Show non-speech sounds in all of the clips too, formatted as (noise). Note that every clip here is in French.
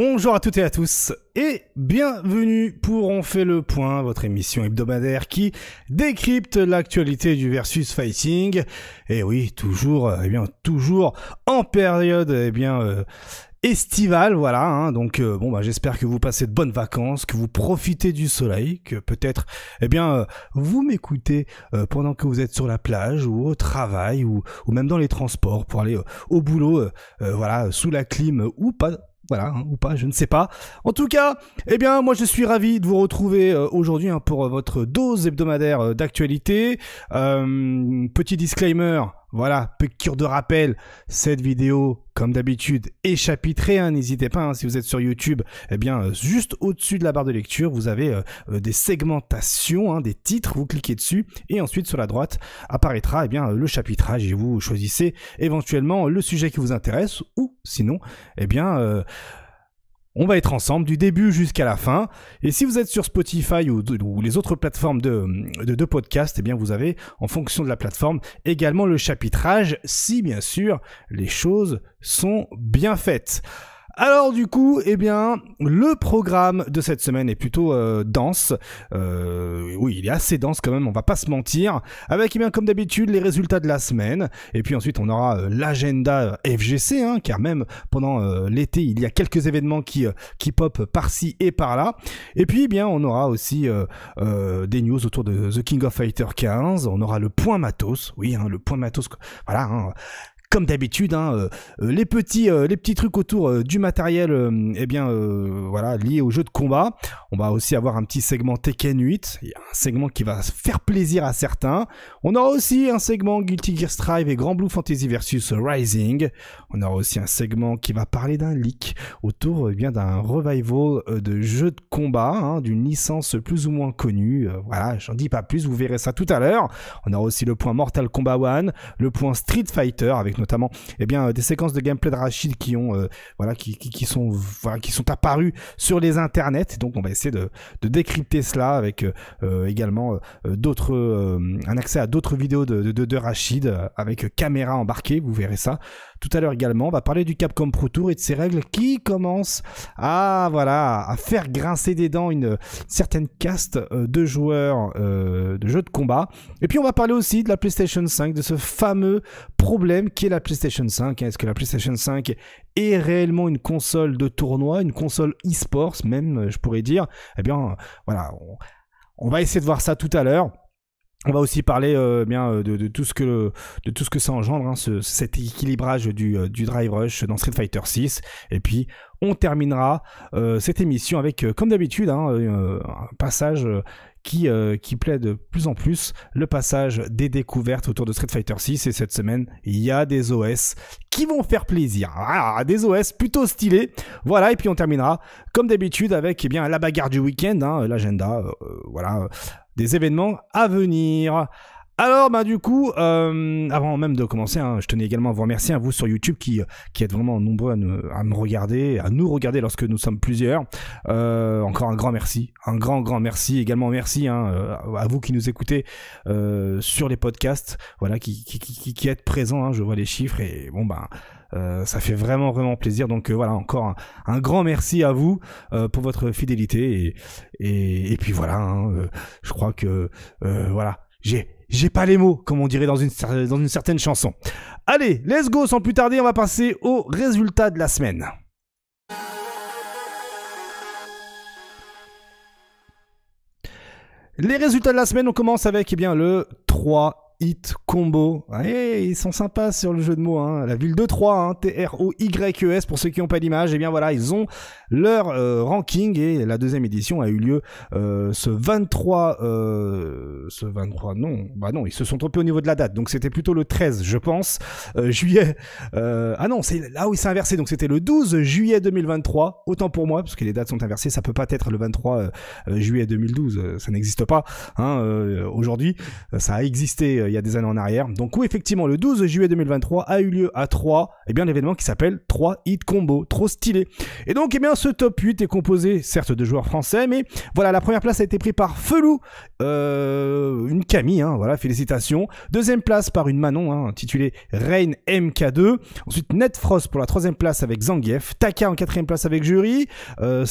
Bonjour à toutes et à tous et bienvenue pour On fait le point, votre émission hebdomadaire qui décrypte l'actualité du versus fighting. Et eh oui, toujours, eh bien, toujours en période, eh bien, euh, estivale, voilà. Hein. Donc euh, bon, bah, j'espère que vous passez de bonnes vacances, que vous profitez du soleil, que peut-être, eh bien, euh, vous m'écoutez pendant que vous êtes sur la plage ou au travail ou, ou même dans les transports pour aller au boulot, voilà, sous la clim ou pas voilà, hein, ou pas, je ne sais pas. En tout cas, eh bien, moi je suis ravi de vous retrouver euh, aujourd'hui hein, pour euh, votre dose hebdomadaire euh, d'actualité. petit disclaimer, voilà, cure de rappel, cette vidéo, comme d'habitude, est chapitrée. Hein, n'hésitez pas, hein, si vous êtes sur YouTube, eh bien, euh, juste au-dessus de la barre de lecture, vous avez euh, euh, des segmentations, hein, des titres, vous cliquez dessus, et ensuite sur la droite apparaîtra eh bien, le chapitrage, et vous choisissez éventuellement le sujet qui vous intéresse, ou sinon, eh bien... On va être ensemble du début jusqu'à la fin. Et si vous êtes sur Spotify ou, les autres plateformes de, de, de podcast, eh bien vous avez, en fonction de la plateforme, également le chapitrage, si bien sûr les choses sont bien faites. Alors du coup, eh bien, le programme de cette semaine est plutôt euh, dense. Euh, oui, il est assez dense quand même, on va pas se mentir. Avec, eh bien, comme d'habitude, les résultats de la semaine. Et puis ensuite, on aura euh, l'agenda FGC, hein, car même pendant l'été, il y a quelques événements qui, qui pop par-ci et par-là. Et puis, eh bien, on aura aussi des news autour de The King of Fighter 15. On aura le point matos. Oui, hein, le point matos. Voilà. Hein comme d'habitude, hein, euh, euh, les, petits, euh, les petits trucs autour du matériel eh bien, voilà, lié au jeu de combat. On va aussi avoir un petit segment Tekken 8, un segment qui va faire plaisir à certains. On aura aussi un segment Guilty Gear Strive et Grand Blue Fantasy versus Rising. On aura aussi un segment qui va parler d'un leak autour eh bien d'un revival de jeu de combat, hein, d'une licence plus ou moins connue. voilà, j'en dis pas plus, vous verrez ça tout à l'heure. On aura aussi le point Mortal Kombat 1, le point Street Fighter avec notamment eh bien, euh, des séquences de gameplay de Rachid qui, ont, euh, voilà, qui, qui, sont, voilà, qui sont apparues sur les internets. Donc on va essayer de, de décrypter cela avec euh, également d'autres, un accès à d'autres vidéos de, de Rachid avec caméra embarquée, vous verrez ça tout à l'heure également. On va parler du Capcom Pro Tour et de ses règles qui commencent à, voilà, à faire grincer des dents une, certaine caste euh, de joueurs euh, de jeux de combat. Et puis on va parler aussi de la PlayStation 5, de ce fameux problème qui est la PlayStation 5. Est-ce que la PlayStation 5 est réellement une console de tournoi, une console e-sports même, euh, je pourrais dire Eh bien, voilà, on va essayer de voir ça tout à l'heure. On va aussi parler euh, bien euh, de, tout ce que de tout ce que ça engendre, hein, cet équilibrage du, euh, du, drive rush dans Street Fighter 6. Et puis on terminera cette émission avec, comme d'habitude, hein, un passage qui, qui plaît de plus en plus, le passage des découvertes autour de Street Fighter 6. Et cette semaine, il y a des OS qui vont faire plaisir. Ah, des OS plutôt stylés. Voilà, et puis on terminera, comme d'habitude, avec eh bien, la bagarre du week-end, hein, l'agenda. voilà des événements à venir. Alors, bah, du coup, euh, avant même de commencer, hein, je tenais également à vous remercier à hein, vous sur YouTube qui, qui êtes vraiment nombreux à, nous, me regarder, à nous regarder lorsque nous sommes plusieurs. Euh, encore un grand merci, un grand, grand merci. Également merci hein, euh, à vous qui nous écoutez sur les podcasts, voilà, qui, qui, qui, êtes présents. je vois les chiffres et bon, ben. Euh, ça fait vraiment vraiment plaisir. Donc euh, voilà, encore un, grand merci à vous euh, pour votre fidélité et, puis voilà, hein, je crois que voilà, j'ai j'ai pas les mots, comme on dirait dans une, dans une certaine chanson. Allez, let's go, sans plus tarder, on va passer aux résultats de la semaine. Les résultats de la semaine, on commence avec eh bien, le 3 Hit Combo. Ah, eh, ils sont sympas sur le jeu de mots. Hein. La ville de Troyes, hein, T-R-O-Y-E-S, pour ceux qui n'ont pas d'image. Et eh bien voilà, ils ont leur euh, ranking et la deuxième édition a eu lieu euh, ce 23 euh, ce 23 non bah non ils se sont trompés au niveau de la date donc c'était plutôt le 13 je pense juillet ah non c'est là où il s'est inversé donc c'était le 12 juillet 2023 autant pour moi parce que les dates sont inversées ça peut pas être le 23 juillet 2012 ça n'existe pas hein, aujourd'hui ça a existé il y a des années en arrière donc où effectivement le 12 juillet 2023 a eu lieu à 3 et eh bien l'événement qui s'appelle 3 hit combo trop stylé et donc eh bien ce top 8 est composé, certes, de joueurs français, mais voilà, la première place a été prise par Felou, euh, une Camille, hein, voilà, félicitations. Deuxième place par une Manon, hein, intitulée Reign MK2. Ensuite, Frost pour la troisième place avec Zangief. Taka en quatrième place avec Jury. Euh,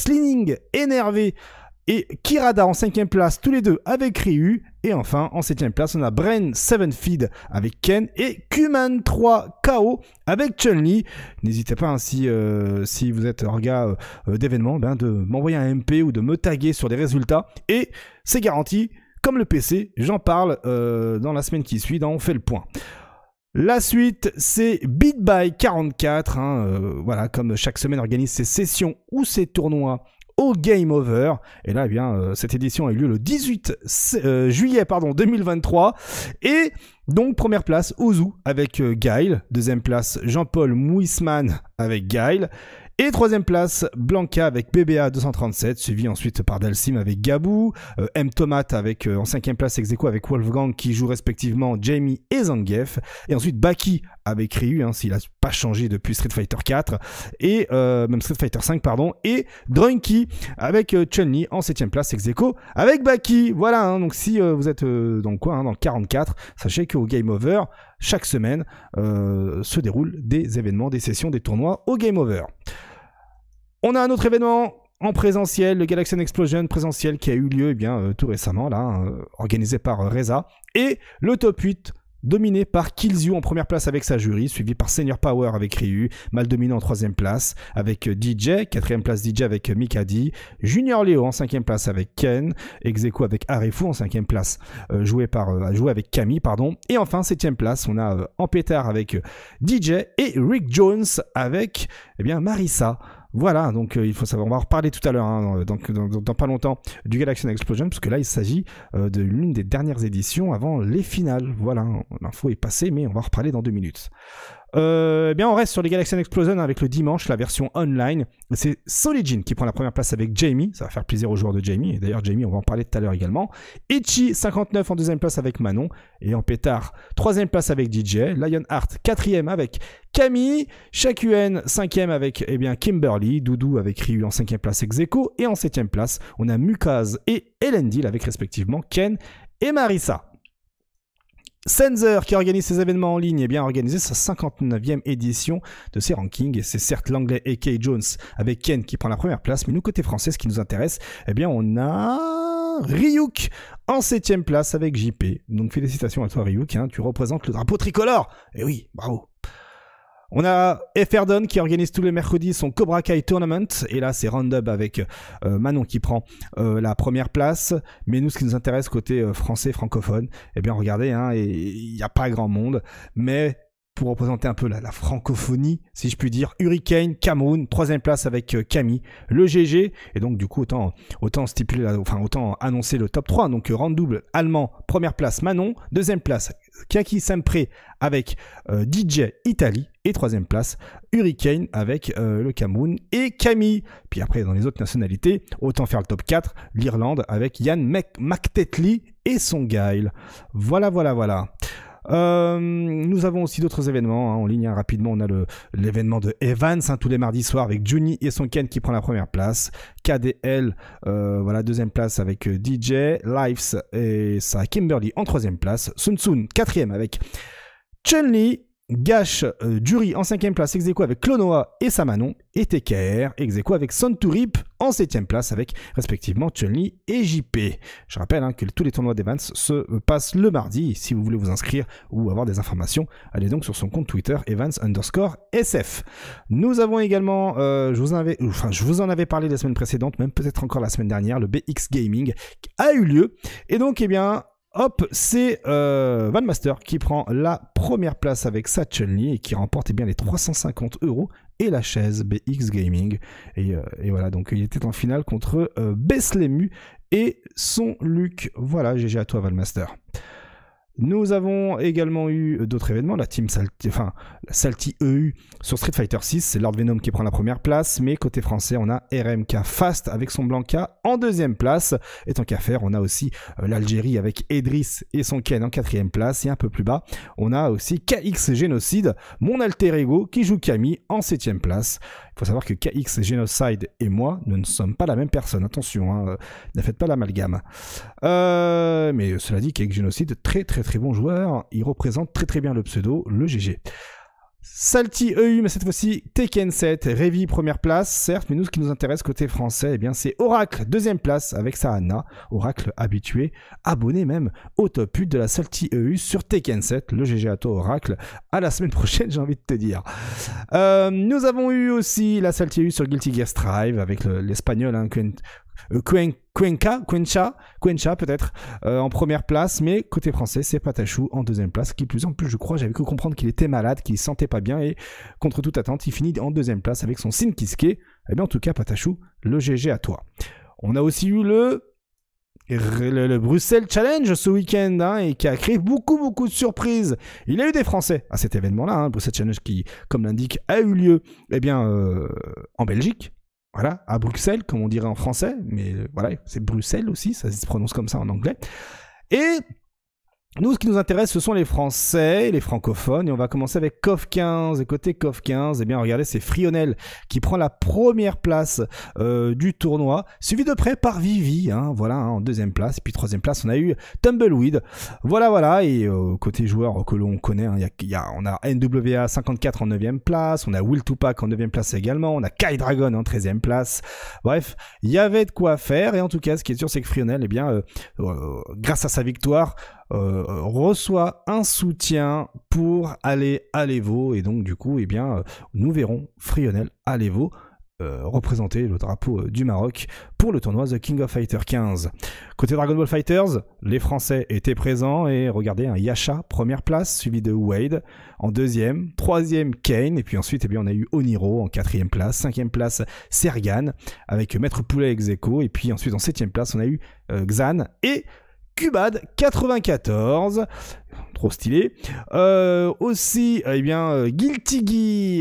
énervé et Kirada en cinquième place, tous les deux avec Ryu. Et enfin, en 7ème place, on a Brain 7 Feed avec Ken et Kuman 3 KO avec Chun-Li. N'hésitez pas, hein, euh, si, vous êtes un gars euh, euh, d'événement, ben, de m'envoyer un MP ou de me taguer sur les résultats. Et c'est garanti, comme le PC, j'en parle dans la semaine qui suit, dans On fait le point. La suite, c'est Beat 44. Hein, voilà, comme chaque semaine organise ses sessions ou ses tournois au Game Over. Et là, eh bien, euh, cette édition a eu lieu le 18 euh, juillet pardon, 2023. Et donc, première place, Ozu avec euh, Gail, Deuxième place, Jean-Paul Mouisman avec Gail Et troisième place, Blanca avec BBA 237, suivi ensuite par Dalsim avec Gabou, M Tomate avec en cinquième place Execo avec Wolfgang qui joue respectivement Jamie et Zangief, et ensuite Baki avec Ryu, hein, s'il a pas changé depuis Street Fighter 4 et euh, même Street Fighter 5 pardon et Drunky avec euh, Chun-Li en 7 place ex avec Baki. Voilà hein, donc si euh, vous êtes dans quoi dans le 44, hein, sachez qu'au Game Over chaque semaine se déroulent des événements, des sessions, des tournois au Game Over. On a un autre événement en présentiel, le Galaxy Explosion présentiel qui a eu lieu eh bien, tout récemment, là, organisé par Reza. Et le top 8 dominé par Killzio en première place avec sa jury, suivi par Senior Power avec Ryu, mal dominé en troisième place avec euh, DJ, quatrième place DJ avec euh, Mikadi, Junior Leo en cinquième place avec Ken, Execo avec Arefu en cinquième place euh, joué par avec Camille pardon, et enfin septième place on a euh, avec DJ et Rick Jones avec eh bien Marissa. Voilà, donc euh, il faut savoir, on va reparler tout à l'heure, hein, dans, pas longtemps, du Galaxy Explosion, parce que là il s'agit euh, de l'une des dernières éditions avant les finales. Voilà, l'info est passée, mais on va reparler dans deux minutes. Euh, eh bien, on reste sur les Galaxy Explosion avec le dimanche, la version online. C'est Solijin qui prend la première place avec Jamie. Ça va faire plaisir aux joueurs de Jamie. d'ailleurs, Jamie, on va en parler tout à l'heure également. Ichi, 59 en deuxième place avec Manon. Et en pétard, troisième place avec DJ. Lionheart, quatrième avec Camille. Shakuen, cinquième avec eh bien, Kimberly. Doudou avec Ryu en cinquième place avec Zeko. Et en septième place, on a Mukaz et Elendil avec respectivement Ken et Marissa. Sensor, qui organise ses événements en ligne, et eh bien, a organisé sa 59e édition de ses rankings. Et c'est certes l'anglais AK Jones avec Ken qui prend la première place, mais nous, côté français, ce qui nous intéresse, eh bien, on a Ryuk en 7 place avec JP. Donc, félicitations à toi, Ryuk. Hein. tu représentes le drapeau tricolore. Et eh oui, bravo. On a Efferdon qui organise tous les mercredis son Cobra Kai Tournament. Et là, c'est Roundup avec euh, Manon qui prend euh, la première place. Mais nous, ce qui nous intéresse côté euh, français, francophone, eh bien, regardez, hein, il n'y a pas grand monde. Mais pour représenter un peu la, francophonie, si je puis dire. Hurricane, Cameroun, troisième place avec Camille, le GG, et donc du coup autant, autant stipuler, enfin autant annoncer le top 3. Donc Roundup, allemand, première place Manon, deuxième place Kaki Sempre avec DJ Italie, troisième place, Hurricane avec euh, le Cameroun et Camille. Puis après, dans les autres nationalités, autant faire le top 4, l'Irlande avec Yann McTetley et son Guile. Voilà, voilà, voilà. Euh, nous avons aussi d'autres événements hein, en ligne. Hein. rapidement, on a l'événement de Evans hein, tous les mardis soirs avec Juni et son Ken qui prend la première place. KDL, euh, voilà, deuxième place avec DJ. Lives et sa Kimberly en troisième place. Sun Sun, quatrième avec chun Lee. Gash Jury euh, en 5 place, ex avec Clonoa et Samanon, et TKR, ex avec avec Son2Rip en 7 place avec respectivement Chunli et JP. Je rappelle hein, que tous les tournois d'Evans se euh, passent le mardi. Si vous voulez vous inscrire ou avoir des informations, allez donc sur son compte Twitter Evans underscore SF. Nous avons également, euh, je, vous en avais, enfin, je vous en avais parlé la semaine précédente, même peut-être encore la semaine dernière, le BX Gaming a eu lieu. Et donc, eh bien, Hop, c'est euh, Valmaster qui prend la première place avec sa chun et qui remporte eh bien les 350 euros et la chaise BX Gaming. Euh, et, voilà, donc il était en finale contre euh, Besslemu Beslemu et son Luc. Voilà, GG à toi Valmaster. Nous avons également eu d'autres événements, la team Salty, Salty e EU sur Street Fighter 6, c'est Lord Venom qui prend la première place, mais côté français, on a RMK Fast avec son Blanca en deuxième place, et tant qu'à faire, on a aussi euh, l'Algérie avec Edris et son Ken en quatrième place, et un peu plus bas, on a aussi KX Génocide, mon alter ego qui joue Camille en septième place, faut savoir que KX Genocide et moi, nous ne sommes pas la même personne. Attention, hein, euh, ne faites pas l'amalgame. Euh, mais cela dit, KX Genocide, très très très bon joueur. Il représente très très bien le pseudo, le GG. Salty EU, mais cette fois-ci Tekken 7, Révi première place, certes, mais nous ce qui nous intéresse côté français, eh bien c'est Oracle deuxième place avec Sahana, Oracle habitué, abonné même au top 8 de la Salty EU sur Tekken 7, le GG Oracle, à la semaine (laughs) prochaine j'ai envie de te dire. Euh, nous avons eu aussi la Salty EU sur Guilty Gear Strive avec l'espagnol hein, euh, Quen, Quencha, Quencha peut-être euh, en première place, mais côté français, c'est Patachou en deuxième place, qui plus en plus, je crois, j'avais cru comprendre qu'il était malade, qu'il sentait pas bien, et contre toute attente, il finit en deuxième place avec son Sinkiske. Eh bien, en tout cas, Patachou, le GG à toi. On a aussi eu le le, Bruxelles Challenge ce week-end hein, et qui a créé beaucoup beaucoup de surprises. Il y a eu des Français à cet événement-là, hein. Bruxelles Challenge qui, comme l'indique, a eu lieu eh bien, euh, en Belgique, voilà, à Bruxelles, comme on dirait en français, mais euh, voilà, c'est Bruxelles aussi, ça se prononce comme ça en anglais. Et nous, ce qui nous intéresse, ce sont les Français, les francophones, et on va commencer avec COF 15. Et côté COF 15, eh bien, regardez, c'est Frionel qui prend la première place euh, du tournoi, suivi de près par Vivi, hein, voilà, hein, en deuxième place. Et puis troisième place, on a eu Tumbleweed. Voilà, voilà, et euh, côté joueurs que l'on connaît, hein, y a, y a, on a NWA 54 en neuvième place, on a Will Tupac en neuvième place également, on a Kai Dragon en treizième place. Bref, il y avait de quoi faire, et en tout cas, ce qui est sûr, c'est que Frionel, eh bien, euh, euh grâce à sa victoire, euh, reçoit un soutien pour aller à l'Evo. Et donc, du coup, eh bien, euh, nous verrons Frionel à l'Evo. Euh, représenter le drapeau du Maroc pour le tournoi The King of Fighter 15. Côté Dragon Ball Fighters, les Français étaient présents et regardez un Yasha première place suivi de Wade en deuxième, troisième Kane et puis ensuite eh bien on a eu Oniro en quatrième place, cinquième place Sergan avec Maître Poulet Execo et puis ensuite en septième place on a eu Xan et Cubad94 trop stylé. Euh, aussi, euh, eh bien, euh, Guilty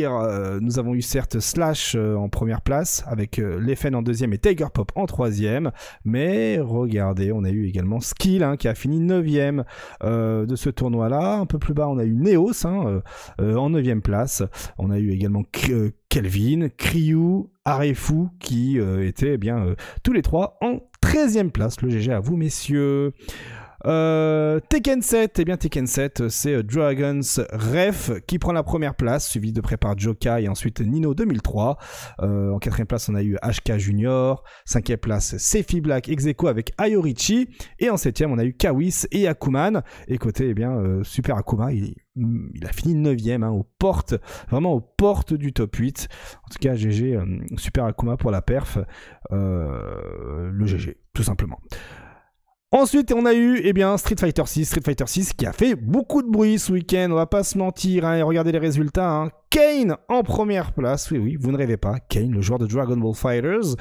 Gear. nous avons eu certes Slash en première place, avec Leffen en deuxième et Tiger Pop en troisième. Mais regardez, on a eu également Skill hein, qui a fini neuvième de ce tournoi-là. Un peu plus bas, on a eu Neos hein, en neuvième place. On a eu également Kelvin, Criou, Arefou qui étaient eh bien tous les trois en treizième place. Le GG à vous, messieurs. Euh, Tekken 7, eh bien Tekken 7, c'est euh, Dragon's Ref qui prend la première place, suivi de près par Joka et ensuite Nino 2003. Euh, en quatrième place, on a eu HK Junior. Cinquième place, Sefi Black Execo avec Ayorichi. Et en septième, on a eu Kawis et Akuman. Et côté, eh bien, Super Akuma, il, a fini 9 e hein, vraiment aux portes du top 8. En tout cas, GG, Super Akuma pour la perf. le GG, tout simplement. Ensuite, on a eu eh bien, Street Fighter 6, Street Fighter 6 qui a fait beaucoup de bruit ce week-end, on va pas se mentir, hein, et regardez les résultats, hein. Kane en première place. Oui, oui, vous ne rêvez pas. Kane, le joueur de Dragon Ball Fighters,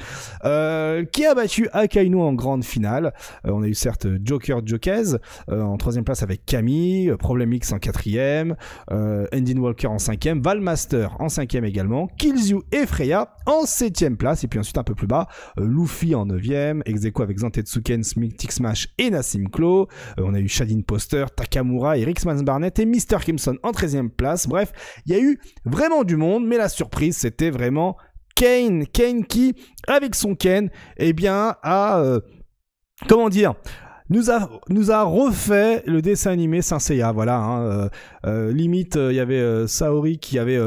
euh, qui a battu Akainu en grande finale. Euh, on a eu certes Joker Jokez euh, en troisième place avec Camille, Problem X en quatrième, Ending Walker en cinquième, Valmaster en cinquième également, Killzu et Freya en septième place. Et puis ensuite un peu plus bas, Luffy en neuvième, Execo avec Zantetsuken, x Smash et Nassim Klo. on a eu Shadin Poster, Takamura, Eric Barnett et Mr. Kimson en treizième place. Bref, il y a eu vraiment du monde, mais la surprise, c'était vraiment Kane. Kane qui, avec son Ken, eh bien, a... Euh, comment dire nous a, nous a refait le dessin animé Saint Voilà, hein, euh, euh, limite, euh, il y avait Saori qui avait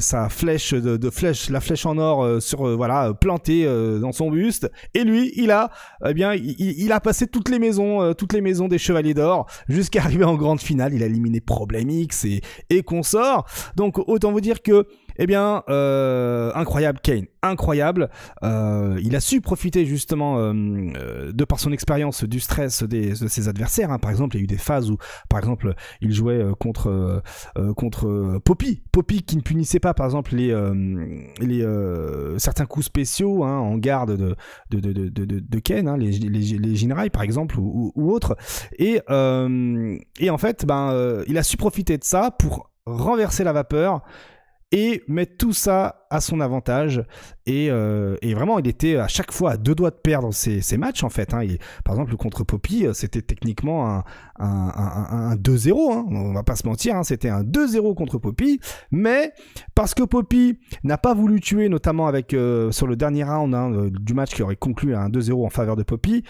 sa flèche de, flèche, la flèche en or sur voilà plantée dans son buste. Et lui, il a, eh bien, il, a passé toutes les maisons, toutes les maisons des Chevaliers d'Or jusqu'à (laughs) arriver en grande finale. Il a éliminé problème X et, et consort. Donc autant vous dire que eh bien, euh, incroyable Kane, incroyable. Euh, il a su profiter justement euh, de par son expérience du stress de ses adversaires. Hein. Par exemple, il y a eu des phases où, par exemple, il jouait contre contre Poppy, Poppy qui ne punissait pas, par exemple, les les certains coups spéciaux hein, en garde de de, de, de, Kane, hein, les les, les Jinrai par exemple ou, ou, autres. Et et en fait, ben, il a su profiter de ça pour renverser la vapeur et mettre tout ça à son avantage. Et, euh, et, vraiment, il était à chaque fois à deux doigts de perdre ces matchs, en fait. Hein. par exemple, contre Poppy, euh, c'était techniquement un, un, 2-0. Hein. On va pas se mentir, hein, c'était un 2-0 contre Poppy. Mais parce que Poppy n'a pas voulu tuer, notamment avec euh, sur le dernier round hein, du match qui aurait conclu à un 2-0 en faveur de Poppy,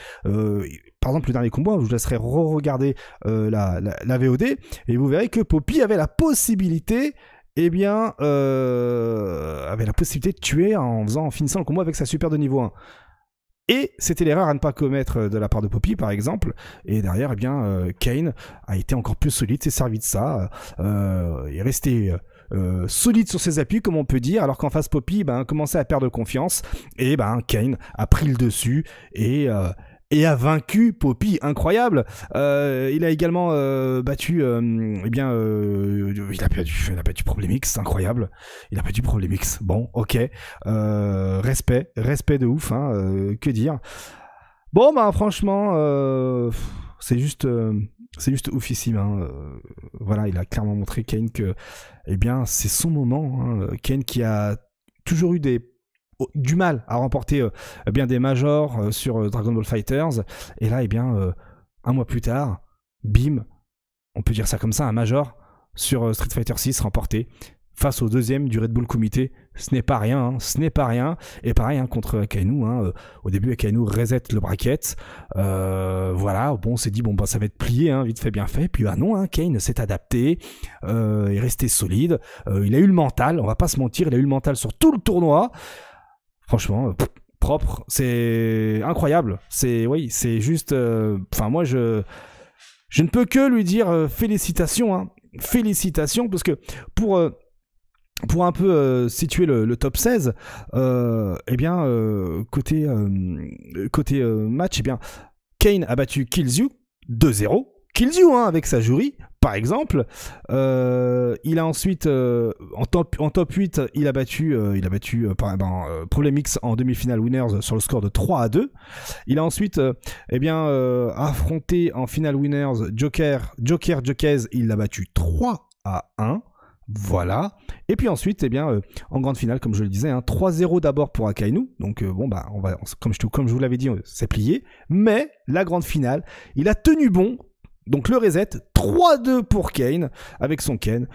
par exemple, le dernier combat, hein, je vous laisserai re-regarder la, la, la, VOD, et vous verrez que Poppy avait la possibilité eh bien, euh, avait la possibilité de tuer en, faisant, en finissant le combat avec sa super de niveau 1. Et c'était l'erreur à ne pas commettre de la part de Poppy, par exemple. Et derrière, eh bien, euh, Kane a été encore plus solide, s'est servi de ça, euh, est resté euh, solide sur ses appuis, comme on peut dire, alors qu'en face Poppy, ben, commençait à perdre confiance. Et ben, Kane a pris le dessus et euh, et a vaincu Poppy, incroyable. Euh, il a également euh, battu, euh, eh bien, euh, il a perdu, il a problémix, X, incroyable. Il a battu problème X. Bon, ok, respect, respect de ouf, hein, que dire. Bon, ben, franchement, c'est juste, c'est juste oufissime. Hein, voilà, il a clairement montré Kane que, eh bien, c'est son moment. Hein, Kane qui a toujours eu des du mal à remporter euh, bien des majors euh, sur euh, Dragon Ball Fighters. Et là, eh bien, un mois plus tard, bim, on peut dire ça comme ça, un major sur Street Fighter 6 remporté face au deuxième du Red Bull Comité. Ce n'est pas rien, hein, ce n'est pas rien. Et pareil hein, contre Akainu, hein, au début Akainu reset le bracket. voilà, bon, on s'est dit, bon, bah, ça va être plié, vite fait, bien fait. Puis ah non, Kane s'est adapté, est resté solide, il a eu le mental, on va pas se mentir, il a eu le mental sur tout le tournoi. Franchement, euh, propre, c'est incroyable. C'est oui, c'est juste. Euh, enfin, moi, je je ne peux que lui dire euh, félicitations, hein. félicitations, parce que pour pour un peu situer le, top 16, eh bien côté côté match, eh bien Kane a battu Kills You 2-0. Kills hein, avec sa jury, par exemple. Euh, il a ensuite, euh, en, top, en top 8, il a battu, euh, il a battu ben, Problem X en demi-finale Winners sur le score de 3 à 2. Il a ensuite eh bien, affronté en finale Winners Joker, Joker Jokez, il l'a battu 3 à 1. Voilà. Et puis ensuite, eh bien, en grande finale, comme je le disais, hein, 3-0 d'abord pour Akainu. Donc bon, bah, on va, comme, je, comme je vous l'avais dit, c'est plié. Mais la grande finale, il a tenu bon donc le reset, 3-2 pour Kane avec son Kane.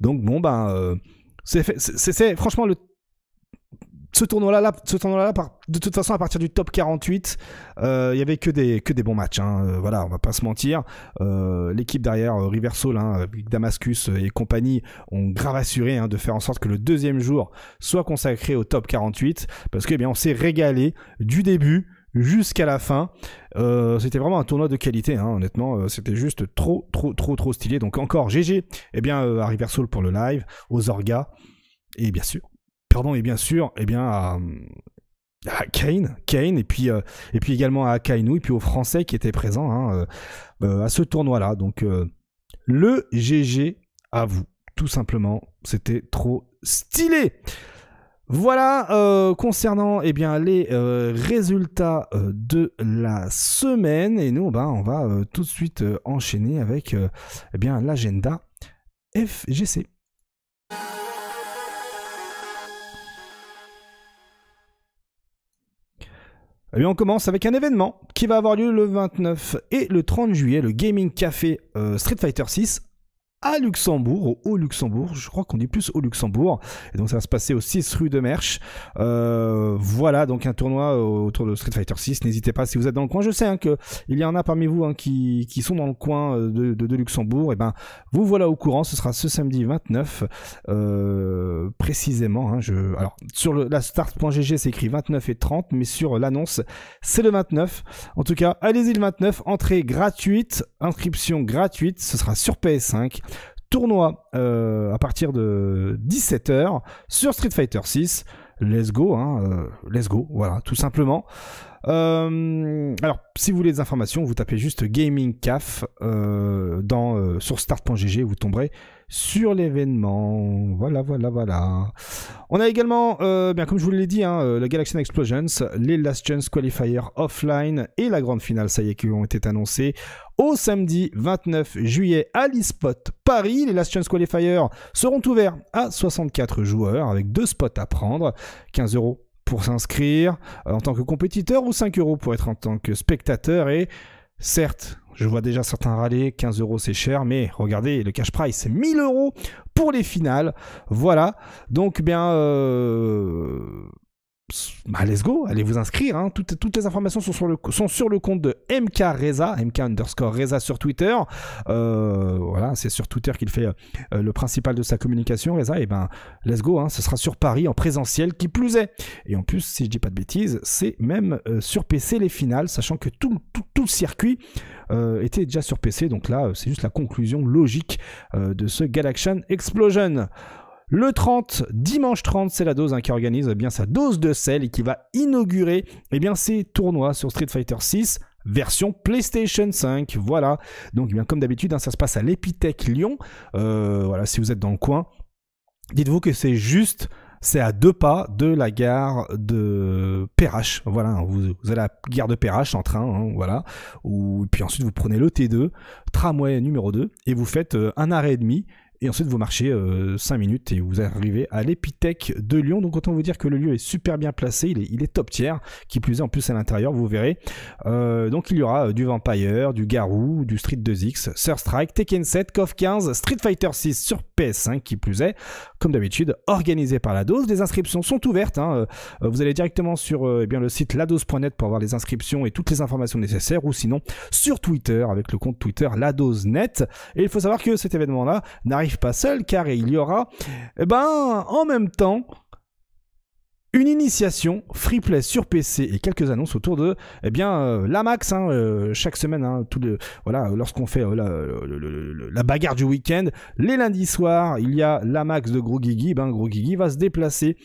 Donc bon, ben, euh, c'est franchement le. Ce tournoi-là, ce tournoi-là, de toute façon, à partir du top 48, euh, il n'y y avait que des, que des bons matchs. Hein. Euh, voilà, on va pas se mentir. L'équipe derrière Riversol, hein, Damascus et compagnie ont grave assuré hein, de faire en sorte que le deuxième jour soit consacré au top 48, parce que eh bien, on s'est régalé du début jusqu'à la fin. Euh, c'était vraiment un tournoi de qualité, hein, honnêtement. Euh, c'était juste trop, trop, trop, trop stylé. Donc encore GG, et eh bien, à euh, River pour le live, aux Orgas, et bien sûr, pardon, et bien sûr, eh bien, à, Kane, Kane, et puis, et puis également à Kainu, et puis aux Français qui étaient présents hein, à ce tournoi-là. Donc le GG à vous, tout simplement. C'était trop stylé. Voilà euh, concernant eh bien, les euh, résultats euh, de la semaine et nous ben, on va tout de suite enchaîner avec eh bien l'agenda FGC. Et eh on commence avec un événement qui va avoir lieu le 29 et le 30 juillet, le Gaming Café Street Fighter 6 à Luxembourg, au luxembourg Je crois qu'on dit plus au Luxembourg. Et donc ça va se passer au 6 rue de Merche. Euh, voilà, donc un tournoi euh, autour de Street Fighter 6. N'hésitez pas si vous êtes dans le coin. Je sais hein, que y en a parmi vous hein, qui, sont dans le coin euh, de, Luxembourg. Et eh ben, vous voilà au courant. Ce sera ce samedi 29 précisément. Hein, je... Alors sur la start.gg, c'est écrit 29 et 30, mais sur l'annonce, c'est le 29. En tout cas, allez-y le 29. Entrée gratuite, inscription gratuite. Ce sera sur PS5 tournoi euh, à partir de 17h sur Street Fighter 6. Let's go, hein, euh, let's go, voilà, tout simplement. Euh, alors, si vous voulez des informations, vous tapez juste Gaming CAF dans, sur start.gg, vous tomberez sur l'événement. Voilà, voilà, voilà. On a également, euh, bien comme je vous l'ai dit, hein, euh, le Explosions, les Last Chance Qualifier offline et la grande finale, ça y est, qui ont été annoncés, au samedi 29 juillet à l'eSpot Paris. Les Last Chance Qualifier seront ouverts à 64 joueurs avec deux spots à prendre, 15 euros pour s'inscrire euh, en tant que compétiteur ou 5 euros pour être en tant que spectateur et Certes, je vois déjà certains râler, 15 euros c'est cher, mais regardez, le cash price c'est 1000 euros pour les finales. Voilà, donc eh bien... Euh bah, let's go, allez vous inscrire. Hein. Toutes, les informations sont sur, le, sont sur le compte de MK Reza, MK underscore Reza sur Twitter. Euh, voilà, c'est sur Twitter qu'il fait euh, le principal de sa communication, Reza. Et eh ben, let's go, hein. ce sera sur Paris en présentiel, qui plus est. Et en plus, si je dis pas de bêtises, c'est même euh, sur PC les finales, sachant que tout, tout le circuit était déjà sur PC. Donc là, c'est juste la conclusion logique de ce Galaxian Explosion. Le 30, dimanche 30, c'est la dose hein, qui organise eh bien sa dose de sel et qui va inaugurer eh bien, ses tournois sur Street Fighter 6 version PlayStation 5. Voilà. Donc eh bien comme d'habitude, hein, ça se passe à l'Epitech Lyon. Euh, voilà, si vous êtes dans le coin, dites-vous que c'est juste c'est à deux pas de la gare de Perrache. Voilà, hein, vous, allez à la gare de Perrache en train, voilà. Ou, puis ensuite, vous prenez le T2, tramway numéro 2, et vous faites euh, un arrêt et demi. Et ensuite, vous marchez 5 euh, minutes et vous arrivez à l'épithèque de Lyon. Donc, autant vous dire que le lieu est super bien placé. Il est, top tiers. Qui plus est, en plus, à l'intérieur, vous verrez. Euh, donc, il y aura euh, du Vampire, du Garou, du Street 2X, Strike, Tekken 7, KOF 15, Street Fighter 6 sur PS5, qui plus est. Comme d'habitude, organisé par la dose. Les inscriptions sont ouvertes. Hein. Vous allez directement sur eh bien, le site ladose.net pour avoir les inscriptions et toutes les informations nécessaires. Ou sinon, sur Twitter avec le compte Twitter ladose.net. Et il faut savoir que cet événement-là n'arrive pas seul car il y aura eh ben, en même temps une initiation free play sur PC et quelques annonces autour de eh bien euh, la max hein, euh, chaque semaine hein, tout voilà lorsqu'on fait euh, la, bagarre du week-end les lundis soirs il y a la max de Gros Guigui ben Gros Guigui va se déplacer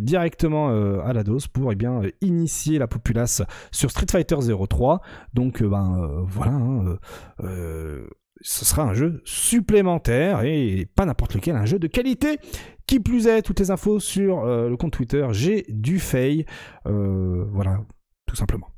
directement à la dose pour eh bien initier la populace sur Street Fighter 03 donc ben voilà hein, ce sera un jeu supplémentaire et pas n'importe lequel, un jeu de qualité. Qui plus est, toutes les infos sur euh, le compte Twitter, j'ai du fail. Euh, voilà, tout simplement.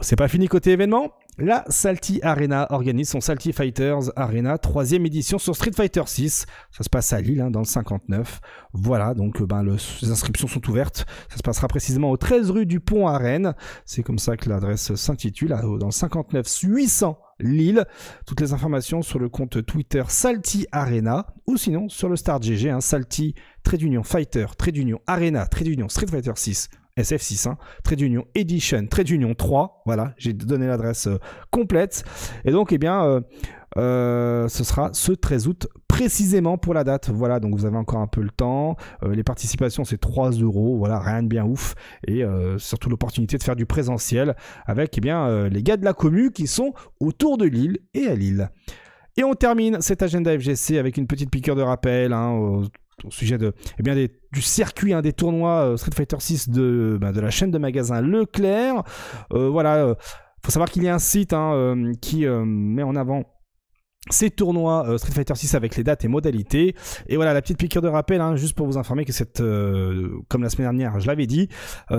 C'est pas fini côté événement. La Salty Arena organise son Salty Fighters Arena, troisième édition sur Street Fighter 6. Ça se passe à Lille, hein, dans le 59. Voilà, donc euh, ben, les inscriptions sont ouvertes. Ça se passera précisément au 13 rue du Pont à Rennes. C'est comme ça que l'adresse s'intitule, dans le 59 800 Lille. Toutes les informations sur le compte Twitter Salty Arena ou sinon sur le Star GG, un hein, Salty, Trade Union Fighter, Trade Union Arena, Trade Union Street Fighter 6 SF600, hein. Trade Union edition, Trade Union 3. Voilà, j'ai donné l'adresse euh, complète. Et donc, eh bien, euh, euh, ce sera ce 13 août précisément pour la date. Voilà, donc vous avez encore un peu le temps. les participations, c'est 3 euros. Voilà, rien de bien ouf. Et surtout l'opportunité de faire du présentiel avec eh bien, les gars de la commu qui sont autour de Lille et à Lille. Et on termine cet agenda FGC avec une petite piqueur de rappel. Hein, au sujet de, eh bien du circuit hein, des tournois euh, Street Fighter 6 de, bah, de la chaîne de magasin Leclerc. Euh, voilà, euh, faut savoir qu'il y a un site hein, qui met en avant ces tournois Street Fighter 6 avec les dates et modalités. Et voilà, la petite piqûre de rappel, hein, juste pour vous informer que cette, comme la semaine dernière, je l'avais dit,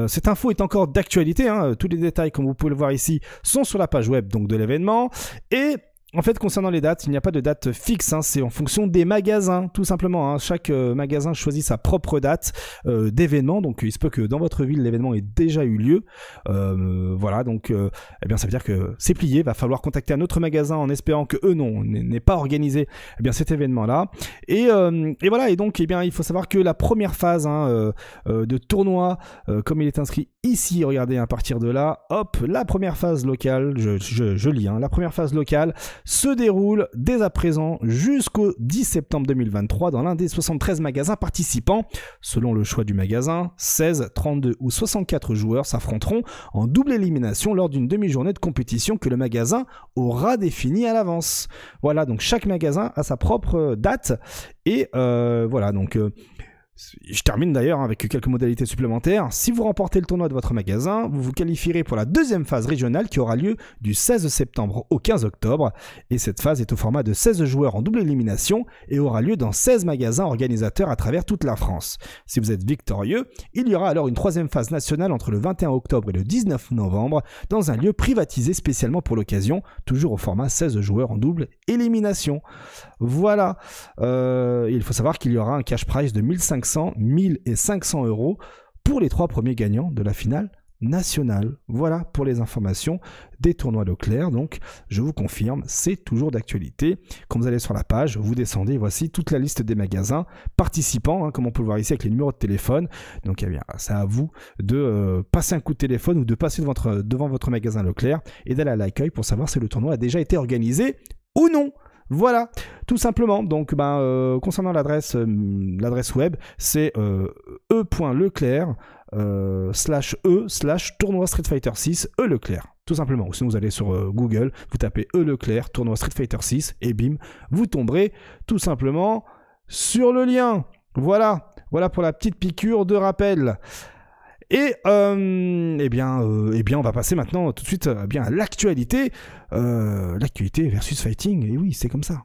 cette info est encore d'actualité. Tous les détails, comme vous pouvez le voir ici, sont sur la page web donc de l'événement. Et en fait, concernant les dates, il n'y a pas de date fixe, hein, c'est en fonction des magasins, tout simplement. Hein. Chaque euh, magasin choisit sa propre date euh, d'événement, donc il se peut que dans votre ville, l'événement ait déjà eu lieu. Euh, voilà, donc eh bien, ça veut dire que c'est plié, va falloir contacter un autre magasin en espérant que eux, non, n'aient pas organisé eh bien, cet événement-là. Et, voilà, et donc eh bien, il faut savoir que la première phase hein, de tournoi, comme il est inscrit ici, regardez, à partir de là, hop, la première phase locale, je, je lis, la première phase locale, se déroule dès à présent jusqu'au 10 septembre 2023 dans l'un des 73 magasins participants. Selon le choix du magasin, 16, 32 ou 64 joueurs s'affronteront en double élimination lors d'une demi-journée de compétition que le magasin aura définie à l'avance. Voilà, donc chaque magasin a sa propre date et euh, voilà, donc... Euh, je termine d'ailleurs avec quelques modalités supplémentaires. Si vous remportez le tournoi de votre magasin, vous vous qualifierez pour la deuxième phase régionale qui aura lieu du 16 septembre au 15 octobre. Et cette phase est au format de 16 joueurs en double élimination et aura lieu dans 16 magasins organisateurs à travers toute la France. Si vous êtes victorieux, il y aura alors une troisième phase nationale entre le 21 octobre et le 19 novembre dans un lieu privatisé spécialement pour l'occasion, toujours au format 16 joueurs en double élimination. Voilà. Euh, il faut savoir qu'il y aura un cash prize de 1500, 1500 euros pour les trois premiers gagnants de la finale nationale. Voilà pour les informations des tournois Leclerc. Donc, je vous confirme, c'est toujours d'actualité. Quand vous allez sur la page, vous descendez, voici toute la liste des magasins participants, hein, comme on peut le voir ici avec les numéros de téléphone. Donc, eh bien, c'est à vous de euh, passer un coup de téléphone ou de passer devant votre, devant votre magasin Leclerc et d'aller à l'accueil pour savoir si le tournoi a déjà été organisé ou non. Voilà, tout simplement. Donc, ben, euh, concernant l'adresse, euh, l'adresse web, c'est euh, e.leclerc euh, slash e slash tournoi Street Fighter 6 e Leclerc. Tout simplement. Ou sinon, vous allez sur Google, vous tapez e Leclerc tournoi Street Fighter 6 et bim, vous tomberez tout simplement sur le lien. Voilà, voilà pour la petite piqûre de rappel. Et euh, eh bien, euh, eh bien, on va passer maintenant tout de suite euh, bien, à l'actualité. l'actualité versus fighting, et oui, c'est comme ça.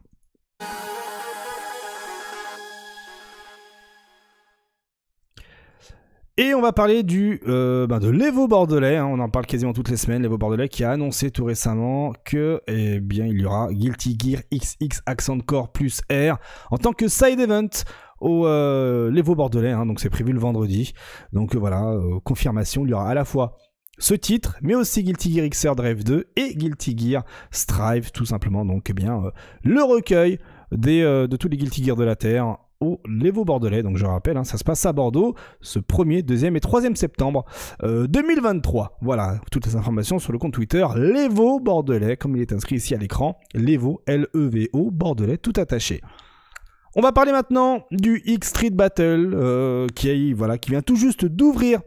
Et on va parler du, euh, ben, de l'Evo Bordelais, hein. on en parle quasiment toutes les semaines, l'Evo Bordelais qui a annoncé tout récemment que, eh bien, il y aura Guilty Gear XX Accent Core plus R en tant que side event au euh, Levo Bordelais. Hein, donc c'est prévu le vendredi. Donc voilà, euh, confirmation, il y aura à la fois ce titre, mais aussi Guilty Gear XR Drive 2 et Guilty Gear Strive, tout simplement. Donc eh bien euh, le recueil des, de tous les Guilty Gear de la Terre au Lévo Bordelais. Donc je rappelle, hein, ça se passe à Bordeaux ce 1er, 2e et 3e septembre 2023. Voilà, toutes les informations sur le compte Twitter Lévo Bordelais, comme il est inscrit ici à l'écran. Lévo, e L-E-V-O, Bordelais, tout attaché. On va parler maintenant du X Street Battle euh, qui, voilà, qui vient tout juste d'ouvrir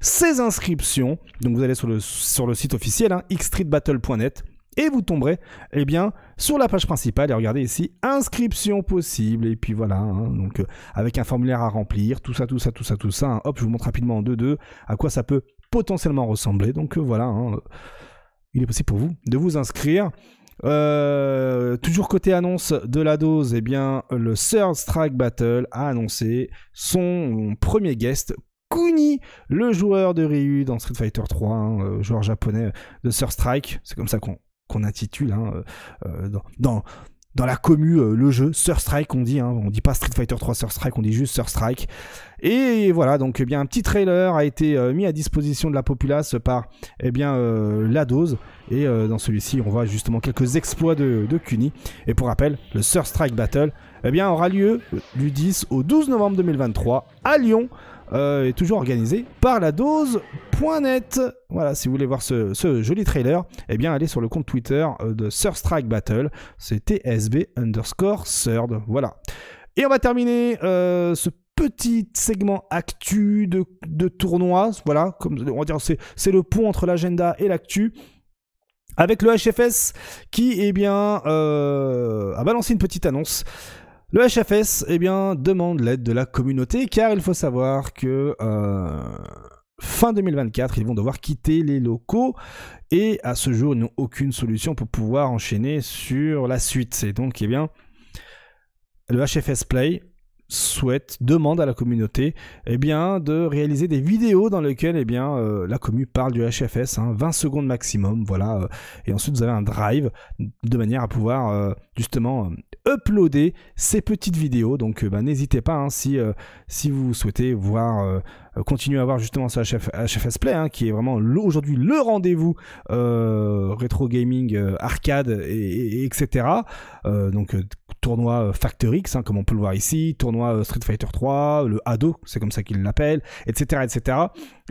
ses inscriptions. Donc vous allez sur le, sur le site officiel, hein, xstreetbattle.net, et vous tomberez eh bien, sur la page principale. Et regardez ici, inscription possible. Et puis voilà, hein, donc euh, avec un formulaire à remplir, tout ça, tout ça, tout ça, tout ça. Hein. Hop, je vous montre rapidement en 2-2 à quoi ça peut potentiellement ressembler. Donc euh, voilà, hein, il est possible pour vous de vous inscrire. Euh, toujours côté annonce de la dose, et eh bien, le Third Strike Battle a annoncé son premier guest. Kuni, le joueur de Ryu dans Street Fighter 3, hein, euh, joueur japonais de Third Strike, c'est comme ça qu'on intitule hein, euh, dans, dans dans la commu euh, le jeu Sur Strike on dit On hein. on dit pas Street Fighter 3 Sur Strike on dit juste Sur Strike et voilà donc eh bien un petit trailer a été euh, mis à disposition de la populace par eh bien euh, la dose et dans celui-ci on voit justement quelques exploits de, de Cuny et pour rappel le Sur Strike Battle eh bien aura lieu du 10 au 12 novembre 2023 à Lyon euh, est toujours organisé par la dose.net. Voilà, si vous voulez voir ce, joli trailer, eh bien allez sur le compte Twitter euh, de Sir Strike Battle, c'est TSB underscore third Voilà. Et on va terminer euh, ce petit segment actu de, tournoi. Voilà, comme on va dire, c'est le pont entre l'agenda et l'actu avec le HFS qui eh bien, a balancé une petite annonce le HFS eh bien, demande l'aide de la communauté car il faut savoir que euh, fin 2024, ils vont devoir quitter les locaux et à ce jour, ils n'ont aucune solution pour pouvoir enchaîner sur la suite. C'est donc, eh bien, le HFS Play souhaite, demande à la communauté eh bien, de réaliser des vidéos dans lesquelles eh bien, euh, la commu parle du HFS, 20 hein, secondes maximum, voilà. Euh, et ensuite, vous avez un drive de manière à pouvoir euh, justement uploader ces petites vidéos. Donc, bah, n'hésitez pas hein, si, si vous souhaitez voir euh, continuez à avoir justement ce HFS Play, hein, qui est vraiment aujourd'hui le rendez-vous euh, rétro gaming, euh, arcade, et, etc. donc tournoi Factor X, hein, comme on peut le voir ici, tournoi Street Fighter 3, le Ado, c'est comme ça qu'ils l'appellent, etc., etc.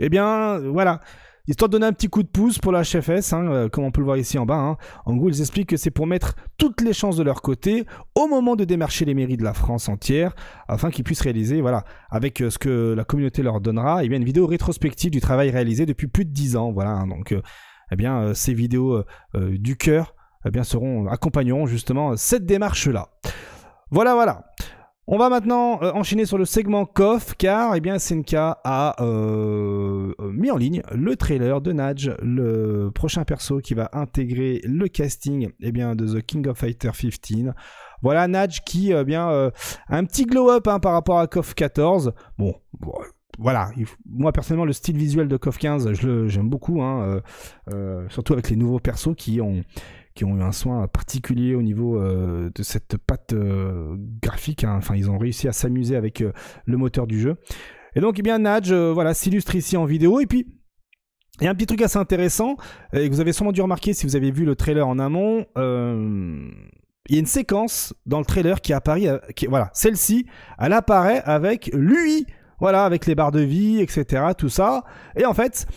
Eh bien, voilà histoire de donner un petit coup de pouce pour la HFS, hein, euh, comme on peut le voir ici en bas. Hein. En gros, ils expliquent que c'est pour mettre toutes les chances de leur côté au moment de démarcher les mairies de la France entière, afin qu'ils puissent réaliser, voilà, avec euh, ce que la communauté leur donnera, et eh bien une vidéo rétrospective du travail réalisé depuis plus de 10 ans. Voilà, hein. donc, euh, eh bien, ces vidéos du cœur, eh bien, seront accompagneront justement cette démarche-là. Voilà, voilà. On va maintenant euh, enchaîner sur le segment KOF car eh bien, a euh, euh, mis en ligne le trailer de Nadge, le prochain perso qui va intégrer le casting eh bien, de The King of Fighter 15. Voilà Naj qui bien, a un petit glow-up hein, par rapport à KOF 14. Bon, voilà, moi personnellement le style visuel de KOF 15, je j'aime beaucoup, hein, surtout avec les nouveaux persos qui ont qui ont eu un soin particulier au niveau euh, de cette patte euh, graphique. Hein. Enfin, ils ont réussi à s'amuser avec euh, le moteur du jeu. Et donc, eh bien, Nadge, voilà, s'illustre ici en vidéo. Et puis, il y a un petit truc assez intéressant et que vous avez sûrement dû remarquer si vous avez vu le trailer en amont. Il y a une séquence dans le trailer qui apparaît, qui, voilà, celle-ci, elle apparaît avec lui voilà, avec les barres de vie, etc., tout ça. Et en fait,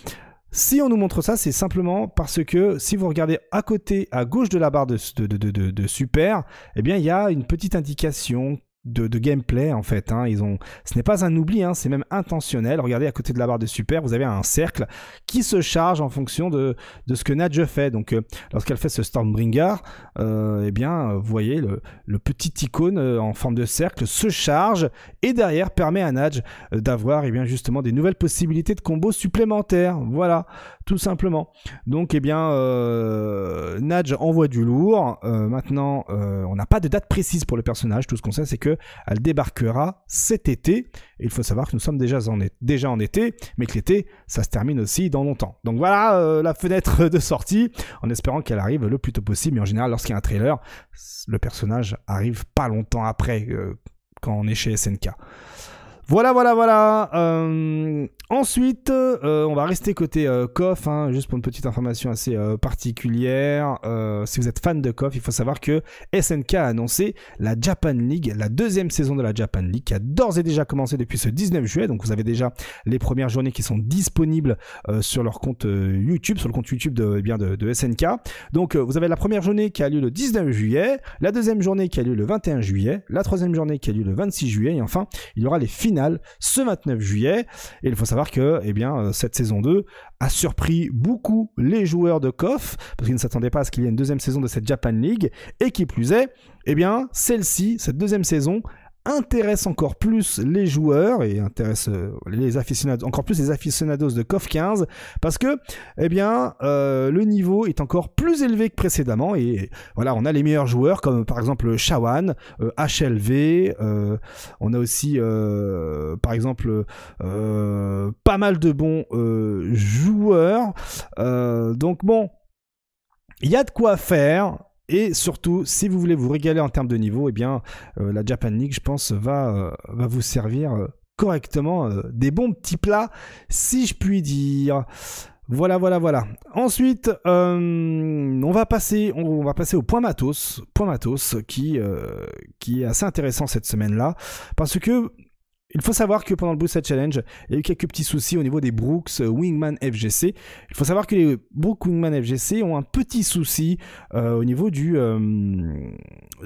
si on nous montre ça, c'est simplement parce que si vous regardez à côté, à gauche de la barre de, de, super, eh bien, il y a une petite indication de, gameplay en fait. Hein. Ils ont, ce n'est pas un oubli, hein, c'est même intentionnel. Regardez à côté de la barre de super, vous avez un cercle qui se charge en fonction de, de ce que Nadge fait. Donc, euh, lorsqu'elle fait ce Stormbringer, euh, eh bien, euh, vous voyez le, petit icône euh, en forme de cercle se charge et derrière permet à Nadge d'avoir, eh bien, justement des nouvelles possibilités de combos supplémentaires. Voilà, tout simplement. Donc, eh bien, euh, Nadj envoie du lourd. Euh, maintenant, euh, on n'a pas de date précise pour le personnage. Tout ce qu'on sait, c'est que elle débarquera cet été. il faut savoir que nous sommes déjà en, déjà en été, mais que l'été, ça se termine aussi dans longtemps. Donc voilà euh, la fenêtre de sortie, en espérant qu'elle arrive le plus tôt possible. Mais en général, lorsqu'il y a un trailer, le personnage arrive pas longtemps après quand on est chez SNK. Voilà, voilà, voilà. Ensuite, euh, on va rester côté euh, KOF, hein, juste pour une petite information assez euh, particulière. si vous êtes fan de KOF, il faut savoir que SNK a annoncé la Japan League, la deuxième saison de la Japan League, qui a d'ores et déjà commencé depuis ce 19 juillet. Donc vous avez déjà les premières journées qui sont disponibles sur leur compte YouTube, sur le compte YouTube de, eh bien de SNK. Donc vous avez la première journée qui a lieu le 19 juillet, la deuxième journée qui a lieu le 21 juillet, la troisième journée qui a lieu le 26 juillet, et enfin il y aura les finales ce 29 juillet. Et il faut savoir que eh bien, euh, cette saison 2 a surpris beaucoup les joueurs de KOF, parce qu'ils ne s'attendaient pas à ce qu'il y ait une deuxième saison de cette Japan League, et qui plus est, eh bien, celle-ci, cette deuxième saison, intéresse encore plus les joueurs et intéresse euh, les aficionados, encore plus les aficionados de KOF 15 parce que, eh bien, euh, le niveau est encore plus élevé que précédemment et voilà, on a les meilleurs joueurs comme par exemple Shawan, HLV, euh, on a aussi par exemple pas mal de bons joueurs, donc bon, il y a de quoi faire. Et surtout, si vous voulez vous régaler en termes de niveau, eh bien, euh, la Japan League, je pense, va, euh, va vous servir euh, correctement des bons petits plats, si je puis dire. Voilà, voilà, voilà. Ensuite, on, va passer, on va passer au point matos, point matos qui, qui est assez intéressant cette semaine-là, parce que il faut savoir que pendant le Brussels Challenge, il y a eu quelques petits soucis au niveau des Brooks euh, Wingman FGC. Il faut savoir que les Brooks Wingman FGC ont un petit souci euh, au niveau du, euh,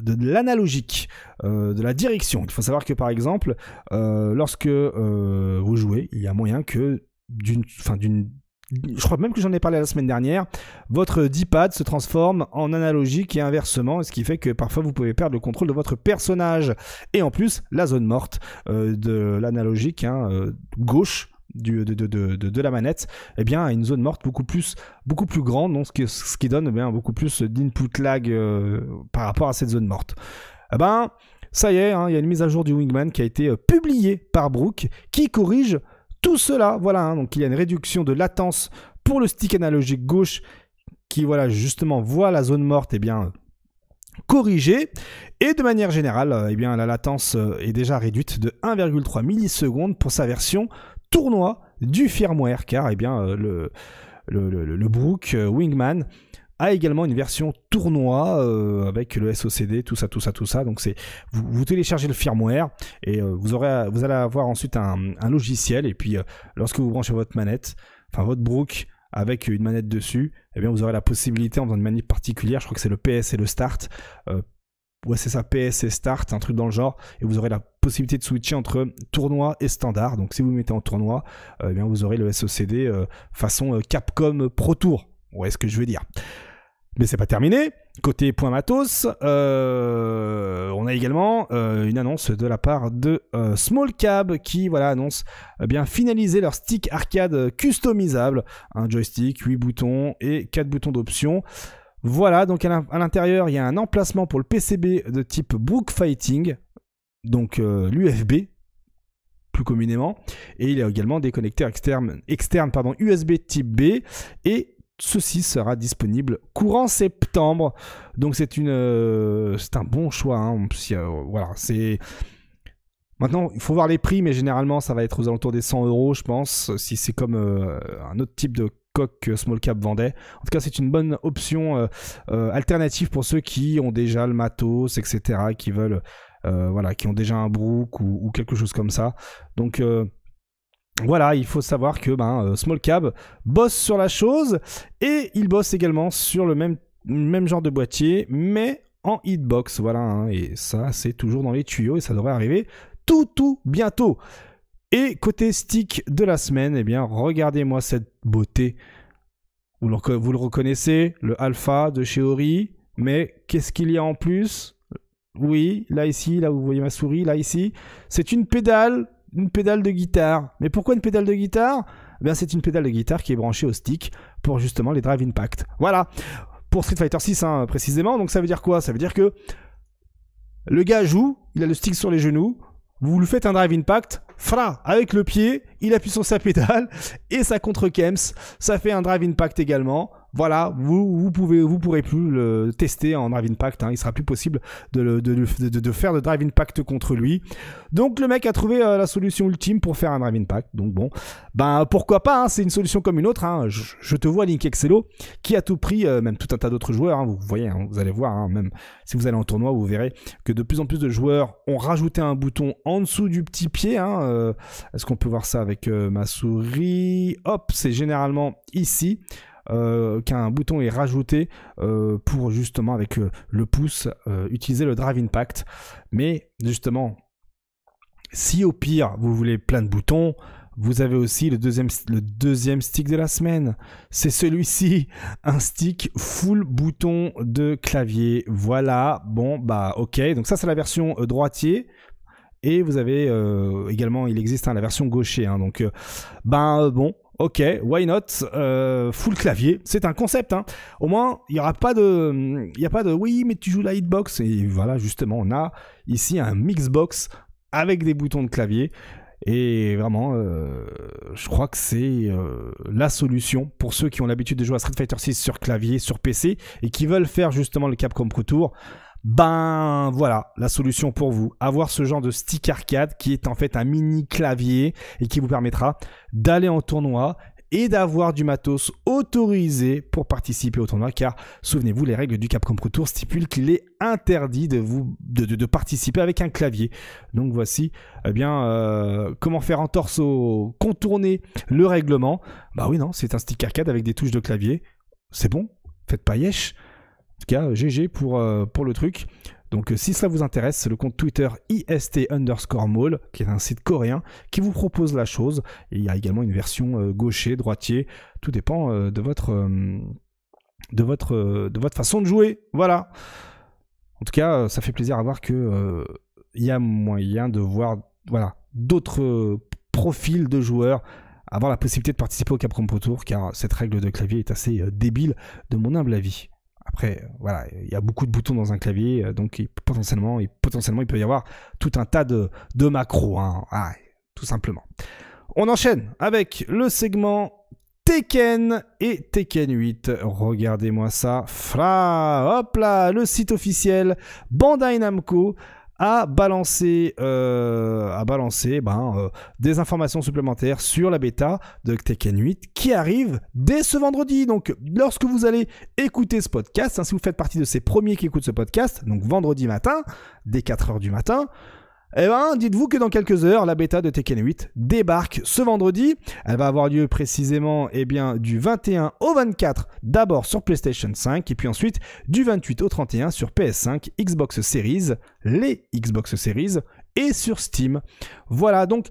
de, l'analogique, de la direction. Il faut savoir que par exemple, lorsque vous jouez, il y a moyen que d'une, d'une je crois même que j'en ai parlé la semaine dernière, votre D-pad se transforme en analogique et inversement, ce qui fait que parfois vous pouvez perdre le contrôle de votre personnage. Et en plus, la zone morte euh, de l'analogique hein, euh, gauche du, de, la manette, eh bien, une zone morte beaucoup plus, beaucoup plus grande, donc ce, qui, donne eh bien, beaucoup plus d'input lag euh, par rapport à cette zone morte. Eh ben, ça y est, hein, il y a une mise à jour du Wingman qui a été publiée par brooke qui corrige tout cela, voilà, hein, donc il y a une réduction de latence pour le stick analogique gauche qui, voilà, justement, voit la zone morte, et eh bien, corrigée. Et de manière générale, et euh, eh bien, la latence euh, est déjà réduite de 1,3 millisecondes pour sa version tournoi du firmware, car, et eh bien, euh, le, le, le, le Brook Wingman a également une version tournoi euh, avec le SOCD, tout ça, tout ça, tout ça. Donc c'est vous, téléchargez le firmware et euh, vous aurez, vous allez avoir ensuite un, logiciel et puis euh, lorsque vous branchez votre manette, enfin votre Brook avec une manette dessus, eh bien vous aurez la possibilité en faisant une manip particulière, je crois que c'est le PS et le Start. Ouais, c'est ça, PS et Start, un truc dans le genre, et vous aurez la possibilité de switcher entre tournoi et standard. Donc si vous, mettez en tournoi, eh bien vous aurez le SOCD façon Capcom Pro Tour. Ouais, ce que je veux dire. Mais c'est pas terminé. Côté point matos, euh, on a également euh, une annonce de la part de euh, Small Cab qui voilà annonce bien finaliser leur stick arcade customisable, un joystick, 8 boutons et 4 boutons d'option. Voilà, donc à l'intérieur, il y a un emplacement pour le PCB de type Brook Fighting, donc l'UFB plus communément, et il y a également des connecteurs externes, externes pardon, USB type B et ceci sera disponible courant septembre. Donc c'est une, euh, c'est un bon choix. Hein. Euh, voilà, c'est. Maintenant, il faut voir les prix, mais généralement, ça va être aux alentours des 100 euros, je pense, si c'est comme euh, un autre type de coque que Small Cap vendait. En tout cas, c'est une bonne option alternative pour ceux qui ont déjà le matos, etc., qui veulent, voilà, qui ont déjà un brook ou, ou quelque chose comme ça. Donc, voilà, il faut savoir que ben, euh, Small Cab bosse sur la chose et il bosse également sur le même, même genre de boîtier, mais en hitbox. Voilà, hein, et ça, c'est toujours dans les tuyaux et ça devrait arriver tout, tout bientôt. Et côté stick de la semaine, eh bien, regardez-moi cette beauté. Vous le, vous le reconnaissez, le Alpha de chez Ori, mais qu'est-ce qu'il y a en plus Oui, là ici, là vous voyez ma souris, là ici, c'est une pédale une pédale de guitare. Mais pourquoi une pédale de guitare eh c'est une pédale de guitare qui est branchée au stick pour justement les drive impact. Voilà, pour Street Fighter 6 hein, précisément. Donc ça veut dire quoi Ça veut dire que le gars joue, il a le stick sur les genoux, vous lui faites un drive impact, fra, avec le pied, il appuie sur sa (laughs) pédale et ça contre Kems, ça fait un drive impact également voilà, vous, vous pouvez, vous pourrez plus le tester en Drive Impact. Il hein. Il sera plus possible de, de, faire de Drive Impact contre lui. Donc le mec a trouvé euh, la solution ultime pour faire un Drive Impact. Donc bon, ben pourquoi pas hein, C'est une solution comme une autre. Hein. Je, te vois Link Excello qui a tout pris, euh, même tout un tas d'autres joueurs. vous voyez, vous allez voir, même si vous allez en tournoi, vous verrez que de plus en plus de joueurs ont rajouté un bouton en dessous du petit pied. Euh. Est-ce qu'on peut voir ça avec ma souris Hop, c'est généralement ici. Euh, qu'un bouton est rajouté euh, pour justement avec euh, le pouce utiliser le Drive Impact. Mais justement, si au pire vous voulez plein de boutons, vous avez aussi le deuxième, le deuxième stick de la semaine. C'est celui-ci, (laughs) un stick full bouton de clavier. Voilà, bon, bah ok. Donc ça c'est la version droitier. Et vous avez également, il existe hein, la version gaucher. Hein. donc, ben bon, Ok, why not euh, Full clavier, c'est un concept. Hein. Au moins, il n'y aura pas de, il a pas de. Oui, mais tu joues la hitbox et voilà, justement, on a ici un mixbox avec des boutons de clavier. Et vraiment, euh, je crois que c'est euh, la solution pour ceux qui ont l'habitude de jouer à Street Fighter 6 sur clavier, sur PC, et qui veulent faire justement le Capcom Pro Tour ben voilà la solution pour vous. Avoir ce genre de stick arcade qui est en fait un mini clavier et qui vous permettra d'aller en tournoi et d'avoir du matos autorisé pour participer au tournoi car souvenez-vous les règles du Capcom Pro stipulent qu'il est interdit de vous de, participer avec un clavier. Donc voici eh bien euh, comment faire en torso contourner le règlement. Bah oui non, c'est un stick arcade avec des touches de clavier. C'est bon, faites pas yesh. En tout cas, GG pour, euh, pour le truc. Donc euh, si cela vous intéresse, c'est le compte Twitter IST underscore Mall, qui est un site coréen, qui vous propose la chose. il y a également une version euh, gaucher, droitier, tout dépend de, votre, de, votre, de votre façon de jouer. Voilà. En tout cas, ça fait plaisir à voir que il y a moyen de voir voilà, d'autres profils de joueurs avoir la possibilité de participer au Capcom Pro Tour, car cette règle de clavier est assez débile de mon humble avis. Après, euh, voilà, il y a beaucoup de boutons dans un clavier, euh, donc potentiellement, il, potentiellement, il peut y avoir tout un tas de, de macros, hein. Ah, tout simplement. On enchaîne avec le segment Tekken et Tekken 8. Regardez-moi ça. Fra, hop là, le site officiel Bandai Namco à balancer euh, ben, euh, des informations supplémentaires sur la bêta de Tekken 8 qui arrive dès ce vendredi. Donc, lorsque vous allez écouter ce podcast, hein, si vous faites partie de ces premiers qui écoutent ce podcast, donc vendredi matin, dès 4h du matin, eh bien, dites-vous que dans quelques heures, la bêta de Tekken 8 débarque ce vendredi. Elle va avoir lieu précisément eh bien, du 21 au 24, d'abord sur PlayStation 5, et puis ensuite du 28 au 31 sur PS5, Xbox Series, les Xbox Series, et sur Steam. Voilà, donc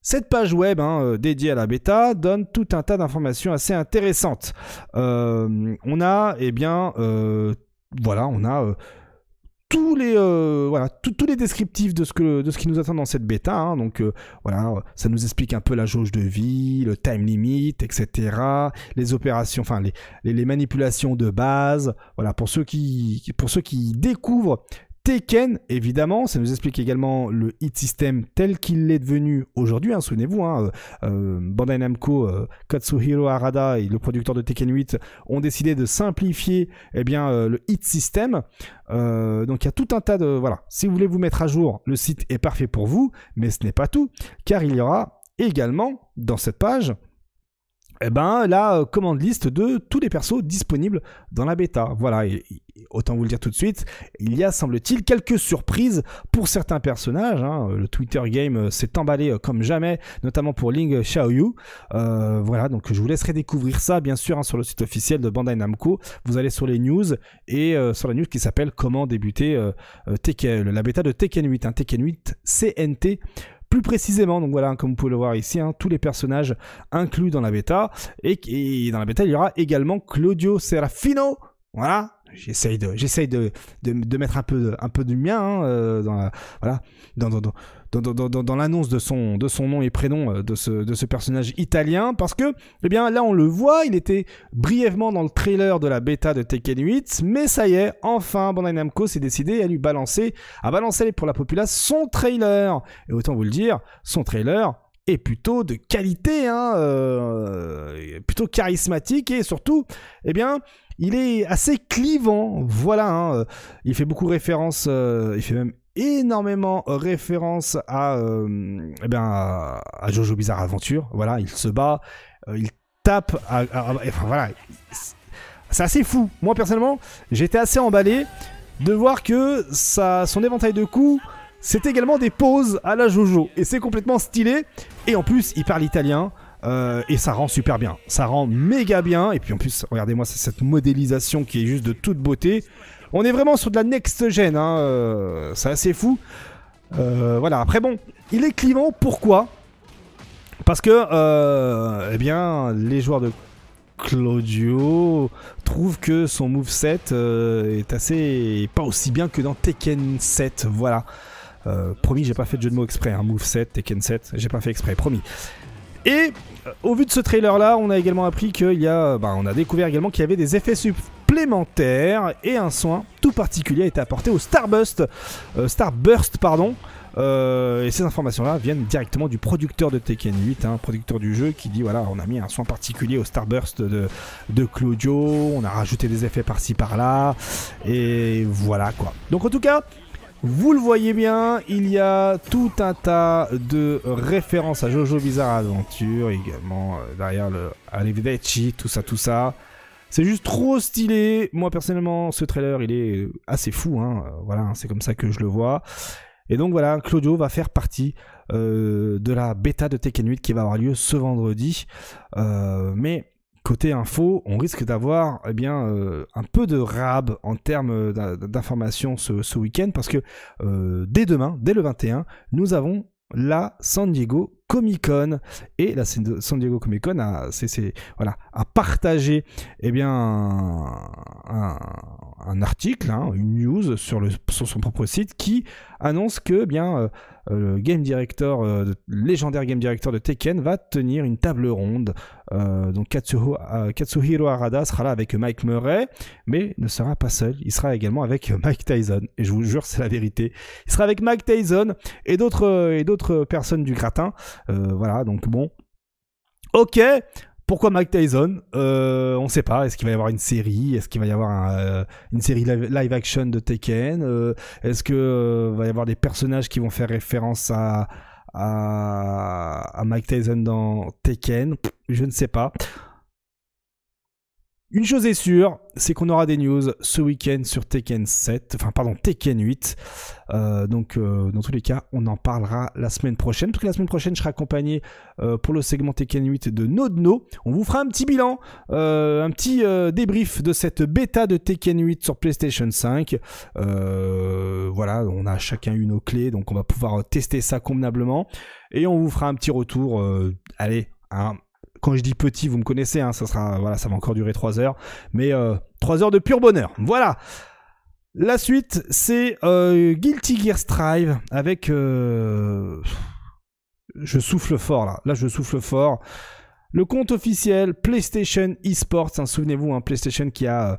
cette page web hein, euh, dédiée à la bêta donne tout un tas d'informations assez intéressantes. Euh, on a, eh bien, euh, voilà, on a tous les euh, voilà tous les descriptifs de ce que de ce qui nous attend dans cette bêta hein, donc euh, voilà ça nous explique un peu la jauge de vie le time limit etc les opérations enfin les, les, les manipulations de base voilà pour ceux qui pour ceux qui découvrent Tekken, évidemment, ça nous explique également le hit system tel qu'il est devenu aujourd'hui. Hein, souvenez-vous, hein, euh, Bandai Namco, euh, Katsuhiro Harada et le producteur de Tekken 8 ont décidé de simplifier eh bien, euh, le hit system. donc il y a tout un tas de... Voilà, si vous voulez vous mettre à jour, le site est parfait pour vous, mais ce n'est pas tout, car il y aura également dans cette page eh ben la euh, commande liste de tous les persos disponibles dans la bêta. Voilà, et, autant vous le dire tout de suite, il y a semble-t-il quelques surprises pour certains personnages. Hein. Le Twitter game euh, s'est emballé euh, comme jamais, notamment pour Ling Xiaoyu. voilà, donc je vous laisserai découvrir ça bien sûr hein, sur le site officiel de Bandai Namco. Vous allez sur les news et sur la news qui s'appelle Comment débuter la bêta de Tekken 8, hein. Tekken 8 CNT. Plus précisément, donc voilà, comme vous pouvez le voir ici, hein, tous les personnages inclus dans la bêta. Et, dans la bêta, il y aura également Claudio Serafino. Voilà. J'essaye de, de, mettre un peu, de, un peu du mien hein, euh, dans voilà, dans, dans, dans, l'annonce de son, de son nom et prénom euh, de ce, de ce personnage italien, parce que, eh bien, là, on le voit, il était brièvement dans le trailer de la bêta de Tekken 8, mais ça y est, enfin, Bandai Namco s'est décidé à lui balancer, à balancer pour la populace son trailer. Et autant vous le dire, son trailer, est plutôt de qualité, hein, euh, plutôt charismatique et surtout, eh bien, il est assez clivant. Voilà, hein, euh, il fait beaucoup référence, il fait même énormément référence à, euh, eh ben, à, Jojo Bizarre Aventure. Voilà, il se bat, euh, il tape. enfin, voilà, c'est assez fou. Moi personnellement, j'étais assez emballé de voir que ça, son éventail de coups, c'est également des pauses à la Jojo. Et c'est complètement stylé. Et en plus, il parle italien. Euh, et ça rend super bien, ça rend méga bien. Et puis en plus, regardez-moi cette modélisation qui est juste de toute beauté. On est vraiment sur de la next-gen, hein, euh, c'est assez fou. Euh, voilà, après bon, il est clivant, pourquoi Parce que, euh, eh bien, les joueurs de Claudio trouvent que son moveset est assez... pas aussi bien que dans Tekken 7, voilà. promis, j'ai pas fait de jeu de mots exprès, hein, Move set, Tekken 7, j'ai pas fait exprès, promis. Et euh, au vu de ce trailer là, on a également appris qu'il y a, euh, bah, on a découvert également qu'il y avait des effets supplémentaires et un soin tout particulier a été apporté au Starburst, euh, Starburst pardon. et ces informations-là viennent directement du producteur de Tekken 8, hein, producteur du jeu, qui dit voilà, on a mis un soin particulier au Starburst de, de Claudio, on a rajouté des effets par-ci par-là, et voilà quoi. Donc en tout cas, vous le voyez bien, il y a tout un tas de références à Jojo Bizarre Adventure, également euh, derrière le Arrivederci, tout ça, tout ça. C'est juste trop stylé. Moi personnellement, ce trailer, il est assez fou. Hein. Euh, voilà, hein, c'est comme ça que je le vois. Et donc voilà, Claudio va faire partie euh, de la bêta de Tekken 8 qui va avoir lieu ce vendredi. Euh, mais côté info, on risque d'avoir eh bien euh, un peu de rab en termes d'informations ce, week-end parce que euh, dès demain, dès le 21, nous avons la San Diego Comic Con et la San Diego Comic Con a, voilà, a partagé eh bien, un, article, hein, une news sur, le, son propre site qui annonce que eh bien, euh, euh, le game director, euh, légendaire game director de Tekken, va tenir une table ronde. Euh, donc euh, Katsuhiro Arada sera là avec Mike Murray, mais ne sera pas seul. Il sera également avec Mike Tyson. Et je vous jure, c'est la vérité. Il sera avec Mike Tyson et d'autres et d'autres personnes du gratin. voilà, donc bon. Ok, pourquoi Mike Tyson euh, On ne sait pas. Est-ce qu'il va y avoir une série Est-ce qu'il va y avoir euh, une série live action de Tekken euh, Est-ce que va y avoir des personnages qui vont faire référence à, à, à Mike Tyson dans Tekken Je ne sais pas. Une chose est sûre, c'est qu'on aura des news ce week-end sur Tekken 7, enfin pardon Tekken 8. Euh, donc euh, dans tous les cas, on en parlera la semaine prochaine, parce que la semaine prochaine, je serai accompagné euh, pour le segment Tekken 8 de Nodno. On vous fera un petit bilan, un petit débrief de cette bêta de Tekken 8 sur PlayStation 5. voilà, on a chacun une nos clés, donc on va pouvoir tester ça convenablement. Et on vous fera un petit retour, allez, hein, quand je dis petit, vous me connaissez, hein, ça sera, voilà, ça va encore durer 3 heures, mais euh, trois 3 heures de pur bonheur. Voilà. La suite, c'est euh, Guilty Gear Strive avec. Euh, je souffle fort là. Là, je souffle fort. Le compte officiel PlayStation Esports. Hein, souvenez-vous, un hein, PlayStation qui a,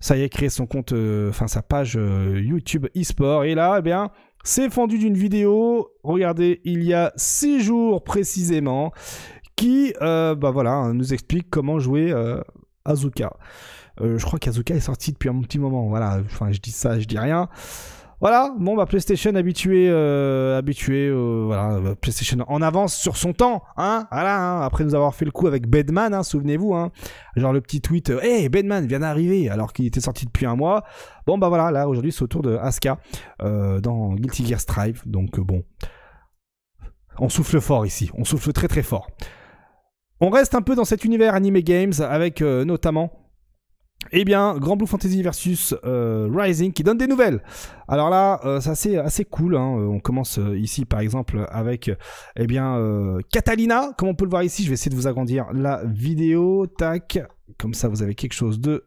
ça y est, créé son compte, enfin sa page YouTube Esports. Et là, eh bien, c'est fendu d'une vidéo. Regardez, il y a 6 jours précisément qui euh, bah voilà, hein, nous explique comment jouer euh, Azuka. Euh, je crois qu'Azuka est sorti depuis un petit moment. Voilà, enfin je dis ça, je dis rien. Voilà, bon bah PlayStation habitué, habitué, bah, PlayStation en avance sur son temps, hein, voilà, hein. après nous avoir fait le coup avec Bedman, hein, souvenez-vous, hein, genre le petit tweet, hey Bedman vient d'arriver, alors qu'il était sorti depuis un mois, bon bah voilà, là aujourd'hui c'est au tour de Asuka, dans Guilty Gear Strive, donc bon, on souffle fort ici, on souffle très très fort. On reste un peu dans cet univers anime games avec euh, notamment eh bien, Grand Blue Fantasy versus euh, Rising qui donne des nouvelles. Alors là, ça euh, c'est assez, cool. Hein. On commence ici, par exemple, avec eh bien Catalina, comme on peut le voir ici. Je vais essayer de vous agrandir la vidéo. Tac. Comme ça, vous avez quelque chose de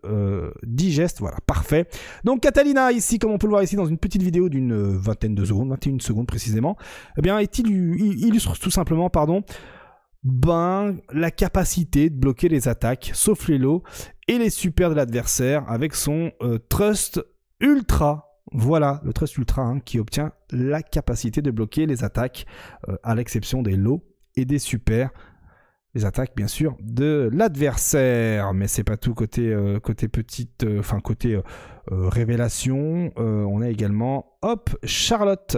digeste. Voilà, parfait. Donc Catalina, ici, comme on peut le voir ici, dans une petite vidéo d'une vingtaine de secondes, 21 secondes précisément, eh bien, est-il illustre tout simplement, pardon, ben, la capacité de bloquer les attaques, sauf les lots, et les supers de l'adversaire avec son euh, Trust Ultra. Voilà, le Trust Ultra hein, qui obtient la capacité de bloquer les attaques, euh, à l'exception des lots et des supers. Les attaques, bien sûr, de l'adversaire. Mais c'est pas tout côté, euh, côté petite, enfin côté révélation. on a également, hop, Charlotte.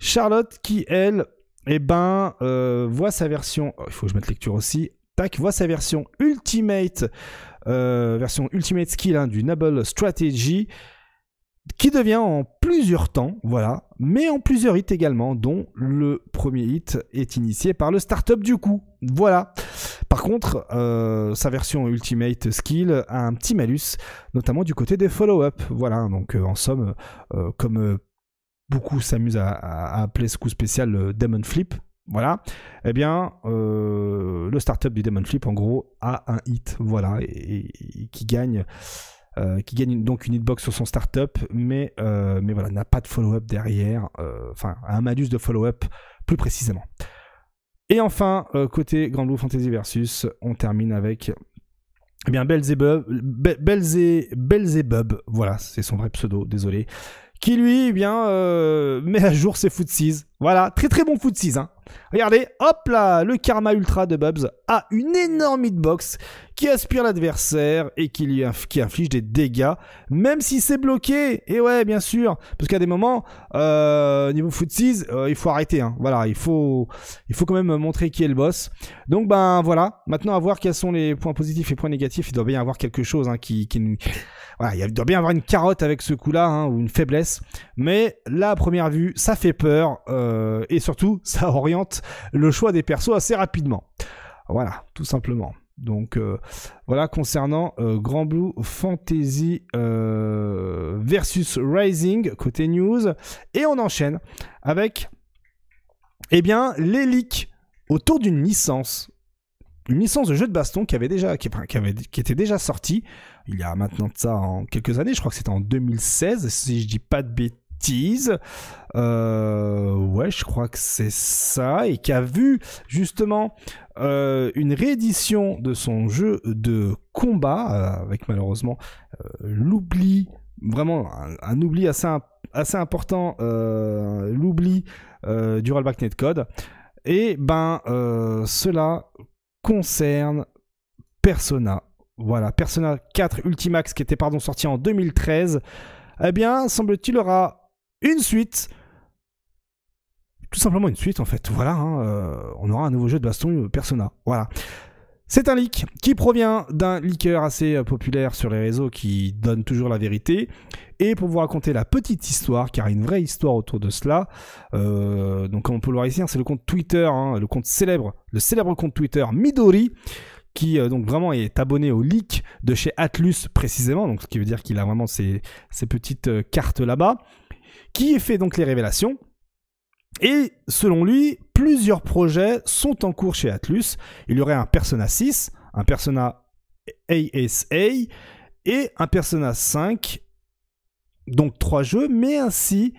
Charlotte qui, elle, eh ben, euh, voit sa version. Oh, il faut que je mette lecture aussi. Tac, voit sa version Ultimate, euh, version Ultimate Skill hein, du Noble Strategy, qui devient en plusieurs temps, voilà, mais en plusieurs hits également, dont le premier hit est initié par le startup du coup. Voilà. Par contre, euh, sa version Ultimate Skill a un petit malus, notamment du côté des follow-up. Voilà, donc en somme, comme beaucoup s'amusent à, appeler ce coup spécial euh, Demon Flip, voilà, eh bien, euh, le startup du Demon Flip, en gros, a un hit, voilà, et, qui gagne. Euh, qui gagne donc une hitbox sur son startup, mais, mais voilà, n'a pas de follow-up derrière, enfin, un Madus de follow-up plus précisément. Et enfin, côté Grand Blue Fantasy Versus, on termine avec eh bien, Belzebub, Belzebub, voilà, c'est son vrai pseudo, désolé, qui lui, eh bien, euh, met à jour ses footsies voilà, très très bon foot 6. Hein. Regardez, hop là, le karma ultra de Bubs a une énorme hitbox qui aspire l'adversaire et qui lui inflige des dégâts, même si c'est bloqué. Et ouais, bien sûr, parce qu'à des moments, euh, niveau foot euh, il faut arrêter. Hein. Voilà, il faut, il faut quand même montrer qui est le boss. Donc ben voilà, maintenant à voir quels sont les points positifs et points négatifs. Il doit bien y avoir quelque chose hein, qui, qui... il doit bien y avoir une carotte avec ce coup-là hein, ou une faiblesse. Mais là, à première vue, ça fait peur. Euh, euh, et surtout, (laughs) ça oriente le choix des persos assez rapidement. Voilà, tout simplement. Donc euh, voilà concernant euh, Grand Blue Fantasy versus Rising côté news. Et on enchaîne avec eh bien, les leaks autour d'une licence. Une licence de jeu de baston qui, avait déjà, qui, qui était déjà sortie il y a maintenant de ça en quelques années, je crois que c'était en 2016, si je dis pas de bêtises euh, ouais, je crois que c'est ça. Et qui a vu justement euh, une réédition de son jeu de combat, euh, avec malheureusement l'oubli, vraiment un, oubli assez, assez important, l'oubli du rollback netcode. Et ben, cela concerne Persona. Voilà, Persona 4 Ultimax qui était pardon sorti en 2013. Eh bien, semble-t-il aura une suite. Tout simplement une suite en fait. Voilà, hein, euh, on aura un nouveau jeu de baston euh, Persona. Voilà. C'est un leak qui provient d'un leaker assez euh, populaire sur les réseaux qui donne toujours la vérité. Et pour vous raconter la petite histoire, car il y a une vraie histoire autour de cela, donc comme on peut le voir ici, hein, c'est le compte Twitter, hein, le compte célèbre, le célèbre compte Twitter Midori, qui donc vraiment est abonné au leak de chez Atlus précisément, donc ce qui veut dire qu'il a vraiment ces, petites cartes là-bas qui fait donc les révélations. Et selon lui, plusieurs projets sont en cours chez Atlus. Il y aurait un Persona 6, un Persona ASA et un Persona 5. Donc trois jeux, mais ainsi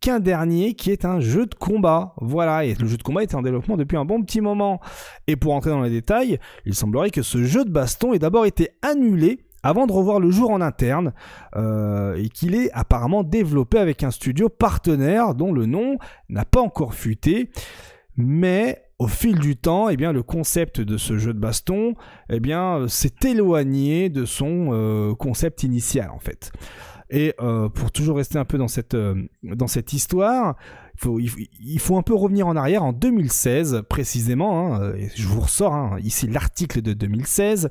qu'un dernier qui est un jeu de combat. Voilà, et le jeu de combat était en développement depuis un bon petit moment. Et pour entrer dans les détails, il semblerait que ce jeu de baston ait d'abord été annulé avant de revoir le jour en interne euh, et qu'il est apparemment développé avec un studio partenaire dont le nom n'a pas encore fuité. Mais au fil du temps, eh bien, le concept de ce jeu de baston eh bien, euh, s'est éloigné de son euh, concept initial en fait. Et euh, pour toujours rester un peu dans cette, euh, dans cette histoire, faut, il, faut un peu revenir en arrière en 2016 précisément. Hein, je vous ressors hein, ici l'article de 2016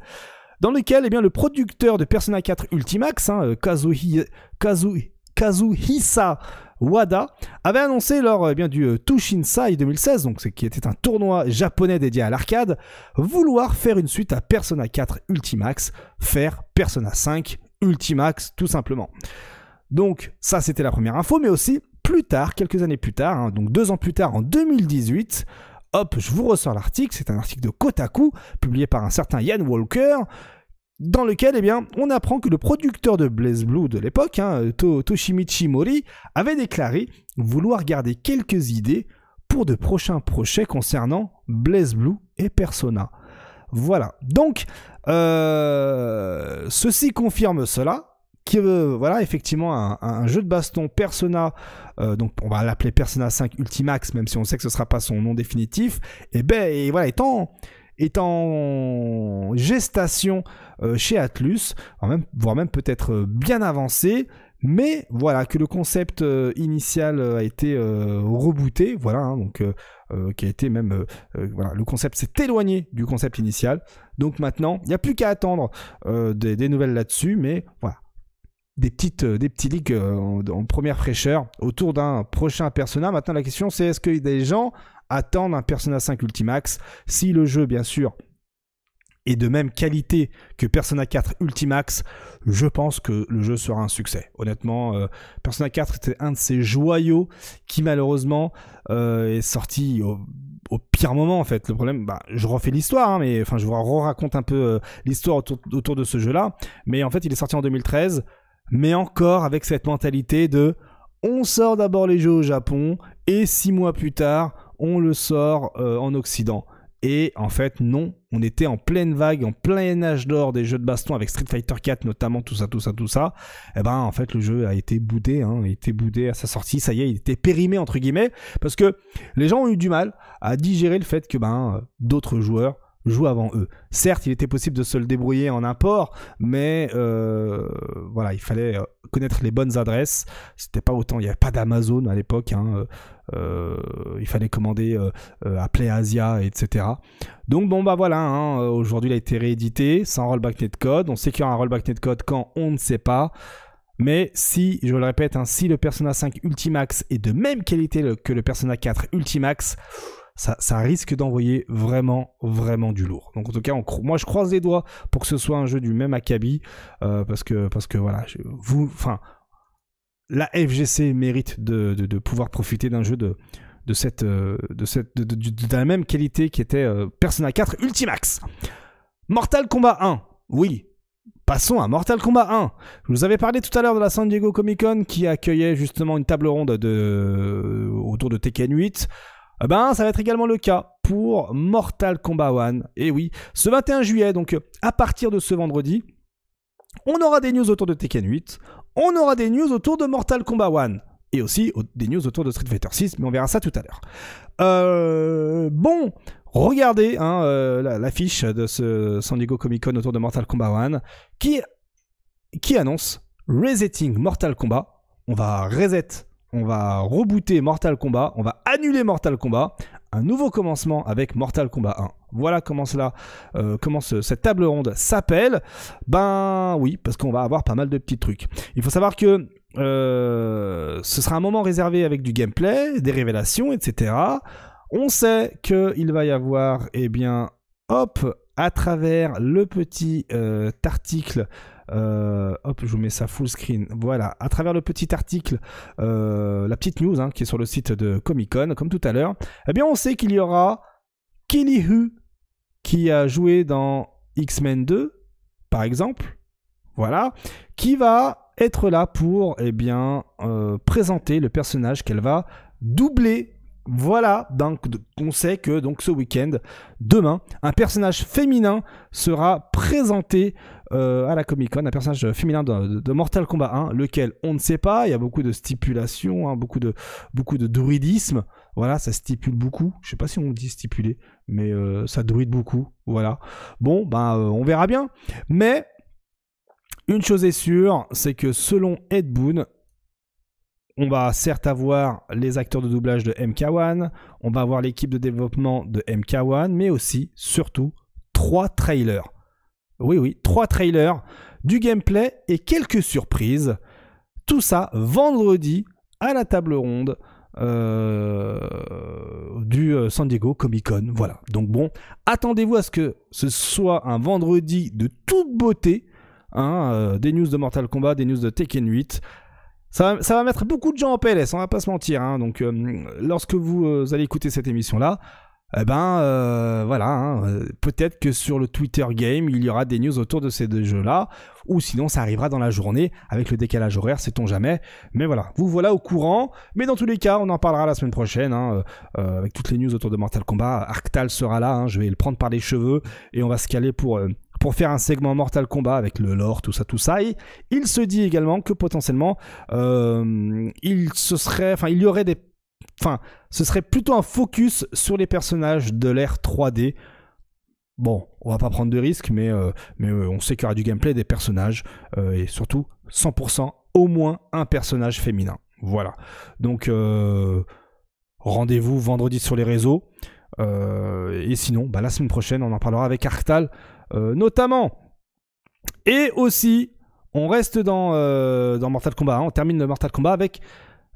dans lequel eh bien, le producteur de Persona 4 Ultimax, hein, euh, Kazuhisa Wada avait annoncé lors du eh bien, du 2016, euh, donc qui était un tournoi japonais dédié à l'arcade, vouloir faire une suite à Persona 4 Ultimax, faire Persona 5 Ultimax tout simplement. Donc ça c'était la première info, mais aussi plus tard, quelques années plus tard, hein, donc deux ans plus tard en 2018, hop, je vous ressors l'article, c'est un article de Kotaku, publié par un certain Ian Walker, dans lequel eh bien, on apprend que le producteur de Blaze Blue de l'époque, hein, Toshimichi Mori, avait déclaré vouloir garder quelques idées pour de prochains projets concernant Blaze Blue et Persona. Voilà, donc euh, ceci confirme cela, qui, euh, voilà, effectivement, un, jeu de baston Persona, euh, donc on va l'appeler Persona 5 Ultimax, même si on sait que ce sera pas son nom définitif, et ben, voilà, étant est en gestation euh, chez Atlus, même, voire même peut-être bien avancé, mais voilà, que le concept initial a été rebooté, voilà, hein, donc qui a été même, voilà, le concept s'est éloigné du concept initial, donc maintenant, il n'y a plus qu'à attendre des, nouvelles là-dessus, mais voilà, des petites euh, des petits leaks euh, en, première fraîcheur autour d'un prochain Persona. Maintenant, la question c'est est-ce que des gens attendent un Persona 5 Ultimax Si le jeu, bien sûr, est de même qualité que Persona 4 Ultimax, je pense que le jeu sera un succès. Honnêtement, euh, Persona 4 était un de ces joyaux qui malheureusement est sorti au, pire moment en fait. Le problème, bah, je refais l'histoire, hein, mais enfin je vous raconte un peu l'histoire autour, autour, de ce jeu-là. Mais en fait, il est sorti en 2013 mais encore avec cette mentalité de on sort d'abord les jeux au Japon et six mois plus tard, on le sort euh, en Occident. Et en fait, non, on était en pleine vague, en plein âge d'or des jeux de baston avec Street Fighter 4 notamment, tout ça, tout ça, tout ça. Et eh ben en fait, le jeu a été boudé, il hein, a été boudé à sa sortie, ça y est, il était périmé entre guillemets, parce que les gens ont eu du mal à digérer le fait que ben euh, d'autres joueurs joue avant eux. Certes, il était possible de se le débrouiller en import, mais euh, voilà, il fallait euh, connaître les bonnes adresses. C'était pas autant, il n'y avait pas d'Amazon à l'époque. Hein, euh, il fallait commander, euh, appeler Asia, etc. Donc bon bah voilà, hein, aujourd'hui il a été réédité sans rollback netcode. On sait qu'il y aura un rollback netcode quand on ne sait pas. Mais si, je le répète, hein, si le Persona 5 Ultimax est de même qualité que le Persona 4 Ultimax, ça, risque d'envoyer vraiment, vraiment du lourd. Donc en tout cas, moi je croise les doigts pour que ce soit un jeu du même acabit, euh, parce, que, parce que voilà, vous, enfin, la FGC mérite de, pouvoir profiter d'un jeu de, de cette, euh, de cette, de, la même qualité qui était euh, Persona 4 Ultimax. Mortal Kombat 1, oui, Passons à Mortal Kombat 1. Je vous avais parlé tout à l'heure de la San Diego Comic Con qui accueillait justement une table ronde de... autour de Tekken 8 eh ben, ça va être également le cas pour Mortal Kombat 1. Et oui, ce 21 juillet, donc à partir de ce vendredi, on aura des news autour de Tekken 8, on aura des news autour de Mortal Kombat 1 et aussi des news autour de Street Fighter 6, mais on verra ça tout à l'heure. Euh, bon, regardez hein, euh, l'affiche de ce San Diego Comic Con autour de Mortal Kombat 1 qui, qui annonce resetting Mortal Kombat. On va reset on va rebooter Mortal Kombat, on va annuler Mortal Kombat, un nouveau commencement avec Mortal Kombat 1. Voilà comment cela, euh, commence cette table ronde s'appelle. Ben oui, parce qu'on va avoir pas mal de petits trucs. Il faut savoir que euh, ce sera un moment réservé avec du gameplay, des révélations, etc. On sait qu'il va y avoir, eh bien, hop, à travers le petit euh, article euh, hop, je vous mets ça full screen. Voilà, à travers le petit article, euh, la petite news hein, qui est sur le site de Comic Con, comme tout à l'heure, eh bien on sait qu'il y aura Kelly Hu qui a joué dans X-Men 2, par exemple. Voilà, qui va être là pour eh bien, euh, présenter le personnage qu'elle va doubler voilà, donc on sait que donc ce week-end, demain, un personnage féminin sera présenté euh, à la Comic Con un personnage féminin de, Mortal Kombat 1, lequel on ne sait pas. Il y a beaucoup de stipulations, hein, beaucoup de beaucoup de druidisme. Voilà, ça stipule beaucoup. Je ne sais pas si on dit stipuler, mais euh, ça druide beaucoup. Voilà. Bon, ben euh, on verra bien. Mais une chose est sûre, c'est que selon Ed Boon, on va certes avoir les acteurs de doublage de MK1, on va avoir l'équipe de développement de MK1, mais aussi, surtout, trois trailers. Oui, oui, trois trailers, du gameplay et quelques surprises. Tout ça vendredi à la table ronde euh, du euh, San Diego Comic Con. Voilà. Donc bon, attendez-vous à ce que ce soit un vendredi de toute beauté. Hein, euh, des news de Mortal Kombat, des news de Tekken 8. Ça va, mettre beaucoup de gens en PLS, on va pas se mentir. Hein. Donc, lorsque vous allez écouter cette émission-là, eh ben euh, voilà, hein, euh, peut-être que sur le Twitter Game, il y aura des news autour de ces deux jeux-là, ou sinon ça arrivera dans la journée avec le décalage horaire, sait-on jamais. Mais voilà, vous voilà au courant. Mais dans tous les cas, on en parlera la semaine prochaine hein, euh, avec toutes les news autour de Mortal Kombat. Arctal sera là, hein, je vais le prendre par les cheveux et on va se caler pour. pour faire un segment Mortal Kombat avec le lore, tout ça, tout ça. il se dit également que potentiellement, il se serait, enfin, il y aurait des Enfin, ce serait plutôt un focus sur les personnages de l'ère 3D. Bon, on va pas prendre de risques, mais, euh, mais euh, on sait qu'il y aura du gameplay des personnages, euh, et surtout 100% au moins un personnage féminin. Voilà. Donc, rendez-vous vendredi sur les réseaux. et sinon, bah, la semaine prochaine, on en parlera avec Arctal, notamment. Et aussi, on reste dans, Mortal Kombat. Hein. On termine le Mortal Kombat avec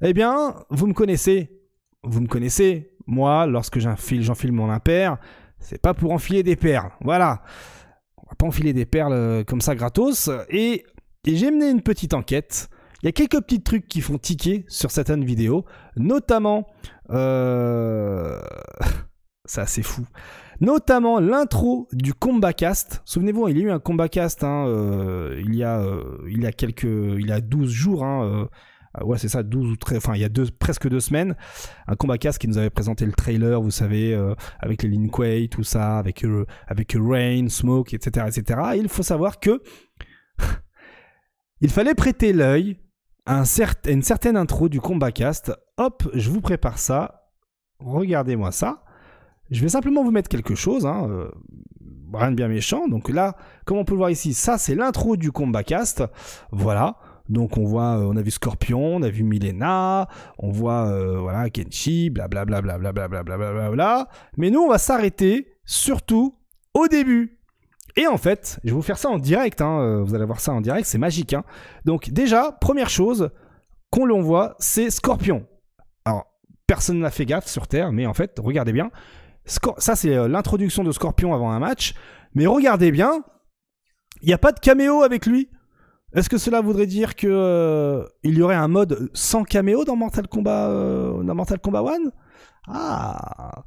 eh bien, vous me connaissez, vous me connaissez, moi, lorsque j'enfile, j'enfile mon impair, c'est pas pour enfiler des perles. Voilà. On va pas enfiler des perles euh, comme ça gratos. Et, j'ai mené une petite enquête. Il y a quelques petits trucs qui font tiquer sur certaines vidéos, notamment. ça, euh, (laughs) c'est fou. Notamment l'intro du combat cast. Souvenez-vous, il y a eu un combat cast hein, euh, il, y a, il y a quelques. Il y a 12 jours. Hein, ah ouais, c'est ça, 12 ou 13, enfin, il y a deux, presque deux semaines, un combat cast qui nous avait présenté le trailer, vous savez, euh, avec les Lin tout ça, avec, euh, avec Rain, Smoke, etc., etc. Et il faut savoir que (laughs) il fallait prêter l'œil à un une certaine intro du combat cast. Hop, je vous prépare ça. Regardez-moi ça. Je vais simplement vous mettre quelque chose, hein, euh, rien de bien méchant. Donc là, comme on peut le voir ici, ça c'est l'intro du combat cast. Voilà. Donc on voit, euh, on a vu Scorpion, on a vu Milena, on voit euh, voilà Kenshi, blablabla, blablabla, blablabla, bla. Mais nous, on va s'arrêter surtout au début. Et en fait, je vais vous faire ça en direct. Hein, euh, vous allez voir ça en direct, c'est magique. Hein. Donc déjà, première chose qu'on l'on voit, c'est Scorpion. Alors personne n'a fait gaffe sur Terre, mais en fait, regardez bien. ça, c'est l'introduction de Scorpion avant un match. Mais regardez bien, il n'y a pas de caméo avec lui. Est-ce que cela voudrait dire que euh, il y aurait un mode sans caméo dans Mortal Kombat euh, Mortal 1 Ah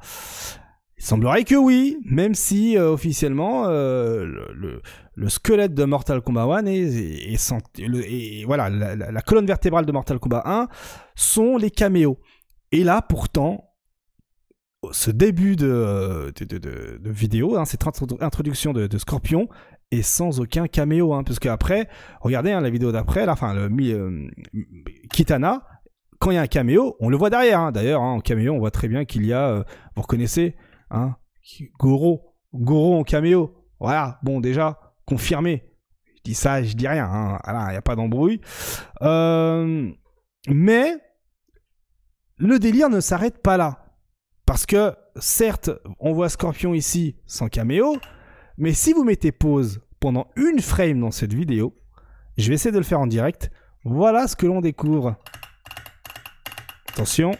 Il semblerait que oui, même si euh, officiellement le, squelette de Mortal Kombat 1 et voilà, la, colonne vertébrale de Mortal Kombat 1 sont les caméos. Et là pourtant ce début de, vidéo, hein, cette introduction de Scorpion, et sans aucun caméo, hein, parce après, regardez hein, la vidéo d'après, la enfin, le euh, Kitana, quand il y a un caméo, on le voit derrière. Hein. D'ailleurs, hein, en caméo, on voit très bien qu'il y a, euh, vous reconnaissez, hein, Goro, Goro en caméo. Voilà, bon, déjà, confirmé. Je dis ça, je dis rien, il n'y a pas d'embrouille. Euh, mais le délire ne s'arrête pas là. Parce que, certes, on voit Scorpion ici sans caméo, mais si vous mettez pause pendant une frame dans cette vidéo, je vais essayer de le faire en direct. Voilà ce que l'on découvre. Attention.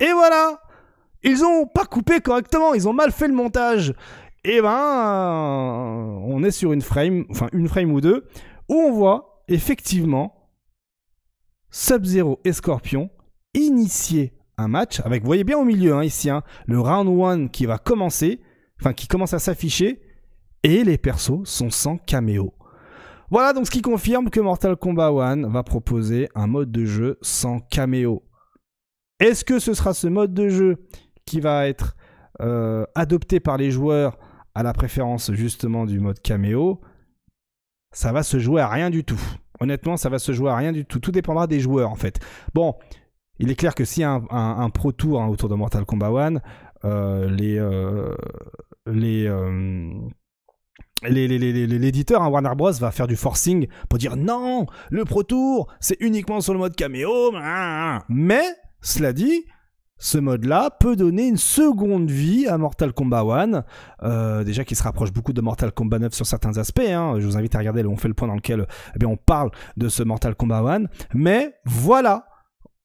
Et voilà Ils ont pas coupé correctement, ils ont mal fait le montage. Et eh ben, on est sur une frame, enfin une frame ou deux, où on voit effectivement Sub-Zero et Scorpion initier un match avec, vous voyez bien au milieu hein, ici, hein, le round 1 qui va commencer enfin qui commence à s'afficher, et les persos sont sans caméo. Voilà donc ce qui confirme que Mortal Kombat One va proposer un mode de jeu sans caméo. Est-ce que ce sera ce mode de jeu qui va être euh, adopté par les joueurs à la préférence justement du mode caméo Ça va se jouer à rien du tout. Honnêtement, ça va se jouer à rien du tout. Tout dépendra des joueurs en fait. Bon, il est clair que s'il y a un, pro tour hein, autour de Mortal Kombat 1, euh, les, euh, euh, les l'éditeur, à hein, Warner Bros, va faire du forcing pour dire non, le Pro Tour, c'est uniquement sur le mode caméo. Hein, hein, Mais, cela dit, ce mode-là peut donner une seconde vie à Mortal Kombat 1, euh, déjà qui se rapproche beaucoup de Mortal Kombat 9 sur certains aspects. Je vous invite à regarder, on fait le point dans lequel eh bien, on parle de ce Mortal Kombat 1. Mais voilà,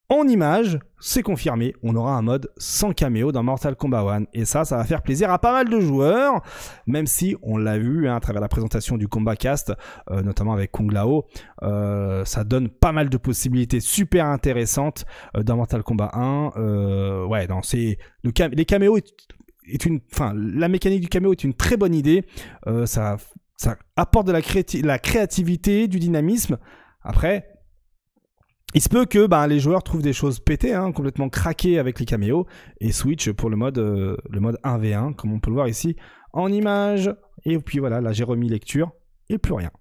en image, c'est confirmé, on aura un mode sans caméo dans Mortal Kombat 1. Et ça, ça va faire plaisir à pas mal de joueurs, même si on l'a vu hein, à travers la présentation du Combat Cast, euh, notamment avec Kung Lao, euh, ça donne pas mal de possibilités super intéressantes euh, dans Mortal Kombat 1. ouais, dans c'est. le les caméos est, une, enfin, la mécanique du caméo est une très bonne idée. ça, ça apporte de la, la créativité, du dynamisme. Après, il se peut que ben, les joueurs trouvent des choses pétées, hein, complètement craquées avec les caméos, et switch pour le mode, euh, le mode 1v1, comme on peut le voir ici, en image. Et puis voilà, là j'ai remis lecture, et plus rien.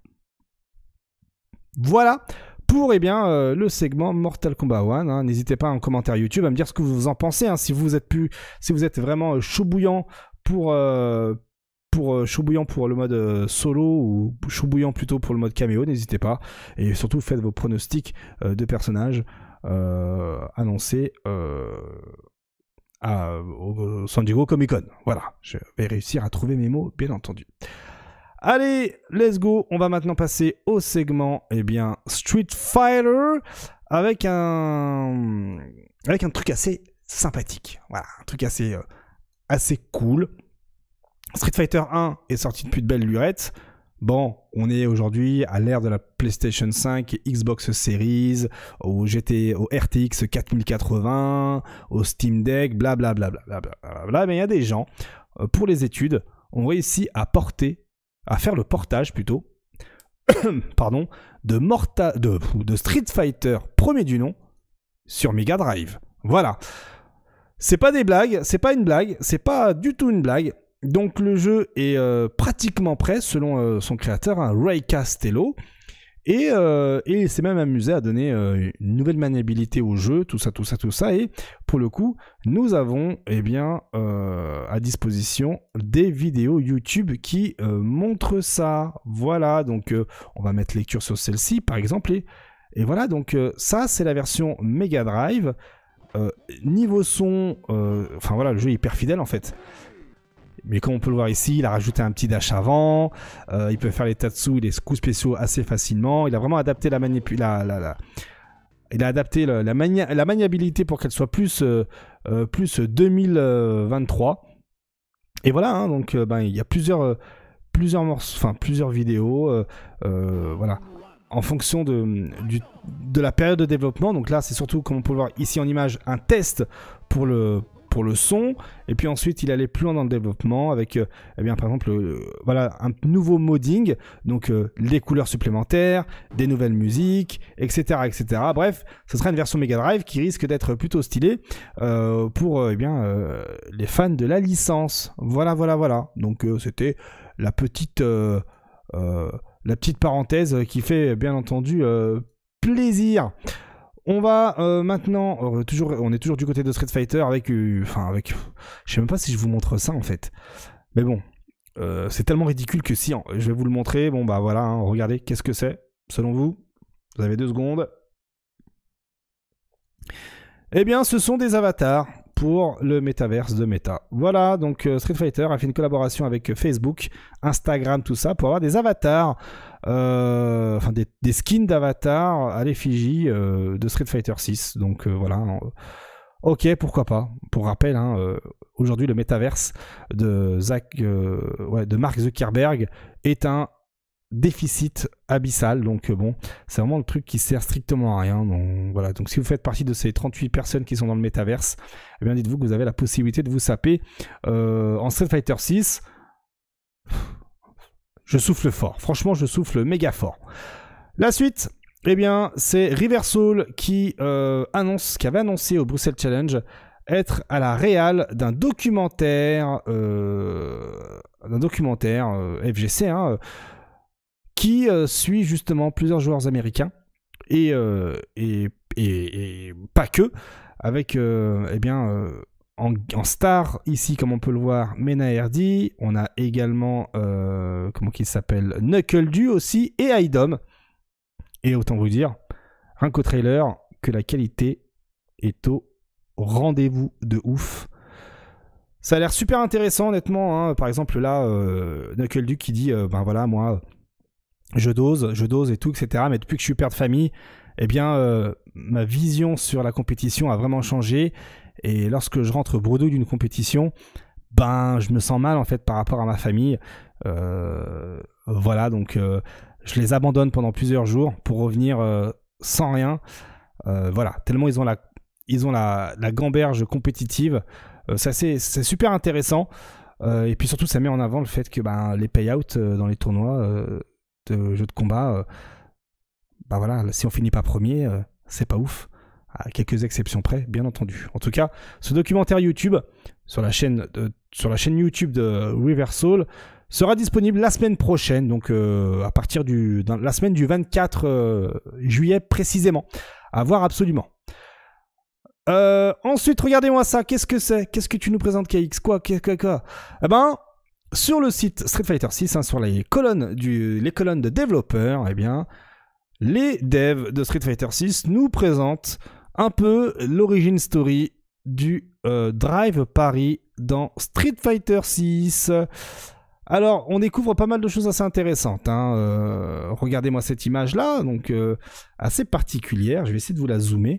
Voilà pour eh bien, euh, le segment Mortal Kombat 1. Hein. N'hésitez pas en commentaire YouTube à me dire ce que vous en pensez, hein. si, vous êtes plus, si vous êtes vraiment euh, chaud bouillant pour, euh, choubouillant bouillant pour le mode euh, solo ou choubouillant bouillant plutôt pour le mode caméo, n'hésitez pas. Et surtout, faites vos pronostics euh, de personnages annoncés à, au San Diego Comic Con. Voilà, je vais réussir à trouver mes mots, bien entendu. Allez, let's go. On va maintenant passer au segment, et eh bien, Street Fighter avec un avec un truc assez sympathique. Voilà, un truc assez assez cool. Street Fighter 1 est sorti depuis de belles lurettes. Bon, on est aujourd'hui à l'ère de la PlayStation 5 Xbox Series, au, GT, au RTX 4080, au Steam Deck, blablabla. Bla bla bla bla mais il y a des gens, euh, pour les études, ont réussi à porter, à faire le portage plutôt, (coughs) pardon, de, Morta, de Street Fighter premier du nom sur Mega Drive. Voilà. C'est pas des blagues, c'est pas une blague, c'est pas du tout une blague. Donc le jeu est euh, pratiquement prêt selon euh, son créateur, hein, Ray Castello. Et, il euh, s'est même amusé à donner une nouvelle maniabilité au jeu, tout ça, tout ça, tout ça. Et pour le coup, nous avons eh bien, à disposition des vidéos YouTube qui montrent ça. Voilà, donc on va mettre lecture sur celle-ci par exemple. Et, et voilà, donc ça c'est la version Mega Drive. niveau son, enfin voilà, le jeu est hyper fidèle en fait. Mais comme on peut le voir ici, il a rajouté un petit dash avant, euh, il peut faire les tatsu et les coups spéciaux assez facilement. Il a vraiment adapté la il a adapté la, maniabilité pour qu'elle soit plus, euh, euh, plus 2023. Et voilà, hein, donc ben, il y a plusieurs, plusieurs, enfin, plusieurs vidéos. voilà en fonction de, de la période de développement. Donc là, c'est surtout, comme on peut le voir ici en image, un test pour le, le son. Et puis ensuite, il allait plus loin dans le développement avec, et euh, eh bien, par exemple, euh, voilà, un nouveau modding, donc les euh, couleurs supplémentaires, des nouvelles musiques, etc., etc. Bref, ce serait une version Mega Drive qui risque d'être plutôt stylée pour, eh bien, les fans de la licence. Voilà, voilà, voilà. Donc c'était la petite, la petite parenthèse qui fait, bien entendu, plaisir. On va euh, maintenant, euh, toujours, on est toujours du côté de Street Fighter avec, euh, enfin avec, je sais même pas si je vous montre ça en fait, mais bon, c'est tellement ridicule que si, je vais vous le montrer. Bon bah voilà, hein, regardez, qu'est-ce que c'est selon vous Vous avez deux secondes. Eh bien, ce sont des avatars pour le métaverse de Meta. Voilà, donc Street Fighter a fait une collaboration avec Facebook, Instagram, tout ça, pour avoir des avatars euh, enfin des, des, skins d'avatar à l'effigie euh, de Street Fighter 6. Donc euh, voilà. Hein. Ok, pourquoi pas. Pour rappel, hein, aujourd'hui, le métaverse de, ouais, de Mark Zuckerberg est un déficit abyssal. Donc bon, c'est vraiment le truc qui sert strictement à rien. Donc voilà. Donc si vous faites partie de ces 38 personnes qui sont dans le métaverse, eh bien dites-vous que vous avez la possibilité de vous saper en Street Fighter 6. Je souffle fort. Franchement, je souffle méga fort. La suite, eh bien, c'est Riversoul qui euh, annonce, qui avait annoncé au Bruxelles Challenge être à la réal d'un documentaire, euh, d'un documentaire euh, FGC, hein, qui suit justement plusieurs joueurs américains et, et, et pas que, avec eh bien en, star ici, comme on peut le voir, Mena On a également, euh, comment qu'il s'appelle, Knuckle aussi et Idom. Et autant vous dire, un co trailer, que la qualité est au rendez-vous de ouf. Ça a l'air super intéressant, honnêtement. Hein. Par exemple, là, euh, qui dit, euh, ben voilà, moi, je dose, je dose et tout, etc. Mais depuis que je suis père de famille, eh bien, euh, ma vision sur la compétition a vraiment changé. Et lorsque je rentre bredouille d'une compétition, ben, je me sens mal en fait par rapport à ma famille. Euh, voilà, donc euh, je les abandonne pendant plusieurs jours pour revenir euh, sans rien. voilà, tellement ils ont la, ils ont la, gamberge compétitive. ça c'est super intéressant. et puis surtout, ça met en avant le fait que ben, les payouts dans les tournois de jeux de combat, ben voilà, si on finit pas premier, c'est pas ouf à quelques exceptions près, bien entendu. En tout cas, ce documentaire YouTube sur la chaîne, sur la chaîne YouTube de River Soul sera disponible la semaine prochaine, donc euh, à partir du, la semaine du 24 euh, juillet précisément. À voir absolument. Euh, ensuite, regardez-moi ça. Qu'est-ce que c'est Qu'est-ce que tu nous présentes, KX Quoi Quoi Quoi, Eh ben, sur le site Street Fighter 6, hein, sur les colonnes, du, les colonnes de développeurs, eh bien, les devs de Street Fighter 6 nous présentent un peu l'origine story du euh, Drive Paris dans Street Fighter 6. Alors, on découvre pas mal de choses assez intéressantes. Hein, euh, regardez-moi cette image-là, donc euh, assez particulière. Je vais essayer de vous la zoomer.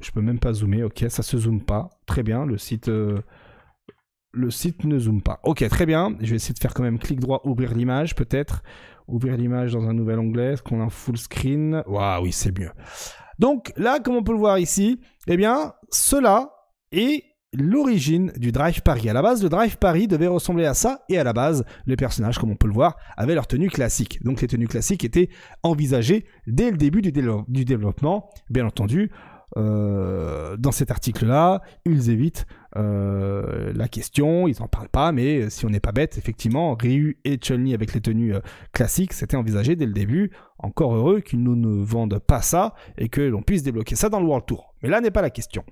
Je je peux même pas zoomer, ok, ça se zoome pas. Très bien, le site, le site ne zoome pas. Ok, très bien. Je vais essayer de faire quand même clic droit, ouvrir l'image peut-être. Ouvrir l'image dans un nouvel onglet. ce qu'on a un full screen Waouh, oui, c'est mieux. Donc là, comme on peut le voir ici, eh bien, cela est l'origine du Drive Paris. À la base, le Drive Paris devait ressembler à ça, et à la base, les personnages, comme on peut le voir, avaient leur tenue classique. Donc les tenues classiques étaient envisagées dès le début du, du développement, bien entendu. Euh, dans cet article-là, ils évitent euh, la question, ils n'en parlent pas, mais si on n'est pas bête, effectivement, Ryu et Chun-Li avec les tenues euh, classiques, c'était envisagé dès le début. Encore heureux qu'ils nous ne vendent pas ça et que l'on puisse débloquer ça dans le World Tour. Mais là n'est pas la question.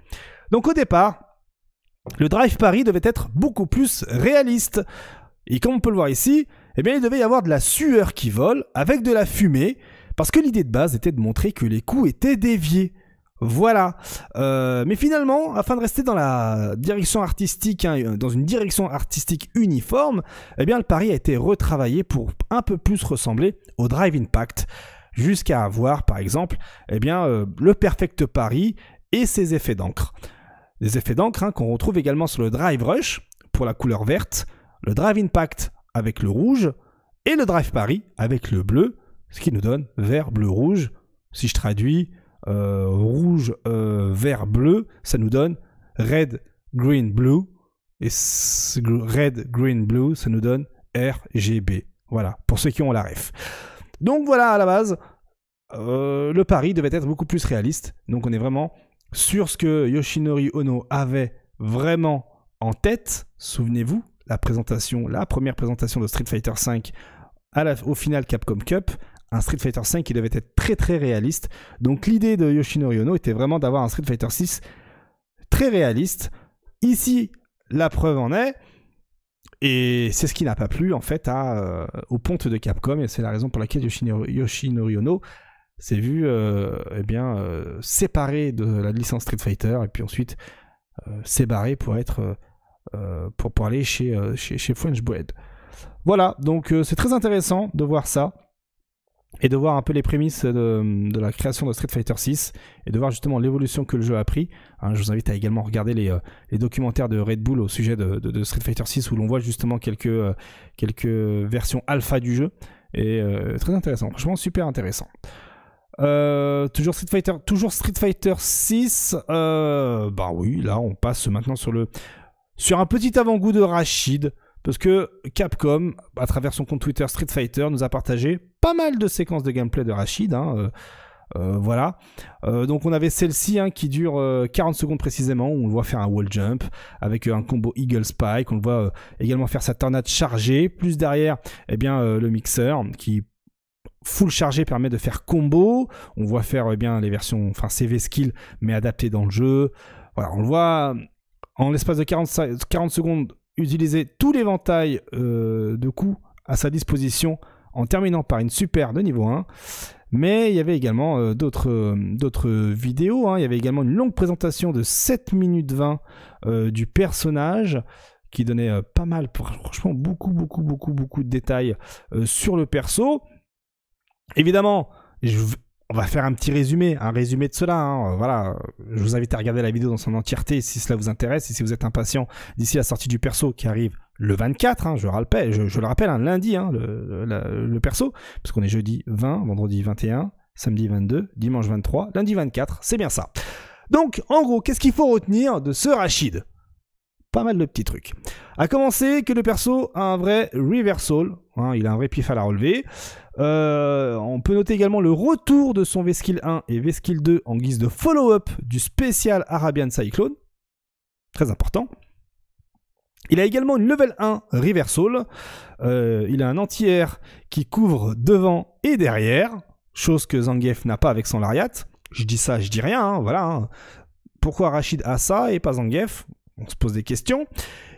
Donc au départ, le Drive Paris devait être beaucoup plus réaliste. Et comme on peut le voir ici, eh bien, il devait y avoir de la sueur qui vole avec de la fumée, parce que l'idée de base était de montrer que les coups étaient déviés. Voilà. Euh, mais finalement, afin de rester dans la direction artistique, hein, euh, dans une direction artistique uniforme, eh bien, le pari a été retravaillé pour un peu plus ressembler au Drive Impact, jusqu'à avoir, par exemple, eh bien, euh, le Perfect Paris et ses effets d'encre. Des effets d'encre hein, qu'on retrouve également sur le Drive Rush pour la couleur verte, le Drive Impact avec le rouge et le Drive Paris avec le bleu, ce qui nous donne vert, bleu, rouge. Si je traduis, euh, rouge, euh, vert, bleu, ça nous donne red, green, blue. Et red, green, blue, ça nous donne RGB. Voilà, pour ceux qui ont la ref. Donc voilà, à la base, euh, le pari devait être beaucoup plus réaliste. Donc on est vraiment sur ce que Yoshinori Ono avait vraiment en tête. Souvenez-vous, la présentation, la première présentation de Street Fighter V au final Capcom Cup un Street Fighter V qui devait être très très réaliste. Donc l'idée de Yoshinori Ono était vraiment d'avoir un Street Fighter 6 très réaliste. Ici, la preuve en est. Et c'est ce qui n'a pas plu en fait à, euh, pontes de Capcom et c'est la raison pour laquelle Yoshinori, Ono s'est vu euh, eh bien, euh, séparé de la licence Street Fighter et puis ensuite euh, séparé pour être pour, aller chez, chez, chez French Bread. Voilà, donc c'est très intéressant de voir ça et de voir un peu les prémices de, la création de Street Fighter 6 et de voir justement l'évolution que le jeu a pris. Hein, je vous invite à également regarder euh, les, documentaires de Red Bull au sujet de, Street Fighter 6 où l'on voit justement quelques, euh, quelques versions alpha du jeu. Et euh, très intéressant, franchement super intéressant. toujours Street Fighter, toujours Street Fighter 6. bah oui, là on passe maintenant sur le sur un petit avant-goût de Rachid. Parce que Capcom, à travers son compte Twitter Street Fighter, nous a partagé pas mal de séquences de gameplay de Rachid. Hein, euh, euh, voilà. Euh, donc on avait celle-ci hein, qui dure 40 secondes précisément, on le voit faire un wall jump avec un combo Eagle Spike, on le voit également faire sa tornade chargée, plus derrière et eh bien, le mixeur qui full chargé permet de faire combo, on voit faire eh bien, les versions, enfin CV skill mais adaptées dans le jeu. Voilà, on le voit en l'espace de 40 secondes utiliser tout l'éventail euh, de coups à sa disposition en terminant par une super de niveau 1. Mais il y avait également euh, d'autres, euh, d'autres vidéos. Hein. Il y avait également une longue présentation de 7 minutes 20 du personnage qui donnait pas mal, franchement, beaucoup, beaucoup, beaucoup, beaucoup de détails sur le perso. Évidemment, je, on va faire un petit résumé, un résumé de cela. Hein. Euh, voilà, je vous invite à regarder la vidéo dans son entièreté si cela vous intéresse et si vous êtes impatient d'ici la sortie du perso qui arrive le 24, je, rappelle, je, le rappelle, hein, lundi, hein, le, perso, parce qu'on est jeudi 20, vendredi 21, samedi 22, dimanche 23, lundi 24, c'est bien ça. Donc, en gros, qu'est-ce qu'il faut retenir de ce Rachid Pas mal de petits trucs. A commencer que le perso a un vrai reversal, il a un vrai pif à la relever. Euh, on peut noter également le retour de son v 1 et v 2 en guise de follow-up du spécial Arabian Cyclone. Très important. Il a également une level 1 reversal. Euh, il a un anti-air qui couvre devant et derrière, chose que Zangief n'a pas avec son Lariat. Je dis ça, je dis rien, hein, voilà. Hein. Pourquoi Rachid a ça et pas Zangief on se pose des questions.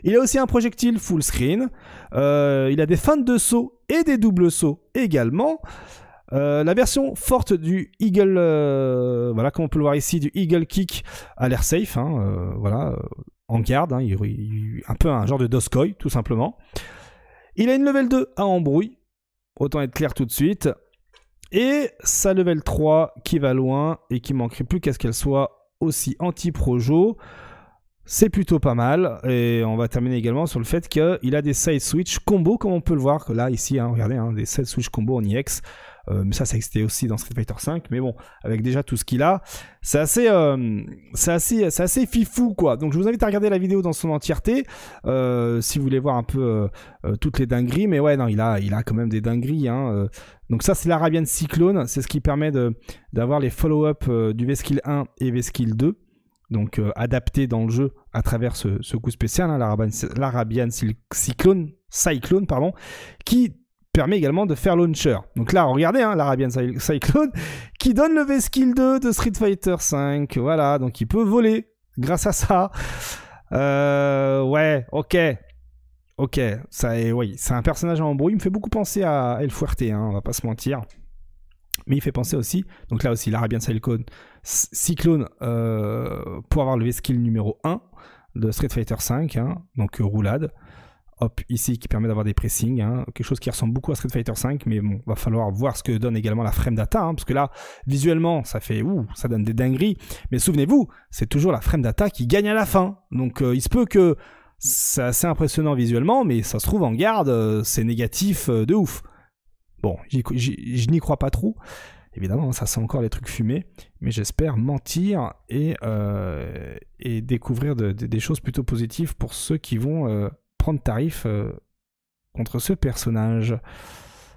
Il a aussi un projectile full screen. Euh, il a des fins de saut et des doubles sauts également. Euh, la version forte du Eagle, euh, voilà, comme on peut le voir ici, du Eagle Kick à l'air safe, hein, voilà, en garde, hein, il, un peu un genre de doskoy tout simplement. Il a une level 2 à embrouille, autant être clair tout de suite. Et sa level 3 qui va loin et qui manquerait plus qu'à ce qu'elle soit aussi anti-projo. C'est plutôt pas mal. Et on va terminer également sur le fait qu'il a des side switch combo, comme on peut le voir là, ici, hein. regardez, hein, des side switch combos en EX, euh, mais ça, ça existait aussi dans Street Fighter 5. Mais bon, avec déjà tout ce qu'il a, c'est assez, euh, c'est assez, c'est assez fifou quoi. Donc je vous invite à regarder la vidéo dans son entièreté euh, si vous voulez voir un peu toutes les dingueries. Mais ouais, non, il a, il a quand même des dingueries. Hein, donc ça, c'est l'Arabian Cyclone. C'est ce qui permet de, d'avoir les follow-up du V-Skill 1 et V-Skill 2 donc euh, adapté dans le jeu à travers ce, coup spécial, hein, l'Arabian Cyclone, Cyclone pardon, qui permet également de faire launcher. Donc là, regardez, hein, l'Arabian Cyclone, (laughs) qui donne le V-Skill 2 de Street Fighter 5. Voilà, donc il peut voler grâce à ça. Euh, ouais, ok. Ok, ça oui, c'est un personnage en embrouille. Il me fait beaucoup penser à El Fuerte, hein, on va pas se mentir. Mais il fait penser aussi, donc là aussi, l'Arabian Cyclone Cyclone, euh, pour avoir le skill numéro 1 de Street Fighter V, hein, donc euh, roulade. Hop, ici, qui permet d'avoir des pressings, hein. quelque chose qui ressemble beaucoup à Street Fighter V, mais bon, va falloir voir ce que donne également la frame data, hein, parce que là, visuellement, ça fait, ouh, ça donne des dingueries, mais souvenez-vous, c'est toujours la frame data qui gagne à la fin, donc euh, il se peut que c'est assez impressionnant visuellement, mais ça se trouve en garde, c'est négatif de ouf. Bon, je n'y crois pas trop, Évidemment, ça sent encore les trucs fumés, mais j'espère mentir et, euh, et découvrir des choses plutôt positives pour ceux qui vont euh, prendre tarif euh, contre ce personnage.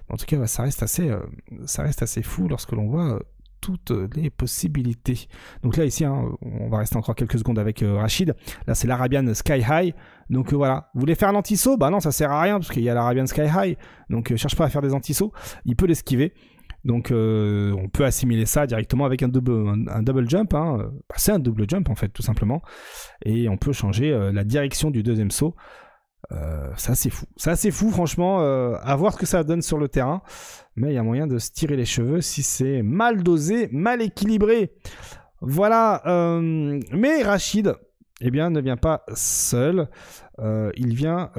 En tout cas, ça, reste assez, ça reste assez fou lorsque l'on voit toutes les possibilités. Donc là, ici, hein, on va rester encore quelques secondes avec Rachid. Là, c'est l'Arabian Sky High. Donc voilà. Vous voulez faire un anti saut Bah non, ça sert à rien, parce qu'il y a l'Arabian Sky High. Donc cherche pas à faire des anti-sauts. Il peut l'esquiver. Donc euh, on peut assimiler ça directement avec un double, un, double jump. Hein. Bah, c'est un double jump en fait tout simplement. Et on peut changer euh, la direction du deuxième saut. Euh, ça c'est fou. Ça c'est fou franchement. à voir ce que ça donne sur le terrain. Mais il y a moyen de se tirer les cheveux si c'est mal dosé, mal équilibré. Voilà. mais Rachid, eh bien, ne vient pas seul. il vient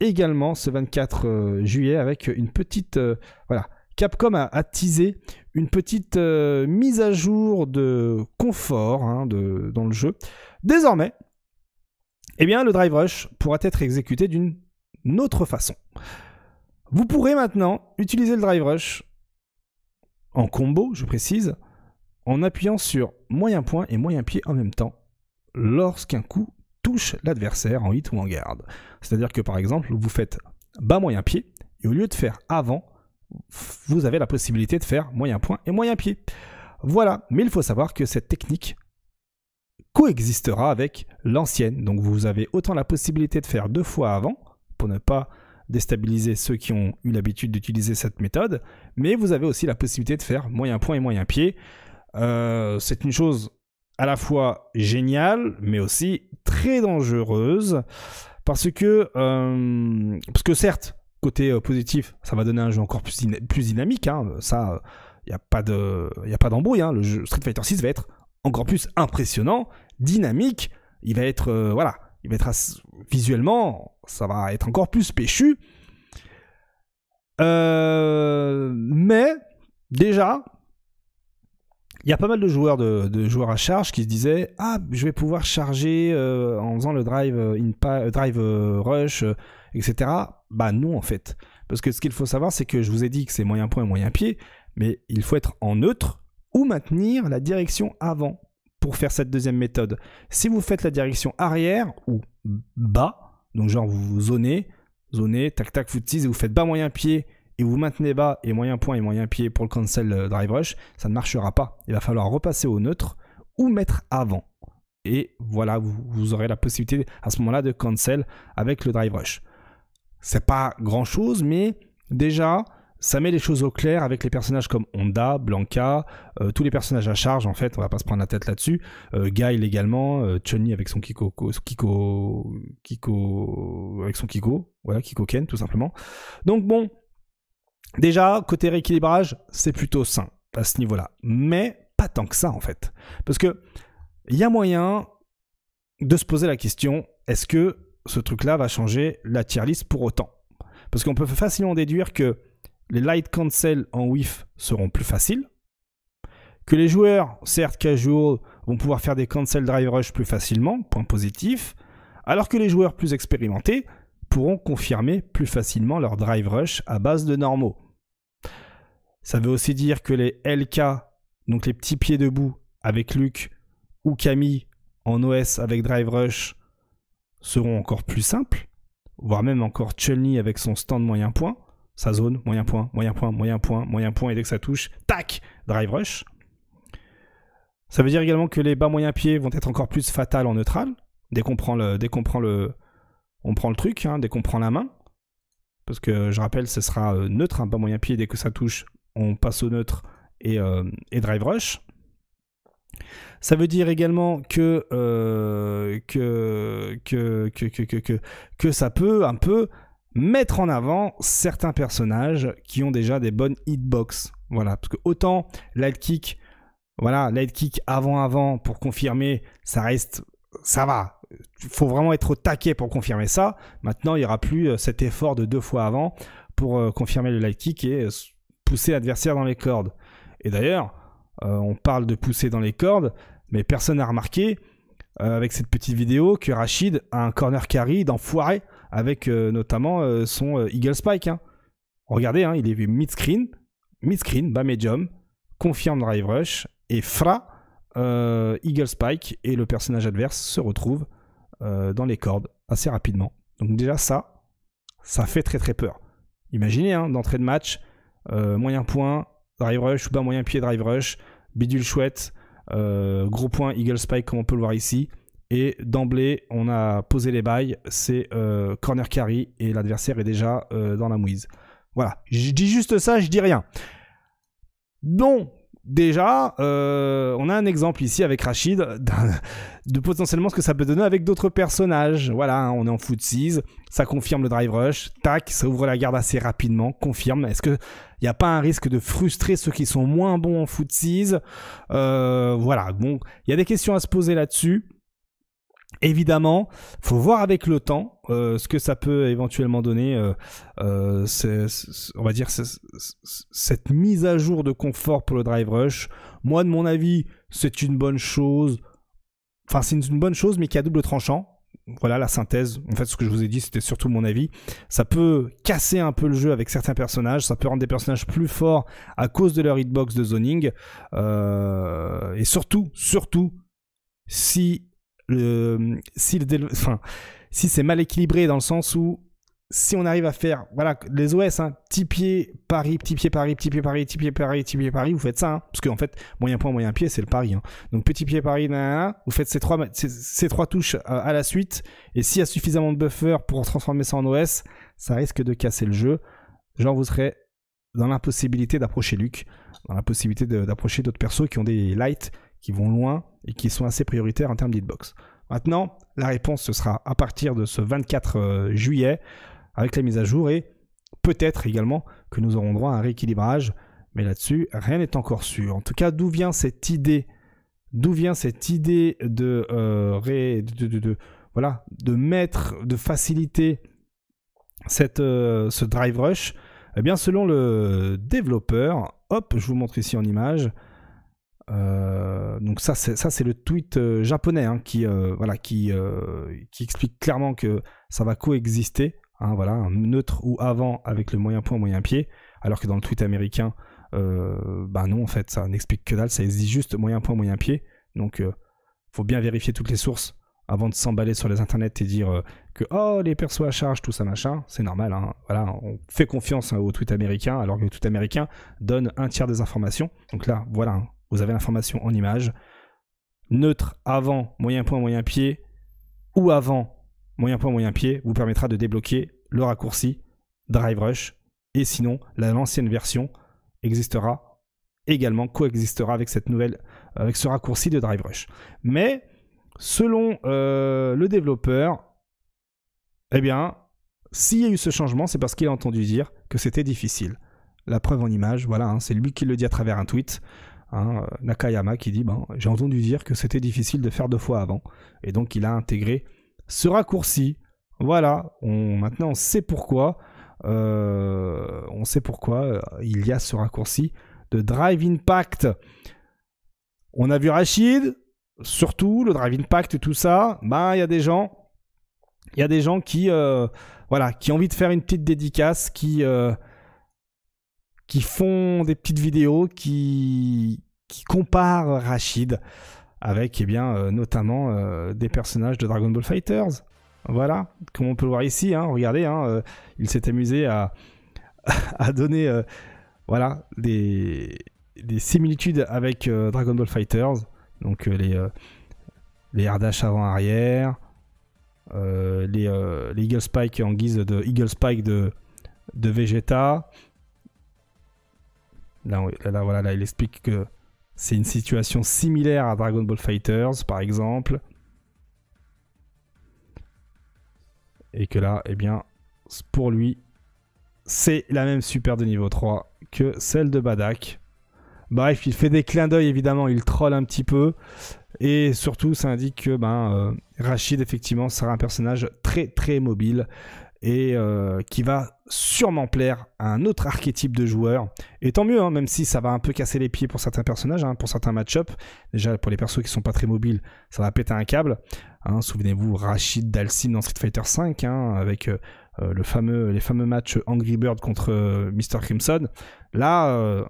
également ce 24 juillet avec une petite, voilà, Capcom a, attisé une petite euh, mise à jour de confort hein, dans le jeu. Désormais, eh bien, le drive rush pourra être exécuté d'une autre façon. Vous pourrez maintenant utiliser le drive rush en combo, je précise, en appuyant sur moyen point et moyen pied en même temps lorsqu'un coup touche l'adversaire en hit ou en garde. C'est-à-dire que par exemple, vous faites bas moyen pied et au lieu de faire avant, vous avez la possibilité de faire moyen point et moyen pied. Voilà, mais il faut savoir que cette technique coexistera avec l'ancienne. Donc vous avez autant la possibilité de faire deux fois avant pour ne pas déstabiliser ceux qui ont eu l'habitude d'utiliser cette méthode, mais vous avez aussi la possibilité de faire moyen point et moyen pied. Euh, c'est une chose à la fois géniale, mais aussi très dangereuse, parce que, euh, parce que certes, côté euh, positif, ça va donner un jeu encore plus, plus dynamique. Hein. Ça, il n'y a pas d'embrouille. Hein. Le Street Fighter 6 va être encore plus impressionnant, dynamique. Il va être, euh, voilà, il va être visuellement, ça va être encore plus péchu. Euh, mais déjà, il y a pas mal de joueurs de, joueurs à charge qui se disaient ah je vais pouvoir charger en faisant le drive in drive rush etc. Bah non en fait. Parce que ce qu'il faut savoir, c'est que je vous ai dit que c'est moyen point et moyen pied, mais il faut être en neutre ou maintenir la direction avant pour faire cette deuxième méthode. Si vous faites la direction arrière ou bas, donc genre vous zonez, zonez, tac tac, tease et vous faites bas moyen pied et vous maintenez bas et moyen point et moyen pied pour le cancel euh, drive rush, ça ne marchera pas. Il va falloir repasser au neutre ou mettre avant. Et voilà, vous aurez la possibilité à ce moment-là de cancel avec le drive rush. C'est pas grand chose, mais déjà, ça met les choses au clair avec les personnages comme Honda, Blanca, euh, tous les personnages à charge en fait, on va pas se prendre la tête là-dessus. Euh, Guy également, euh, avec son Kiko, Kiko, Kiko, avec son Kiko, voilà Kiko Ken tout simplement. Donc bon, déjà côté rééquilibrage, c'est plutôt sain à ce niveau-là, mais pas tant que ça en fait, parce que il y a moyen de se poser la question, est-ce que ce truc-là va changer la tier list pour autant. Parce qu'on peut facilement déduire que les light cancel en whiff seront plus faciles, que les joueurs, certes casual, vont pouvoir faire des cancel drive rush plus facilement, point positif, alors que les joueurs plus expérimentés pourront confirmer plus facilement leur drive rush à base de normaux. Ça veut aussi dire que les LK, donc les petits pieds debout avec Luc ou Camille en OS avec drive rush, seront encore plus simples, voire même encore Chelny avec son stand moyen point, sa zone, moyen point, moyen point, moyen point, moyen point, et dès que ça touche, tac, drive rush. Ça veut dire également que les bas moyens pieds vont être encore plus fatales en neutral, dès qu'on prend le, prend le, on prend le truc, hein, dès qu'on prend la main. Parce que je rappelle, ce sera euh, neutre, un bas moyen pied, dès que ça touche, on passe au neutre et, euh, et drive rush. Ça veut dire également euh, que, que, ça peut un peu mettre en avant certains personnages qui ont déjà des bonnes hitbox. Voilà, parce que autant light kick, voilà, light kick avant-avant pour confirmer, ça reste, ça va. Il faut vraiment être taqué pour confirmer ça. Maintenant, il n'y aura plus euh, cet effort de deux fois avant pour euh, confirmer le light kick et pousser l'adversaire dans les cordes. Et d'ailleurs, euh, on parle de pousser dans les cordes, mais personne n'a remarqué euh, avec cette petite vidéo que Rachid a un corner carry d'enfoiré avec euh, notamment son Eagle Spike. Hein. Regardez, hein, il est vu mid-screen, mid-screen, bas médium, confirme drive rush et fra Eagle Spike et le personnage adverse se retrouve dans les cordes assez rapidement. Donc déjà ça, ça fait très très peur. Imaginez, hein, d'entrée de match, moyen point, drive rush, ou bas moyen pied, drive rush, bidule chouette, euh, gros point, eagle spike comme on peut le voir ici. Et d'emblée, on a posé les bails, c'est euh, corner carry et l'adversaire est déjà euh, dans la mouise. Voilà, je dis juste ça, je dis rien. Donc, déjà, on a un exemple ici avec Rachid de potentiellement ce que ça peut donner avec d'autres personnages. Voilà, hein, on est en foot 6, ça confirme le drive rush, tac, ça ouvre la garde assez rapidement, confirme. Est-ce que il n'y a pas un risque de frustrer ceux qui sont moins bons en footsies. Euh, voilà, bon, il y a des questions à se poser là-dessus. Évidemment, faut voir avec le temps euh, ce que ça peut éventuellement donner. Euh, euh, on va dire cette mise à jour de confort pour le drive rush. Moi, de mon avis, c'est une bonne chose. Enfin, c'est une bonne chose, mais qui a double tranchant voilà la synthèse. En fait, ce que je vous ai dit, c'était surtout mon avis. Ça peut casser un peu le jeu avec certains personnages. Ça peut rendre des personnages plus forts à cause de leur hitbox de zoning. Euh, et surtout, surtout, si le, euh, si le, enfin, si c'est mal équilibré dans le sens où si on arrive à faire, voilà, les OS, hein, petit pied, Paris, petit pied, Paris, petit pied, Paris, petit pied, Paris, petit pied, Paris, vous faites ça, hein, parce qu'en fait, moyen point, moyen pied, c'est le pari hein. Donc petit pied, Paris, vous faites ces trois, touches euh, à la suite, et s'il y a suffisamment de buffer pour transformer ça en OS, ça risque de casser le jeu. Genre, vous serez dans l'impossibilité d'approcher Luc, dans l'impossibilité d'approcher d'autres persos qui ont des lights, qui vont loin, et qui sont assez prioritaires en termes d'hitbox. Maintenant, la réponse, ce sera à partir de ce 24 euh, juillet avec la mise à jour et peut-être également que nous aurons droit à un rééquilibrage. Mais là-dessus, rien n'est encore sûr. En tout cas, d'où vient cette idée D'où vient cette idée de, euh, de, voilà, de mettre, de faciliter cette, euh, ce drive rush Eh bien, selon le développeur, hop, je vous montre ici en image. Euh, donc ça, c'est le tweet japonais hein, qui, voilà, qui, qui explique clairement que ça va coexister Hein, voilà, neutre ou avant avec le moyen point, moyen pied, alors que dans le tweet américain, euh, bah non, en fait, ça n'explique que dalle, ça existe juste moyen point, moyen pied. Donc, euh, faut bien vérifier toutes les sources avant de s'emballer sur les internets et dire euh, que oh les persos à charge, tout ça machin, c'est normal. Hein. voilà, on fait confiance hein, au tweet américain, alors que le tweet américain donne un tiers des informations. Donc là, voilà, vous avez l'information en image, neutre avant moyen point, moyen pied, ou avant moyen point, moyen pied vous permettra de débloquer le raccourci Drive Rush. Et sinon, l'ancienne version existera également, coexistera avec, cette nouvelle, avec ce raccourci de Drive Rush. Mais selon euh, le développeur, eh bien, s'il y a eu ce changement, c'est parce qu'il a entendu dire que c'était difficile. La preuve en image, voilà, hein, c'est lui qui le dit à travers un tweet. Hein, euh, Nakayama qui dit ben, J'ai entendu dire que c'était difficile de faire deux fois avant. Et donc il a intégré ce raccourci. Voilà, on, maintenant on sait pourquoi. Euh, on sait pourquoi euh, il y a ce raccourci de Drive Impact. On a vu Rachid, surtout le Drive Impact, tout ça. Bah, il y a des gens, il y a des gens qui, euh, voilà, qui ont envie de faire une petite dédicace, qui, qui font des petites vidéos, qui, qui comparent Rachid avec eh bien, euh, notamment euh, des personnages de Dragon Ball Fighters. Voilà, comme on peut le voir ici, hein, regardez, hein, euh, il s'est amusé à, (laughs) à donner voilà, des, similitudes avec Dragon Ball Fighters, donc les, les avant-arrière, les, Eagle Spike en guise de Eagle Spike de, de Vegeta. voilà, là, il explique que c'est une situation similaire à Dragon Ball Fighters, par exemple. Et que là, eh bien, pour lui, c'est la même super de niveau 3 que celle de Badak. Bref, il fait des clins d'œil, évidemment, il troll un petit peu. Et surtout, ça indique que ben, euh, Rachid, effectivement, sera un personnage très très mobile et euh, qui va sûrement plaire à un autre archétype de joueur. Et tant mieux, hein, même si ça va un peu casser les pieds pour certains personnages, hein, pour certains match ups Déjà, pour les persos qui sont pas très mobiles, ça va péter un câble. Hein, souvenez-vous, Rachid Dalsim dans Street Fighter V, avec euh, euh, le fameux, les fameux matchs Angry Bird contre Mr. Crimson. Là,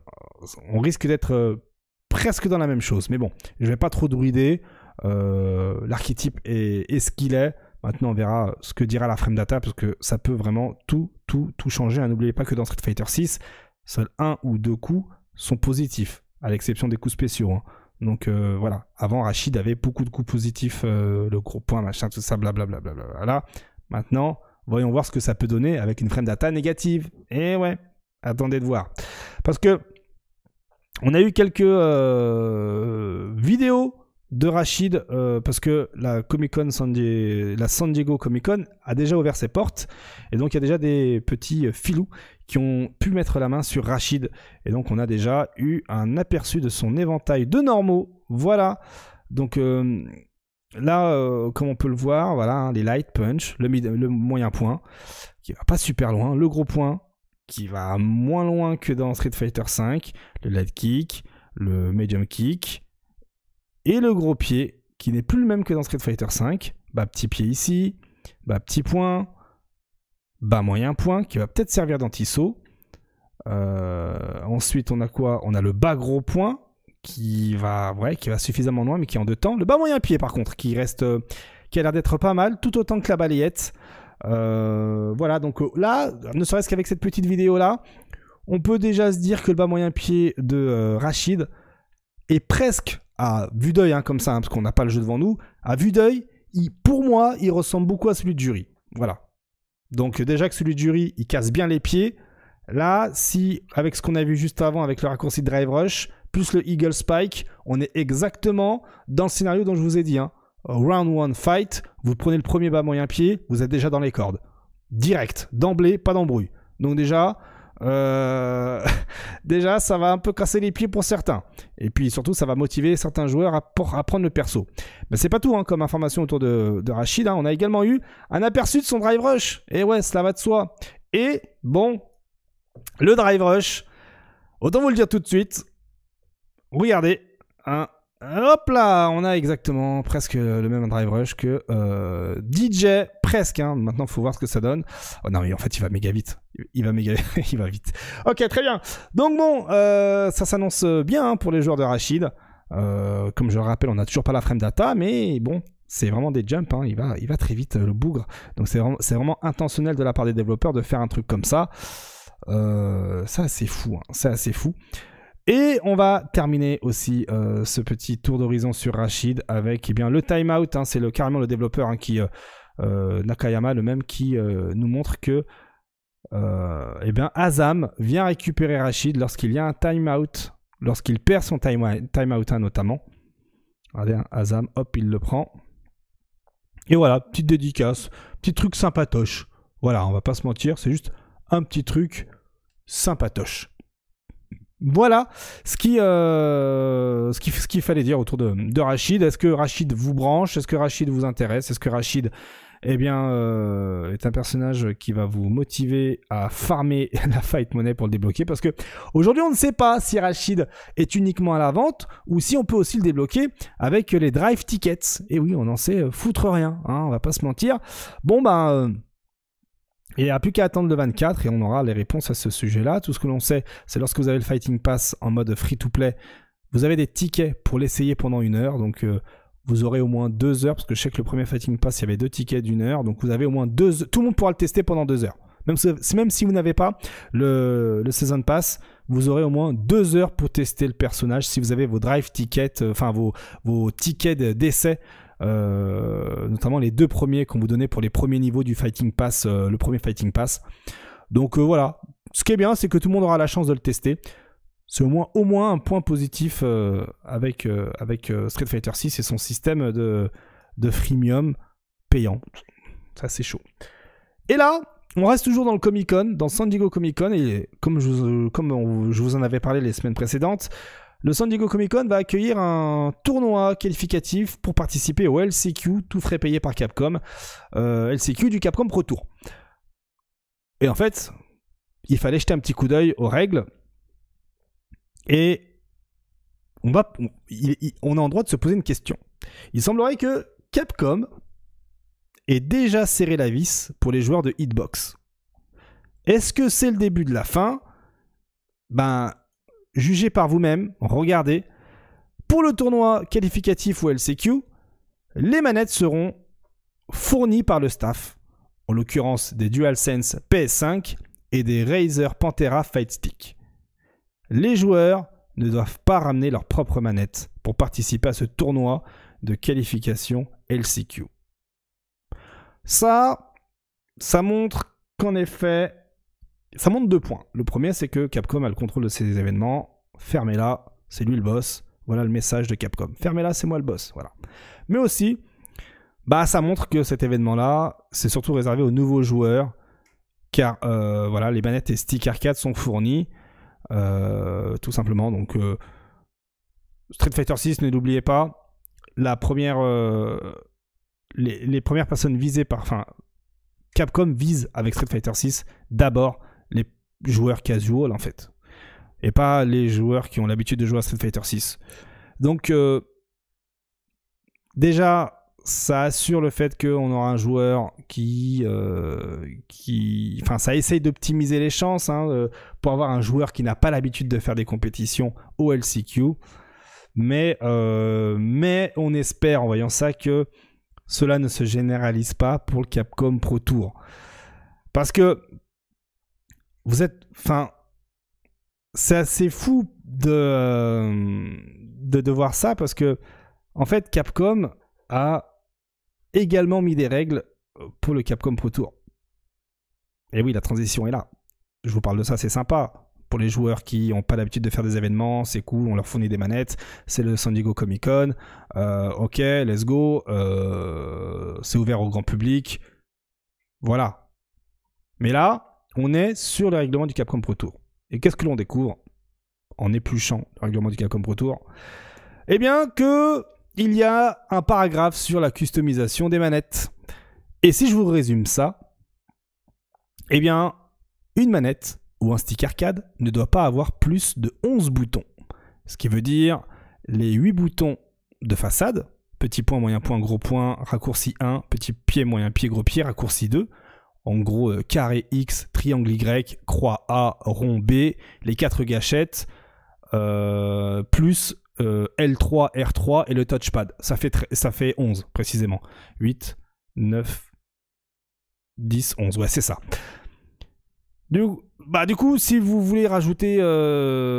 on risque d'être presque dans la même chose. Mais bon, je vais pas trop druider. L'archétype est ce qu'il est Maintenant, on verra ce que dira la frame data parce que ça peut vraiment tout, tout, tout changer. Hein, n'oubliez pas que dans Street Fighter 6, seuls un ou deux coups sont positifs, à l'exception des coups spéciaux. Hein. Donc euh, voilà, avant Rachid avait beaucoup de coups positifs, euh, le gros point, machin, tout ça, blablabla. Maintenant, voyons voir ce que ça peut donner avec une frame data négative. Et eh ouais, attendez de voir. Parce que on a eu quelques euh, vidéos de Rachid euh, parce que la Comic Con San Diego, la San Comic Con a déjà ouvert ses portes et donc il y a déjà des petits euh, filous qui ont pu mettre la main sur Rachid et donc on a déjà eu un aperçu de son éventail de normaux voilà donc euh, là comme on peut le voir voilà hein, les light punch le, moyen point qui va pas super loin le gros point qui va moins loin que dans Street Fighter 5 le light kick le medium kick et le gros pied, qui n'est plus le même que dans Street Fighter V, Bas petit pied ici, bas petit point, bas moyen point, qui va peut-être servir d'anti-saut. Euh, ensuite, on a quoi On a le bas gros point, qui va, qui va suffisamment loin, mais qui est en deux temps. Le bas moyen pied, par contre, qui reste, euh, qui a l'air d'être pas mal, tout autant que la balayette. Euh, voilà, donc là, ne serait-ce qu'avec cette petite vidéo-là, on peut déjà se dire que le bas moyen pied de Rachid est presque à vue d'œil, hein, comme ça, hein, parce qu'on n'a pas le jeu devant nous, à vue d'oeil, il, pour moi, il ressemble beaucoup à celui de jury. Voilà. Donc euh, déjà que celui de jury, il casse bien les pieds. Là, si avec ce qu'on a vu juste avant avec le raccourci Drive Rush, plus le Eagle Spike, on est exactement dans le scénario dont je vous ai dit. Hein. Round one fight, vous prenez le premier bas moyen pied, vous êtes déjà dans les cordes. Direct, d'emblée, pas d'embrouille. Donc déjà, euh, (laughs) déjà ça va un peu casser les pieds pour certains. Et puis surtout ça va motiver certains joueurs à, prendre le perso. Mais c'est pas tout hein, comme information autour de, Rachid. Hein. On a également eu un aperçu de son drive rush. Et ouais, cela va de soi. Et bon, le drive rush, autant vous le dire tout de suite, regardez, Hop là, on a exactement presque le même drive rush que euh, DJ, presque. Maintenant, hein. Maintenant, faut voir ce que ça donne. Oh non, mais en fait, il va méga vite. Il va méga, (laughs) il va vite. Ok, très bien. Donc bon, euh, ça s'annonce bien hein, pour les joueurs de Rachid. Euh, comme je le rappelle, on n'a toujours pas la frame data, mais bon, c'est vraiment des jumps, hein. il, va, il va très vite le bougre. Donc c'est vraiment, intentionnel de la part des développeurs de faire un truc comme ça. ça c'est fou, c'est assez fou. Et on va terminer aussi euh, ce petit tour d'horizon sur Rachid avec eh bien, le timeout. Hein. c'est le, carrément le développeur hein, qui, euh, euh, Nakayama, le même, qui nous montre que eh bien, Azam vient récupérer Rachid lorsqu'il y a un timeout, lorsqu'il perd son timeout time hein, notamment. Regardez, Azam, hop, il le prend. Et voilà, petite dédicace, petit truc sympatoche. Voilà, on va pas se mentir, c'est juste un petit truc sympatoche. Voilà ce qui, euh, ce, qui, ce qu'il fallait dire autour de, Rachid. Est-ce que Rachid vous branche Est-ce que Rachid vous intéresse Est-ce que Rachid eh bien, euh, est un personnage qui va vous motiver à farmer (laughs) la fight money pour le débloquer parce que aujourd'hui on ne sait pas si Rachid est uniquement à la vente ou si on peut aussi le débloquer avec les drive tickets. Et eh oui, on n'en sait foutre rien, hein, on va pas se mentir. Bon ben. Bah, il n'y a plus qu'à attendre le 24 et on aura les réponses à ce sujet-là. Tout ce que l'on sait, c'est lorsque vous avez le Fighting Pass en mode free-to-play, vous avez des tickets pour l'essayer pendant une heure. Donc euh, vous aurez au moins deux heures, parce que je sais que le premier Fighting Pass, il y avait deux tickets d'une heure. Donc vous avez au moins deux... Tout le monde pourra le tester pendant deux heures. Même si, vous n'avez pas le, Season Pass, vous aurez au moins deux heures pour tester le personnage si vous avez vos drive tickets, euh, enfin vos, vos tickets d'essai euh, notamment les deux premiers qu'on vous donnait pour les premiers niveaux du Fighting Pass, euh, le premier Fighting Pass. Donc euh, voilà, ce qui est bien, c'est que tout le monde aura la chance de le tester. C'est au moins, au moins un point positif avec, avec Street Fighter 6 et son système de, de freemium payant. Ça c'est chaud. Et là, on reste toujours dans le Comic Con, dans San Diego Comic Con, et comme je comme je vous en avais parlé les semaines précédentes, le San Diego Comic Con va accueillir un tournoi qualificatif pour participer au LCQ, tout frais payé par Capcom, euh, LCQ du Capcom Pro Tour. Et en fait, il fallait jeter un petit coup d'œil aux règles. Et on, va, en droit de se poser une question. Il semblerait que Capcom ait déjà serré la vis pour les joueurs de Hitbox. Est-ce que c'est le début de la fin Ben, jugez par vous-même, regardez. Pour le tournoi qualificatif ou LCQ, les manettes seront fournies par le staff, en l'occurrence des DualSense PS5 et des Razer Pantera Fight Stick. Les joueurs ne doivent pas ramener leurs propres manettes pour participer à ce tournoi de qualification LCQ. Ça, ça montre qu'en effet, ça montre deux points. Le premier, c'est que Capcom a le contrôle de ces événements. Fermez-la, c'est lui le boss. Voilà le message de Capcom. Fermez-la, c'est moi le boss. Voilà. Mais aussi, bah, ça montre que cet événement-là, c'est surtout réservé aux nouveaux joueurs, car euh, voilà, les manettes et stick arcade sont fournis, euh, tout simplement. Donc, euh, Street Fighter 6, ne l'oubliez pas, la première, les, premières personnes visées par, Capcom vise avec Street Fighter 6 d'abord les joueurs casual en fait. Et pas les joueurs qui ont l'habitude de jouer à Street Fighter 6. Donc euh, déjà, ça assure le fait qu'on aura un joueur qui... Euh, qui enfin, ça essaye d'optimiser les chances hein, euh, pour avoir un joueur qui n'a pas l'habitude de faire des compétitions au LCQ. Mais, mais on espère en voyant ça que cela ne se généralise pas pour le Capcom Pro Tour. Parce que vous êtes. Enfin, c'est assez fou de, de, devoir ça parce que, en fait, Capcom a également mis des règles pour le Capcom Pro Tour. Et oui, la transition est là. Je vous parle de ça, c'est sympa. Pour les joueurs qui n'ont pas l'habitude de faire des événements, c'est cool, on leur fournit des manettes. C'est le San Diego Comic Con. Euh, ok, let's go. Euh, c'est ouvert au grand public. Voilà. Mais là, on est sur le règlement du Capcom Pro Tour. Et qu'est-ce que l'on découvre en épluchant le règlement du Capcom Pro Tour Eh bien que il y a un paragraphe sur la customisation des manettes. Et si je vous résume ça, eh bien une manette ou un stick arcade ne doit pas avoir plus de 11 boutons. Ce qui veut dire les 8 boutons de façade, petit point, moyen point, gros point, raccourci 1, petit pied, moyen pied, gros pied, raccourci 2, en gros euh, carré X, triangle Y, croix A, rond B, les quatre gâchettes, euh, plus euh, L3, R3 et le touchpad. Ça fait, ça fait 11 précisément. 8, 9, 10, 11. Ouais, c'est ça. Du, bah, du coup, si vous voulez rajouter,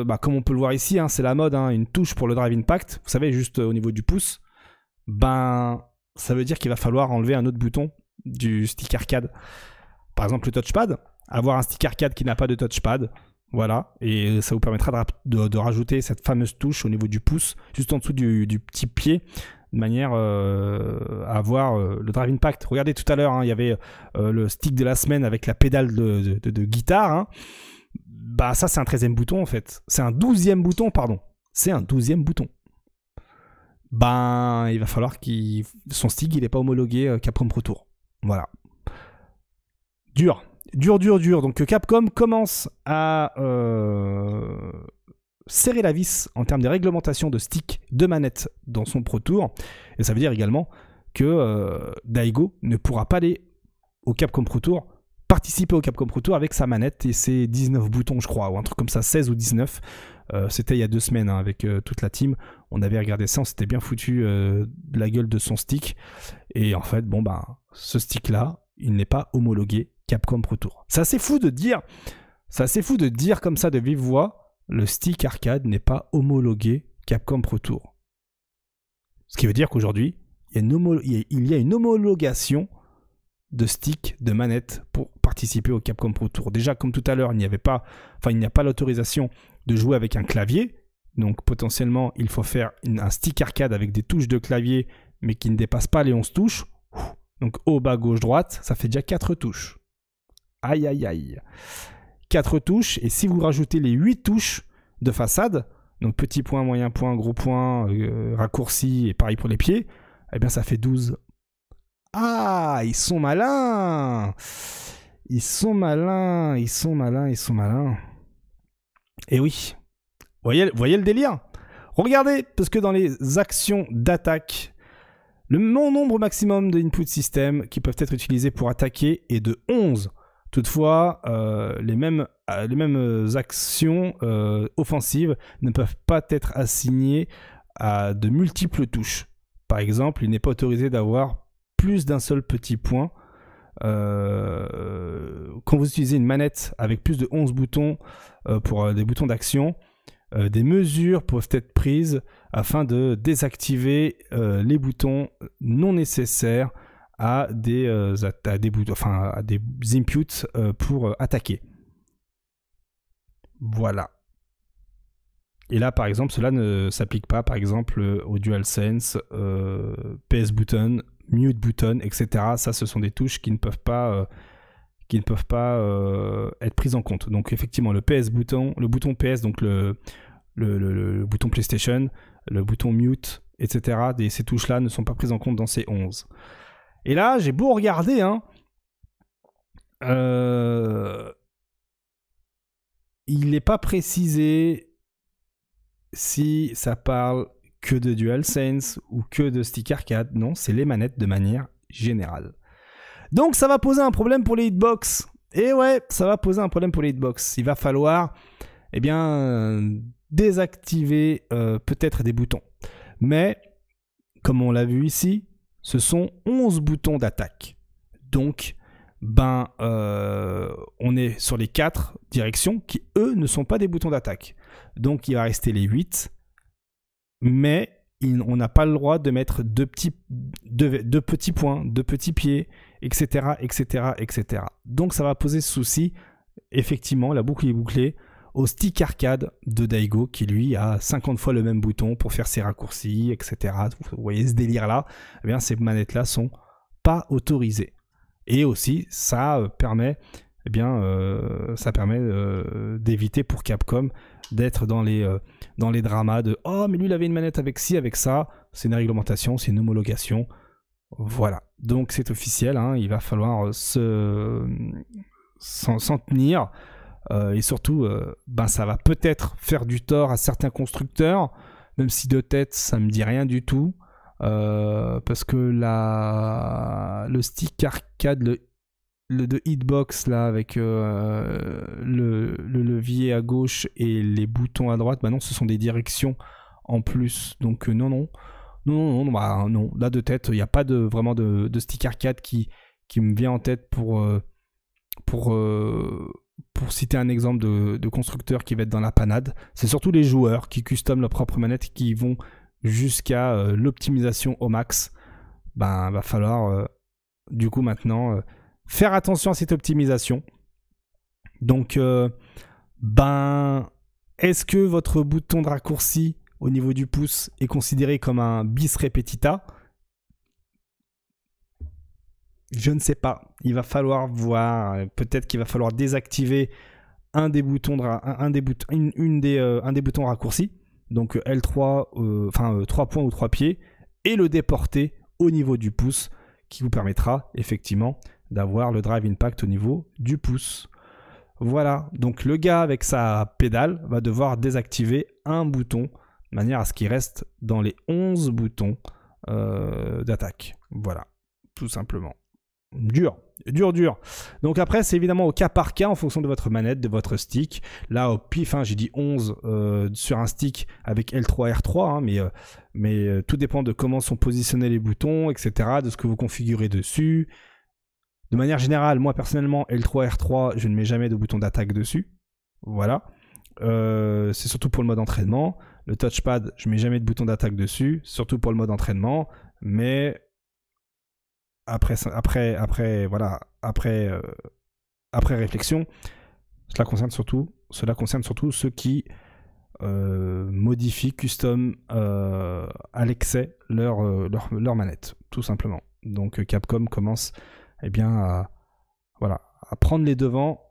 bah, comme on peut le voir ici, hein, c'est la mode, hein, une touche pour le Drive Impact, vous savez, juste au niveau du pouce, ben, ça veut dire qu'il va falloir enlever un autre bouton du stick arcade par exemple le touchpad, avoir un stick arcade qui n'a pas de touchpad. Voilà, et ça vous permettra de, rajouter cette fameuse touche au niveau du pouce, juste en dessous du, petit pied, de manière euh, à avoir euh, le Drive Impact. Regardez tout à l'heure, hein, il y avait euh, le stick de la semaine avec la pédale de, guitare. Hein. Bah ça c'est un 13e bouton en fait. C'est un 12e bouton, pardon. C'est un 12e bouton. Ben, il va falloir que Son stick, il n'est pas homologué qu'après Pro Tour. Voilà. Dur. Dur, dur, dur. Donc Capcom commence à euh, serrer la vis en termes de réglementation de stick, de manette dans son Pro Tour. Et ça veut dire également que euh, Daigo ne pourra pas aller au Capcom Pro Tour, participer au Capcom Pro Tour avec sa manette et ses 19 boutons, je crois, ou un truc comme ça, 16 ou 19. Euh, c'était il y a deux semaines hein, avec toute la team. On avait regardé ça, on s'était bien foutu de la gueule de son stick. Et en fait, bon ben, ce stick-là, il n'est pas homologué Capcom Pro Tour. C'est fou de dire, c'est fou de dire comme ça de vive voix, le stick arcade n'est pas homologué Capcom Pro Tour. Ce qui veut dire qu'aujourd'hui, il, y a une homologation de stick, de manette pour participer au Capcom Pro Tour. Déjà, comme tout à l'heure, il n'y avait pas, enfin, il n'y a pas l'autorisation de jouer avec un clavier. Donc, potentiellement, il faut faire un stick arcade avec des touches de clavier, mais qui ne dépassent pas les 11 touches. Donc, haut, bas, gauche, droite, ça fait déjà 4 touches. Aïe aïe aïe. 4 touches, et si vous rajoutez les 8 touches de façade, donc petit point, moyen point, gros point, euh, raccourci et pareil pour les pieds, eh bien ça fait 12. Ah, ils sont malins Ils sont malins, ils sont malins, ils sont malins. Et eh oui, voyez, voyez le délire Regardez, parce que dans les actions d'attaque, le nombre maximum de système qui peuvent être utilisés pour attaquer est de 11. Toutefois, euh, euh, les, mêmes, actions euh, offensives ne peuvent pas être assignées à de multiples touches. Par exemple, il n'est pas autorisé d'avoir plus d'un seul petit point. quand vous utilisez une manette avec plus de 11 boutons pour des boutons d'action, des mesures peuvent être prises afin de désactiver les boutons non nécessaires à des, euh, à des, enfin, euh, pour euh, attaquer. Voilà. Et là, par exemple, cela ne s'applique pas, par exemple, au DualSense, euh, PS Button, Mute Button, etc. Ça, ce sont des touches qui ne peuvent pas, qui ne peuvent pas être prises en compte. Donc, effectivement, le PS Button, le bouton PS, donc le, le, bouton PlayStation, le bouton Mute, etc. ces touches-là ne sont pas prises en compte dans ces 11. Et là, j'ai beau regarder, hein, euh, il n'est pas précisé si ça parle que de DualSense ou que de Stick Arcade. Non, c'est les manettes de manière générale. Donc ça va poser un problème pour les hitbox. Et ouais, ça va poser un problème pour les hitbox. Il va falloir, eh bien, désactiver euh, peut-être des boutons. Mais, comme on l'a vu ici, ce sont 11 boutons d'attaque. Donc, ben, euh, on est sur les 4 directions qui, eux, ne sont pas des boutons d'attaque. Donc, il va rester les 8, mais on n'a pas le droit de mettre deux petits, petits points, de petits pieds, etc., etc., etc. Donc, ça va poser ce souci. Effectivement, la boucle est bouclée au stick arcade de Daigo qui lui a 50 fois le même bouton pour faire ses raccourcis, etc. Vous voyez ce délire là Eh bien ces manettes là sont pas autorisées. Et aussi ça permet, eh bien euh, ça permet euh, d'éviter pour Capcom d'être dans les euh, dans les dramas de oh mais lui il avait une manette avec ci avec ça. C'est une réglementation, c'est une homologation. Voilà, donc c'est officiel, hein. il va falloir se s'en tenir euh, et surtout, euh, ben, ça va peut-être faire du tort à certains constructeurs, même si de tête, ça ne me dit rien du tout. Euh, parce que la... le stick arcade, le, de hitbox là avec le... levier à gauche et les boutons à droite, bah non, ce sont des directions en plus. Donc non, non, non, non, non. Bah, là de tête, il n'y a pas de vraiment de... stick arcade qui, qui me vient en tête pour pour pour citer un exemple de, constructeur qui va être dans la panade, c'est surtout les joueurs qui customent leur propre manette qui vont jusqu'à euh, l'optimisation au max. Ben, va falloir euh, du coup maintenant euh, faire attention à cette optimisation. Donc, ben, est-ce que votre bouton de raccourci au niveau du pouce est considéré comme un bis repetita je ne sais pas. Il va falloir voir. Peut-être qu'il va falloir désactiver un des boutons, un, des une, des, euh, un des boutons raccourcis, donc euh, L3, euh, enfin 3 points ou 3 pieds, et le déporter au niveau du pouce, qui vous permettra effectivement d'avoir le drive impact au niveau du pouce. Voilà, donc le gars avec sa pédale va devoir désactiver un bouton, de manière à ce qu'il reste dans les 11 boutons d'attaque. Voilà, tout simplement dur dur dur donc après c'est évidemment au cas par cas en fonction de votre manette de votre stick là au pif hein, j'ai dit 11 euh, sur un stick avec L3 R3 hein, mais, euh, mais euh, tout dépend de comment sont positionnés les boutons etc de ce que vous configurez dessus de manière générale moi personnellement L3 R3 je ne mets jamais de bouton d'attaque dessus voilà c'est surtout pour le mode entraînement le touchpad je mets jamais de bouton d'attaque dessus surtout pour le mode entraînement mais après, après, après, voilà, après, euh, après réflexion, cela concerne surtout, cela concerne surtout ceux qui euh, modifient custom euh, à l'excès leur, leur, manette, tout simplement. Donc Capcom commence eh bien, à, voilà, à prendre les devants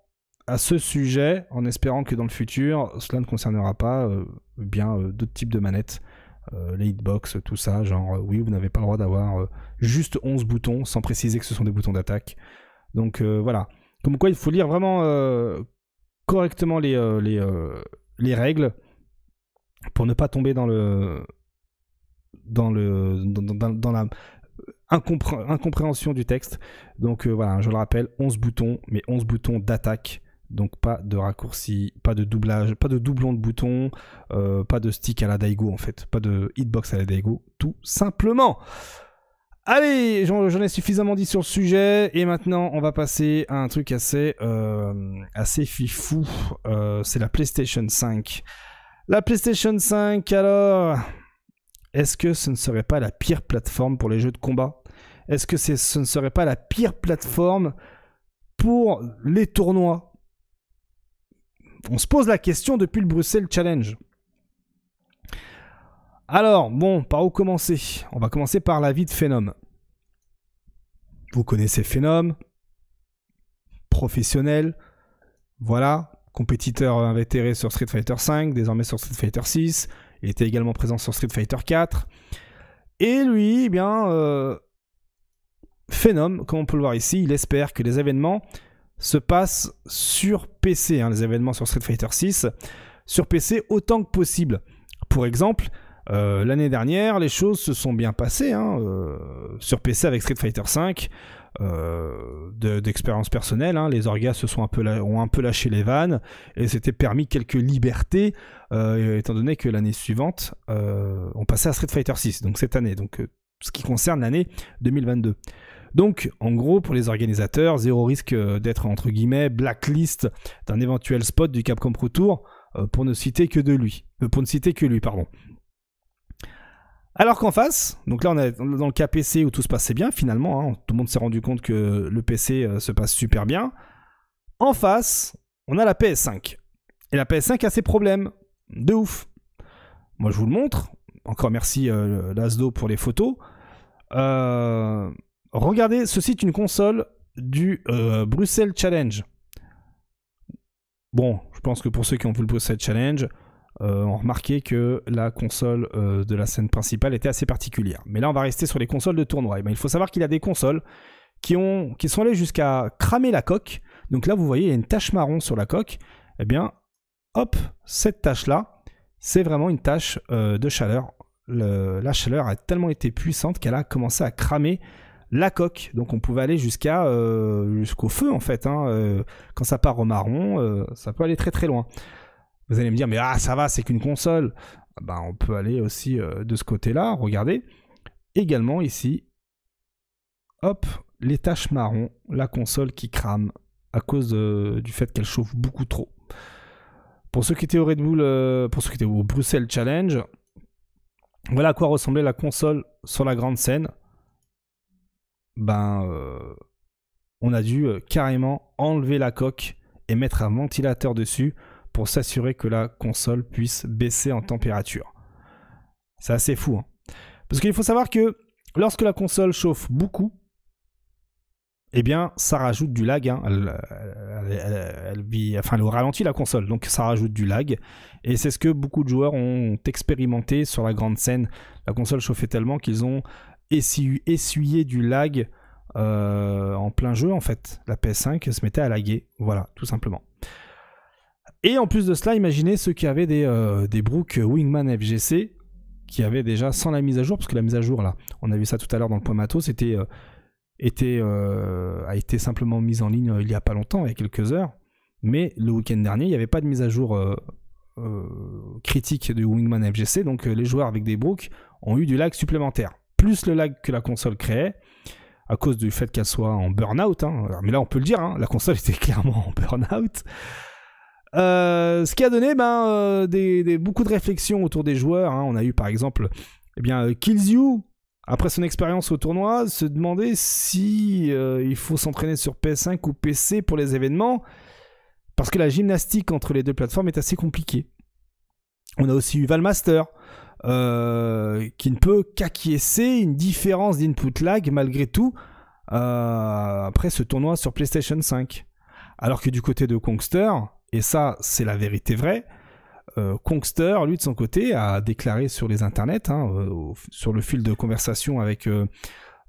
à ce sujet en espérant que dans le futur, cela ne concernera pas bien d'autres types de manettes euh, les hitbox, tout ça, genre euh, oui, vous n'avez pas le droit d'avoir euh, juste 11 boutons sans préciser que ce sont des boutons d'attaque. Donc voilà. Comme quoi, il faut lire vraiment correctement les, les, les règles pour ne pas tomber dans le dans le dans, la incompréhension du texte. Donc voilà, je le rappelle, 11 boutons, mais 11 boutons d'attaque donc pas de raccourci, pas de doublage, pas de doublon de boutons, euh, pas de stick à la Daigo en fait, pas de hitbox à la Daigo, tout simplement. Allez, j'en ai suffisamment dit sur le sujet et maintenant on va passer à un truc assez euh, assez fifou. Euh, c'est la PlayStation 5. La PlayStation 5, alors, est-ce que ce ne serait pas la pire plateforme pour les jeux de combat Est-ce que ce ne serait pas la pire plateforme pour les tournois on se pose la question depuis le Bruxelles Challenge. Alors, bon, par où commencer On va commencer par la vie de Phenom. Vous connaissez Phenom. professionnel, voilà, compétiteur invétéré sur Street Fighter V, désormais sur Street Fighter 6, il était également présent sur Street Fighter 4. Et lui, eh bien, euh, Phenom, comme on peut le voir ici, il espère que les événements se passe sur PC, hein, les événements sur Street Fighter 6, sur PC autant que possible. Pour exemple, euh, l'année dernière, les choses se sont bien passées hein, euh, sur PC avec Street Fighter 5. Euh, d'expérience personnelle, hein. les orgas se sont un peu ont un peu lâché les vannes et c'était permis quelques libertés, étant donné que l'année suivante, on passait à Street Fighter 6, donc cette année, donc ce qui concerne l'année 2022. Donc, en gros, pour les organisateurs, zéro risque euh, d'être entre guillemets blacklist d'un éventuel spot du Capcom Pro Tour euh, pour ne citer que de lui, euh, pour ne citer que lui, pardon. Alors qu'en face, donc là on est dans le cas PC où tout se passait bien finalement, hein, tout le monde s'est rendu compte que le PC se passe super bien. En face, on a la PS5. Et la PS5 a ses problèmes, de ouf. Moi je vous le montre, encore merci euh, pour les photos. Euh, Regardez, ceci est une console du euh, Bruxelles Challenge. Bon, je pense que pour ceux qui ont vu le Bruxelles Challenge, euh, on remarquait que la console euh, de la scène principale était assez particulière. Mais là, on va rester sur les consoles de tournoi. Eh ben, il faut savoir qu'il y a des consoles qui, ont, qui sont allées jusqu'à cramer la coque. Donc là, vous voyez, il y a une tache marron sur la coque. Eh bien, hop, cette tache-là, c'est vraiment une tache euh, de chaleur. la chaleur a tellement été puissante qu'elle a commencé à cramer la coque. Donc on pouvait aller jusqu'à euh, jusqu'au feu en fait. Hein, euh, quand ça part au marron, euh, ça peut aller très très loin. Vous allez me dire mais ah ça va, c'est qu'une console. Ah, bah, on peut aller aussi de ce côté-là. Regardez également ici. Hop, les taches marron, la console qui crame à cause du fait qu'elle chauffe beaucoup trop. Pour ceux qui étaient au Red Bull, pour ceux qui étaient au Bruxelles Challenge, voilà à quoi ressemblait la console sur la grande scène ben, euh, on a dû euh, carrément enlever la coque et mettre un ventilateur dessus pour s'assurer que la console puisse baisser en température. C'est assez fou. Hein. Parce qu'il faut savoir que lorsque la console chauffe beaucoup, eh bien, ça rajoute du lag. Hein. enfin, elle ralentit la console, donc ça rajoute du lag. Et c'est ce que beaucoup de joueurs ont expérimenté sur la grande scène. La console chauffait tellement qu'ils ont essuyer, du lag euh, en plein jeu, en fait. La PS5 se mettait à laguer, voilà, tout simplement. Et en plus de cela, imaginez ceux qui avaient des, euh, brooks Wingman FGC, qui avaient déjà, sans la mise à jour, parce que la mise à jour, là, on a vu ça tout à l'heure dans le point matos, c'était, était, euh, a été simplement mise en ligne il y a pas longtemps, il y a quelques heures. Mais le week-end dernier, il n'y avait pas de mise à jour critique de Wingman FGC, donc les joueurs avec des brooks ont eu du lag supplémentaire plus le lag que la console créait, à cause du fait qu'elle soit en burn-out. Hein. Mais là, on peut le dire, hein, la console (laughs) était clairement en burn-out. Euh, ce qui a donné ben, euh, beaucoup de réflexions autour des joueurs. Hein. On a eu par exemple eh bien, euh, Kills après son expérience au tournoi, se demander si il faut s'entraîner sur PS5 ou PC pour les événements, parce que la gymnastique entre les deux plateformes est assez compliquée. On a aussi eu Valmaster, euh, qui ne peut qu'acquiescer une différence d'input lag malgré tout euh, après ce tournoi sur PlayStation 5. Alors que du côté de Kongster, et ça c'est la vérité vraie, euh, Kongster, lui de son côté, a déclaré sur les internets, hein, sur le fil de conversation avec,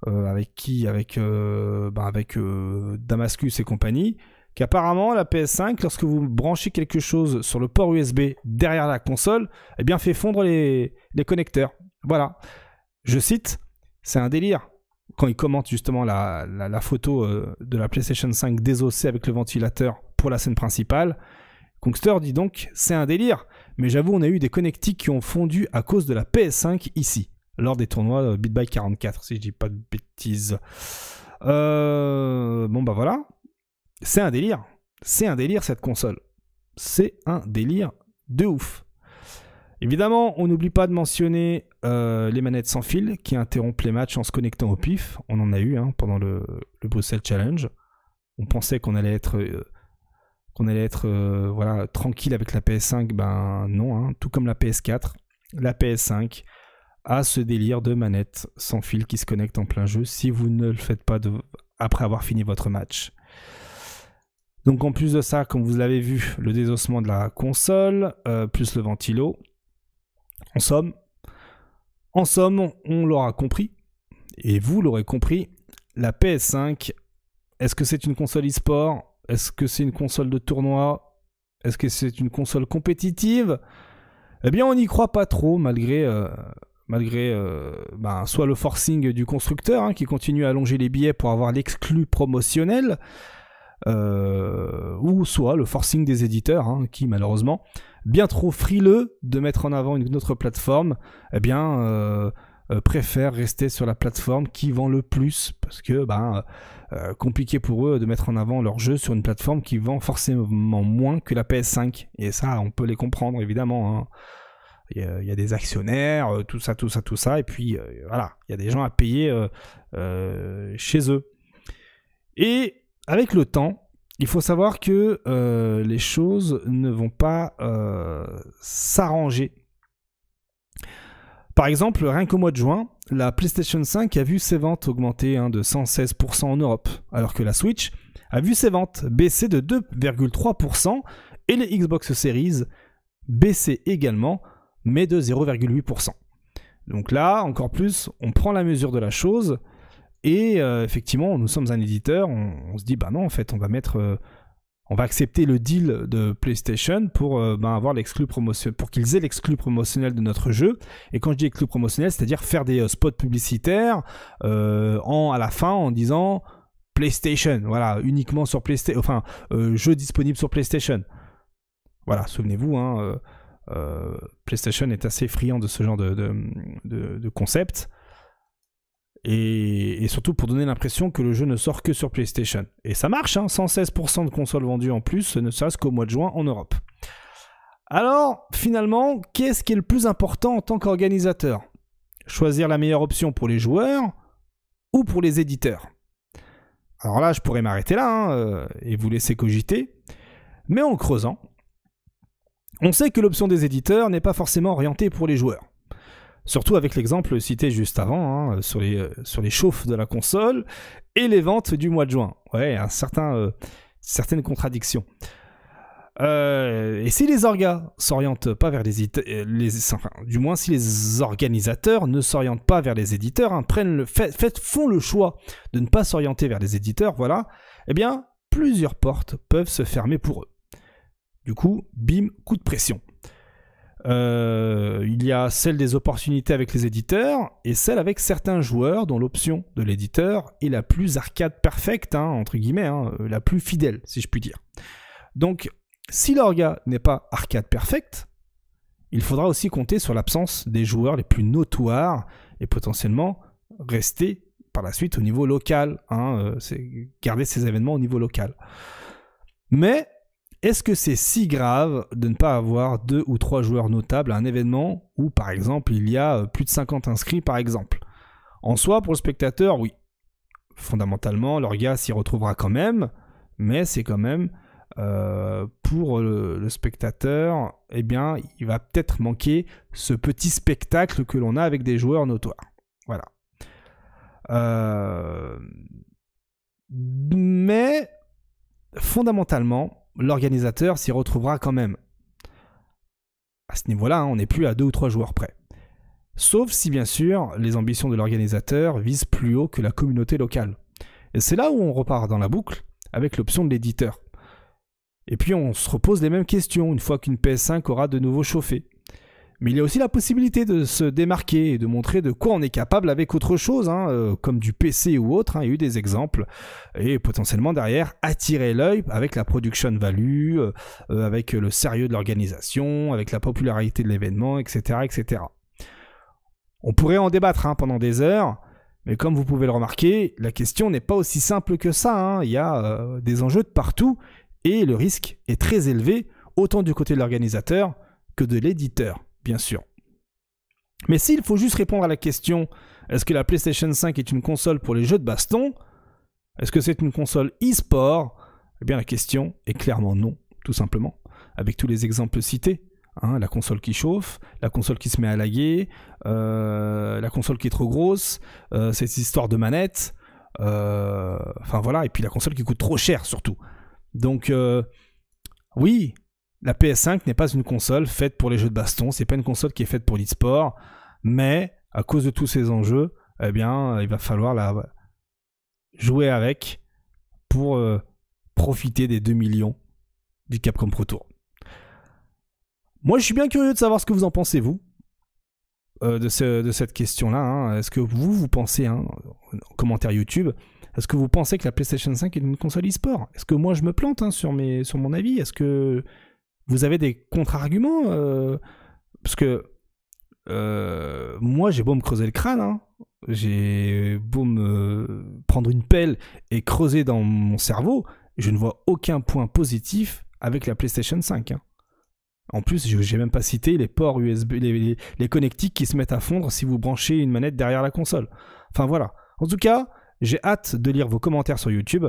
avec qui Avec, bah, avec Damascus et compagnie, qu'apparemment la PS5, lorsque vous branchez quelque chose sur le port USB derrière la console, eh bien fait fondre les, connecteurs. Voilà. Je cite, c'est un délire. Quand il commente justement la, photo euh, de la PlayStation 5 désossée avec le ventilateur pour la scène principale, Kongster dit donc, c'est un délire. Mais j'avoue, on a eu des connectiques qui ont fondu à cause de la PS5 ici, lors des tournois euh, Beat by 44, si je dis pas de bêtises. Euh, bon bah voilà, c'est un délire. C'est un délire cette console. C'est un délire de ouf. Évidemment, on n'oublie pas de mentionner euh, les manettes sans fil qui interrompent les matchs en se connectant au pif. On en a eu hein, pendant le, Bruxelles Challenge. On pensait qu'on allait être, euh, qu'on allait être euh, voilà, tranquille avec la PS5. Ben non, hein. tout comme la PS4, la PS5 a ce délire de manettes sans fil qui se connectent en plein jeu si vous ne le faites pas après avoir fini votre match. Donc en plus de ça, comme vous l'avez vu, le désossement de la console, euh, plus le ventilo. En somme, en somme, on l'aura compris, et vous l'aurez compris, la PS5, est-ce que c'est une console e-sport Est-ce que c'est une console de tournoi Est-ce que c'est une console compétitive Eh bien, on n'y croit pas trop, malgré, euh, malgré euh, ben, soit le forcing du constructeur, hein, qui continue à allonger les billets pour avoir l'exclu promotionnel, euh, ou soit le forcing des éditeurs, hein, qui malheureusement, bien trop frileux de mettre en avant une autre plateforme, eh bien euh, euh, préfèrent rester sur la plateforme qui vend le plus parce que ben compliqué pour eux de mettre en avant leur jeu sur une plateforme qui vend forcément moins que la PS5 et ça on peut les comprendre évidemment hein. il y, a des actionnaires tout ça tout ça tout ça et puis voilà il y a des gens à payer chez eux et avec le temps, il faut savoir que euh, les choses ne vont pas euh, s'arranger. Par exemple, rien qu'au mois de juin, la PlayStation 5 a vu ses ventes augmenter hein, de 116% en Europe, alors que la Switch a vu ses ventes baisser de 2,3% et les Xbox Series baisser également, mais de 0,8%. Donc là, encore plus, on prend la mesure de la chose et euh, effectivement, nous sommes un éditeur, on, se dit, bah non, en fait, on va mettre, euh, on va accepter le deal de PlayStation pour euh, ben, avoir l'exclu promotionnel, pour qu'ils aient l'exclu promotionnel de notre jeu. Et quand je dis exclu promotionnel, c'est-à-dire faire des spots publicitaires à la fin en disant PlayStation, voilà, uniquement sur PlayStation, enfin, jeu disponible sur PlayStation. Voilà, souvenez-vous, hein, PlayStation est assez friand de ce genre de, de concept et, surtout pour donner l'impression que le jeu ne sort que sur PlayStation. Et ça marche, 116% hein, de consoles vendues en plus, ne serait-ce qu'au mois de juin en Europe. Alors, finalement, qu'est-ce qui est le plus important en tant qu'organisateur Choisir la meilleure option pour les joueurs ou pour les éditeurs Alors là, je pourrais m'arrêter là hein, euh, et vous laisser cogiter, mais en creusant, on sait que l'option des éditeurs n'est pas forcément orientée pour les joueurs. Surtout avec l'exemple cité juste avant, hein, sur, les, euh, sur les chauffes de la console et les ventes du mois de juin. Ouais, un certain, euh, certaines contradictions. Euh, et si les orgas s'orientent pas vers les, les du moins si les organisateurs ne s'orientent pas vers les éditeurs, hein, prennent le fait, font le choix de ne pas s'orienter vers les éditeurs, voilà, eh bien plusieurs portes peuvent se fermer pour eux. Du coup, bim, coup de pression. Euh, il y a celle des opportunités avec les éditeurs et celle avec certains joueurs dont l'option de l'éditeur est la plus arcade perfecte, hein, entre guillemets, hein, euh, la plus fidèle, si je puis dire. Donc, si l'orga n'est pas arcade perfecte, il faudra aussi compter sur l'absence des joueurs les plus notoires et potentiellement rester par la suite au niveau local, hein, euh, garder ces événements au niveau local. Mais est-ce que c'est si grave de ne pas avoir deux ou trois joueurs notables à un événement où, par exemple, il y a euh, plus de 50 inscrits, par exemple En soi, pour le spectateur, oui. Fondamentalement, leur gars s'y retrouvera quand même, mais c'est quand même euh, pour le, spectateur, eh bien, il va peut-être manquer ce petit spectacle que l'on a avec des joueurs notoires. Voilà. Euh, mais fondamentalement, l'organisateur s'y retrouvera quand même. À ce niveau-là, hein, on n'est plus à deux ou trois joueurs près. Sauf si, bien sûr, les ambitions de l'organisateur visent plus haut que la communauté locale. Et c'est là où on repart dans la boucle avec l'option de l'éditeur. Et puis on se repose les mêmes questions une fois qu'une PS5 aura de nouveau chauffé mais il y a aussi la possibilité de se démarquer et de montrer de quoi on est capable avec autre chose, hein, euh, comme du PC ou autre. Hein. il y a eu des exemples et potentiellement derrière attirer l'œil avec la production value, euh, euh, avec le sérieux de l'organisation, avec la popularité de l'événement, etc., etc. On pourrait en débattre hein, pendant des heures. Mais comme vous pouvez le remarquer, la question n'est pas aussi simple que ça. Il y a des enjeux de partout et le risque est très élevé, autant du côté de l'organisateur que de l'éditeur bien sûr. Mais s'il faut juste répondre à la question est-ce que la PlayStation 5 est une console pour les jeux de baston Est-ce que c'est une console e-sport Eh bien la question est clairement non, tout simplement, avec tous les exemples cités. Hein, la console qui chauffe, la console qui se met à laguer, euh, la console qui est trop grosse, euh, cette histoire de manette, euh, enfin voilà, et puis la console qui coûte trop cher surtout. Donc oui, la PS5 n'est pas une console faite pour les jeux de baston, c'est pas une console qui est faite pour l'e-sport, mais à cause de tous ces enjeux, eh bien, euh, il va falloir la jouer avec pour euh, profiter des 2 millions du Capcom Pro Tour. Moi, je suis bien curieux de savoir ce que vous en pensez, vous, euh, de, cette question-là. Hein. Est-ce que vous, vous pensez, hein, en commentaire YouTube, est-ce que vous pensez que la PlayStation 5 est une console e-sport Est-ce que moi, je me plante hein, sur, mes, sur mon avis Est-ce que vous avez des contre-arguments euh, Parce que euh, moi, j'ai beau me creuser le crâne, hein. j'ai beau me prendre une pelle et creuser dans mon cerveau, je ne vois aucun point positif avec la PlayStation 5. Hein. En plus, je n'ai même pas cité les ports USB, les, connectiques qui se mettent à fondre si vous branchez une manette derrière la console. Enfin voilà. En tout cas, j'ai hâte de lire vos commentaires sur YouTube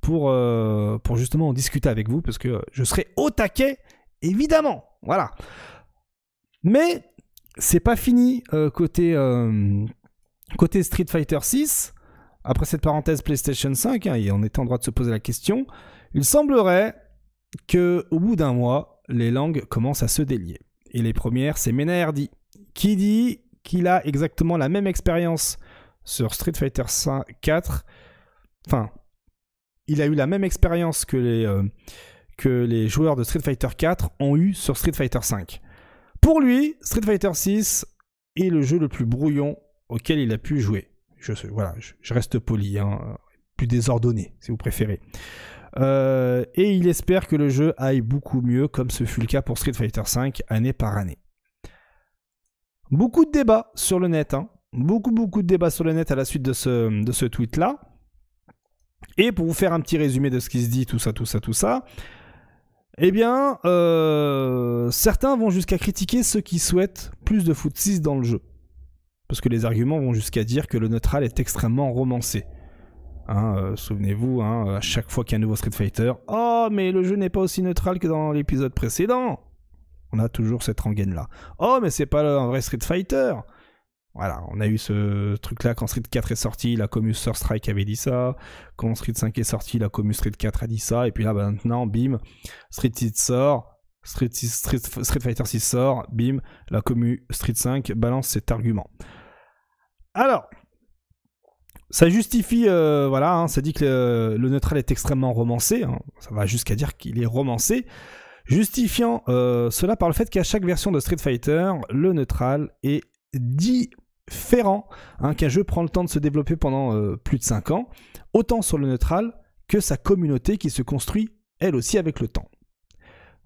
pour, euh, pour justement en discuter avec vous parce que je serai au taquet évidemment. Voilà. Mais c'est pas fini euh, côté, euh, côté Street Fighter 6. Après cette parenthèse PlayStation 5, hein, et on est en droit de se poser la question, il semblerait que au bout d'un mois, les langues commencent à se délier. Et les premières, c'est Menaherdi, qui dit qu'il a exactement la même expérience sur Street Fighter 4. Enfin, il a eu la même expérience que les, euh, que les joueurs de Street Fighter 4 ont eu sur Street Fighter 5. Pour lui, Street Fighter 6 est le jeu le plus brouillon auquel il a pu jouer. Je, voilà, je, reste poli, hein, plus désordonné si vous préférez. Euh, et il espère que le jeu aille beaucoup mieux comme ce fut le cas pour Street Fighter 5, année par année. Beaucoup de débats sur le net, hein. beaucoup beaucoup de débats sur le net à la suite de ce, de ce tweet-là. Et pour vous faire un petit résumé de ce qui se dit, tout ça, tout ça, tout ça, eh bien, euh, certains vont jusqu'à critiquer ceux qui souhaitent plus de foot 6 dans le jeu. Parce que les arguments vont jusqu'à dire que le neutral est extrêmement romancé. Hein, euh, souvenez-vous, hein, à chaque fois qu'il y a un nouveau Street Fighter, oh mais le jeu n'est pas aussi neutral que dans l'épisode précédent. On a toujours cette rengaine là. Oh mais c'est pas un vrai Street Fighter. Voilà, on a eu ce truc-là quand Street 4 est sorti, la Commu Strike avait dit ça. Quand Street 5 est sorti, la Commu Street 4 a dit ça. Et puis là, bah, maintenant, bim, Street 6 sort, Street, Street, Street, Fighter 6 sort, bim, la Commu Street 5 balance cet argument. Alors, ça justifie, euh, voilà, hein, ça dit que le, neutral est extrêmement romancé, hein. ça va jusqu'à dire qu'il est romancé, justifiant euh, cela par le fait qu'à chaque version de Street Fighter, le neutral est différent, hein, qu'un jeu prend le temps de se développer pendant euh, plus de 5 ans, autant sur le neutral que sa communauté qui se construit elle aussi avec le temps.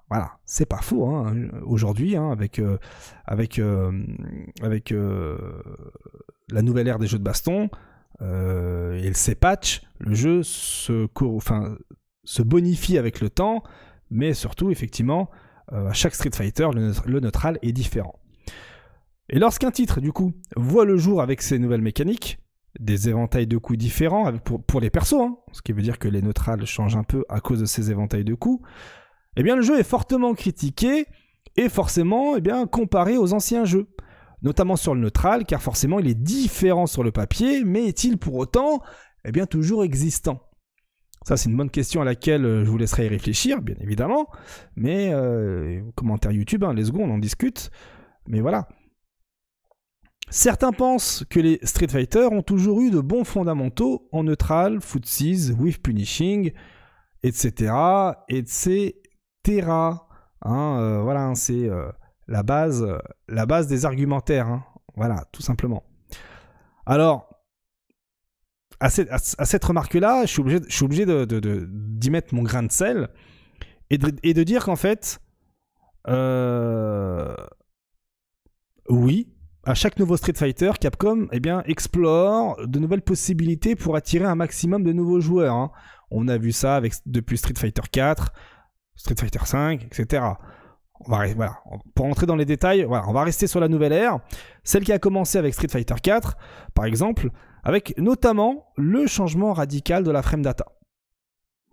Voilà, c'est pas faux. Hein, aujourd'hui, hein, avec, euh, avec, euh, avec la nouvelle ère des jeux de baston et ses patch le jeu se, enfin, se bonifie avec le temps, mais surtout, effectivement, à chaque Street Fighter, le, le neutral est différent. Et lorsqu'un titre, du coup, voit le jour avec ses nouvelles mécaniques, des éventails de coups différents pour, les persos, hein, ce qui veut dire que les neutrales changent un peu à cause de ces éventails de coups, eh bien le jeu est fortement critiqué et forcément eh bien, comparé aux anciens jeux, notamment sur le neutral, car forcément il est différent sur le papier, mais est-il pour autant eh bien, toujours existant ça, c'est une bonne question à laquelle euh, je vous laisserai y réfléchir, bien évidemment. Mais euh, commentaire YouTube, hein, les secondes, on en discute. Mais voilà. Certains pensent que les Street Fighter ont toujours eu de bons fondamentaux en neutral, footsies, with punishing, etc. etc. Hein, euh, voilà, hein, c'est euh, la, base, euh, la base des argumentaires. Hein. Voilà, tout simplement. Alors, à cette, remarque-là, je suis obligé, de, de, d'y mettre mon grain de sel et de, dire qu'en fait, oui, à chaque nouveau Street Fighter, Capcom eh bien, explore de nouvelles possibilités pour attirer un maximum de nouveaux joueurs. Hein. On a vu ça avec, depuis Street Fighter 4, Street Fighter 5, etc. On va, pour entrer dans les détails, on va rester sur la nouvelle ère, celle qui a commencé avec Street Fighter 4, par exemple, avec notamment le changement radical de la frame data.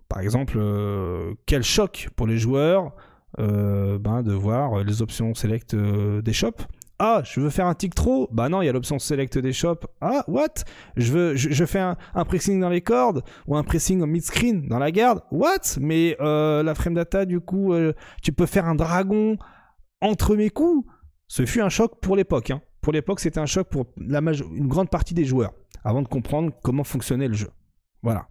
Par exemple, euh, quel choc pour les joueurs euh, ben, de voir les options select euh, des shops ah, je veux faire un tic trop Bah non, il y a l'option select des shops. Ah, what Je veux, je, fais un, pressing dans les cordes ou un pressing en mid-screen dans la garde. What Mais euh, la frame data, du coup, euh, tu peux faire un dragon entre mes coups. Ce fut un choc pour l'époque. Hein. Pour l'époque, c'était un choc pour la une grande partie des joueurs avant de comprendre comment fonctionnait le jeu. Voilà.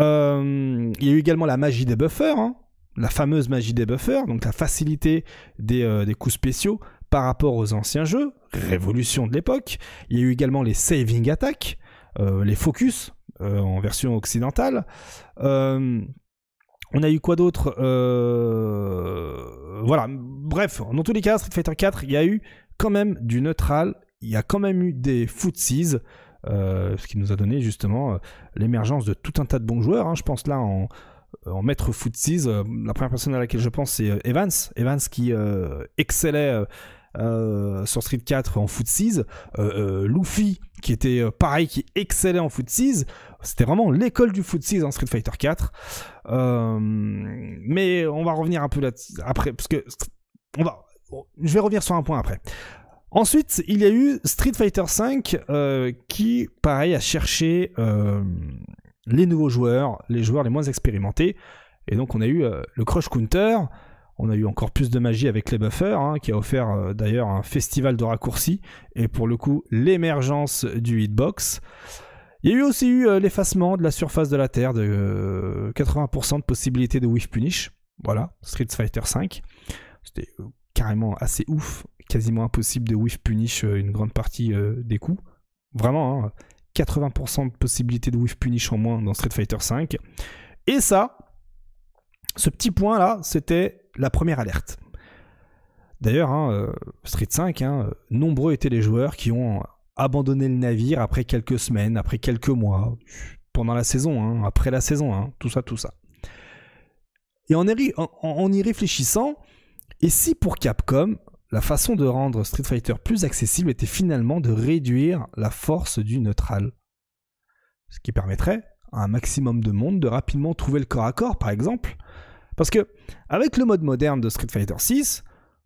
Euh, il y a eu également la magie des buffers, hein. la fameuse magie des buffers, donc la facilité des coups spéciaux par rapport aux anciens jeux, révolution de l'époque. Il y a eu également les saving attacks, euh, les focus euh, en version occidentale. Euh, on a eu quoi d'autre Voilà, bref, dans tous les cas, Street Fighter 4, il y a eu quand même du neutral, il y a quand même eu des footsies. ce qui nous a donné justement l'émergence de tout un tas de bons joueurs. Hein. je pense là en, en maître footsies. la première personne à laquelle je pense, c'est Evans. Evans qui excellait euh, sur Street 4 en Foot 6, euh, euh, Luffy qui était euh, pareil, qui excellait en Foot 6, c'était vraiment l'école du Foot 6 en Street Fighter 4. mais on va revenir un peu là après, parce que on va, je vais revenir sur un point après. Ensuite, il y a eu Street Fighter 5 qui, pareil, a cherché les nouveaux joueurs, les joueurs les moins expérimentés. Et donc on a eu le Crush Counter, on a eu encore plus de magie avec les buffers, hein, qui a offert euh, d'ailleurs un festival de raccourcis, et pour le coup l'émergence du hitbox. Il y a eu aussi eu euh, l'effacement de la surface de la Terre de 80% euh, de possibilité de whiff punish. Voilà, Street Fighter V. C'était carrément assez ouf, quasiment impossible de whiff punish une grande partie des coups. Vraiment, 80% hein, de possibilité de whiff punish en moins dans Street Fighter V. Et ça, ce petit point là, c'était la première alerte. D'ailleurs, hein, euh, Street 5, hein, euh, nombreux étaient les joueurs qui ont abandonné le navire après quelques semaines, après quelques mois, pendant la saison, hein, après la saison, tout ça, tout ça. Et en, y réfléchissant, et si pour Capcom, la façon de rendre Street Fighter plus accessible était finalement de réduire la force du neutral Ce qui permettrait à un maximum de monde de rapidement trouver le corps à corps, par exemple, parce que, avec le mode moderne de Street Fighter 6,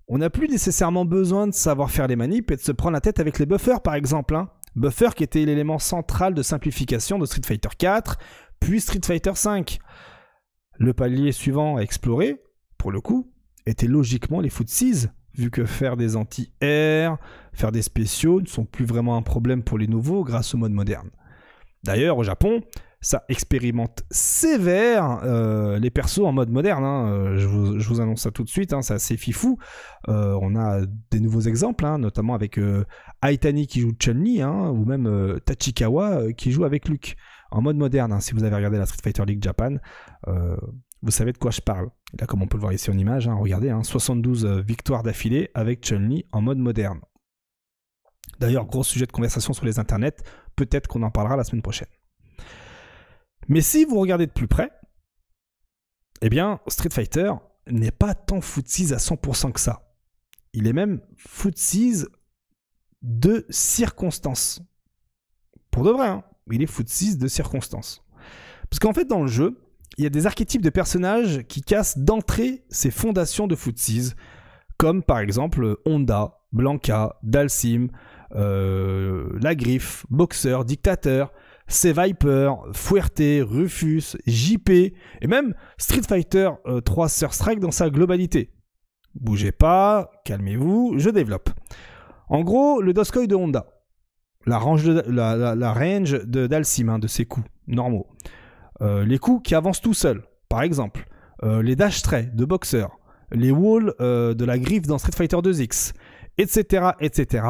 on n'a plus nécessairement besoin de savoir faire les manips et de se prendre la tête avec les buffers, par exemple. Hein. Buffer qui était l'élément central de simplification de Street Fighter 4, puis Street Fighter 5. Le palier suivant à explorer, pour le coup, était logiquement les footsies, vu que faire des anti-air, faire des spéciaux ne sont plus vraiment un problème pour les nouveaux grâce au mode moderne. D'ailleurs, au Japon, ça expérimente sévère euh, les persos en mode moderne. Hein. Euh, je, vous, annonce ça tout de suite, Ça hein, c'est assez fifou. Euh, on a des nouveaux exemples, hein, notamment avec Aitani qui joue Chun-Li, ou même Tachikawa qui joue avec Luke. En mode moderne, si vous avez regardé la Street Fighter League Japan, vous savez de quoi je parle. Là, comme on peut le voir ici en image, regardez, 72 victoires d'affilée avec Chun-Li en mode moderne. D'ailleurs, gros sujet de conversation sur les internets, peut-être qu'on en parlera la semaine prochaine. Mais si vous regardez de plus près, eh bien, Street Fighter n'est pas tant footsies à 100% que ça. Il est même footsies de circonstance, Pour de vrai, hein. il est footsies de circonstance, Parce qu'en fait, dans le jeu, il y a des archétypes de personnages qui cassent d'entrée ces fondations de footsies, comme par exemple Honda, Blanca, Dalsim, euh, la griffe, boxeur, dictateur, c'est Viper, Fuerte, Rufus, JP et même Street Fighter 3 euh, Sur Strike dans sa globalité. Bougez pas, calmez-vous, je développe. En gros, le Doskoy de Honda, la range de, la, hein, de ses coups normaux, euh, les coups qui avancent tout seuls, par exemple, euh, les dash traits de Boxer, les walls de la griffe dans Street Fighter 2X, etc., etc.,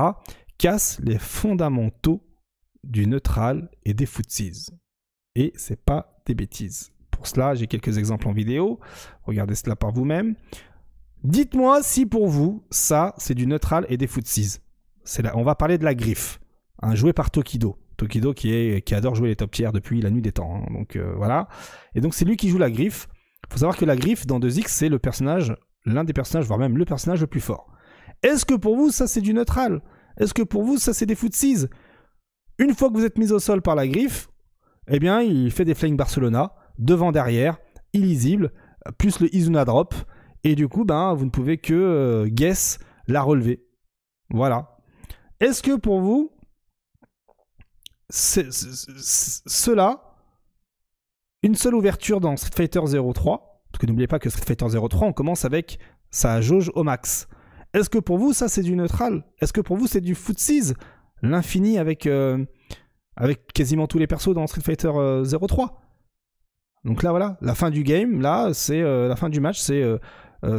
cassent les fondamentaux du neutral et des footsies. Et c'est pas des bêtises. Pour cela, j'ai quelques exemples en vidéo. Regardez cela par vous-même. Dites-moi si pour vous, ça, c'est du neutral et des footsies. Là, on va parler de la griffe, un par Tokido. Tokido qui, adore jouer les top tiers depuis la nuit des temps. Hein. donc euh, voilà. Et donc c'est lui qui joue la griffe. Il faut savoir que la griffe dans 2X, c'est le personnage, l'un des personnages, voire même le personnage le plus fort. Est-ce que pour vous, ça c'est du neutral Est-ce que pour vous, ça c'est des footsies une fois que vous êtes mis au sol par la griffe, eh bien, il fait des Flying Barcelona, devant, derrière, illisible, plus le Izuna Drop. Et du coup, ben, vous ne pouvez que euh, guess la relever. Voilà. Est-ce que pour vous, cela, une seule ouverture dans Street Fighter 03, parce que n'oubliez pas que Street Fighter 03, on commence avec sa jauge au max. Est-ce que pour vous, ça, c'est du neutral Est-ce que pour vous, c'est du foot-seize l'infini avec, euh, avec quasiment tous les persos dans Street Fighter 03. Euh, donc là, voilà, la fin du game, là, c'est euh, la fin du match, c'est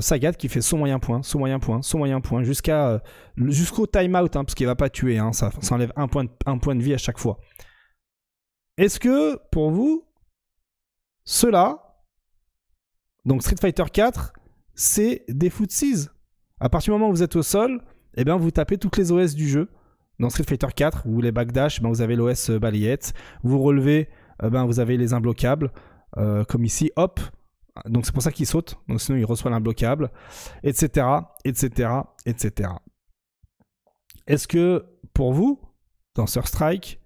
Sagat qui fait son moyen point, son moyen point, son moyen point, jusqu'à jusqu'au timeout, hein, parce qu'il va pas tuer, hein, ça, enlève un point, de, un point de vie à chaque fois. Est-ce que, pour vous, cela, donc Street Fighter 4, c'est des footsies À partir du moment où vous êtes au sol, eh bien, vous tapez toutes les OS du jeu. Dans Street Fighter 4, vous voulez backdash, ben, vous avez l'OS euh, balayette. Vous relevez, euh, ben vous avez les imbloquables. Euh, comme ici, hop. Donc c'est pour ça qu'il saute. sinon il reçoit l'imbloquable, etc., etc., etc. Est-ce que pour vous, dans Sur Strike,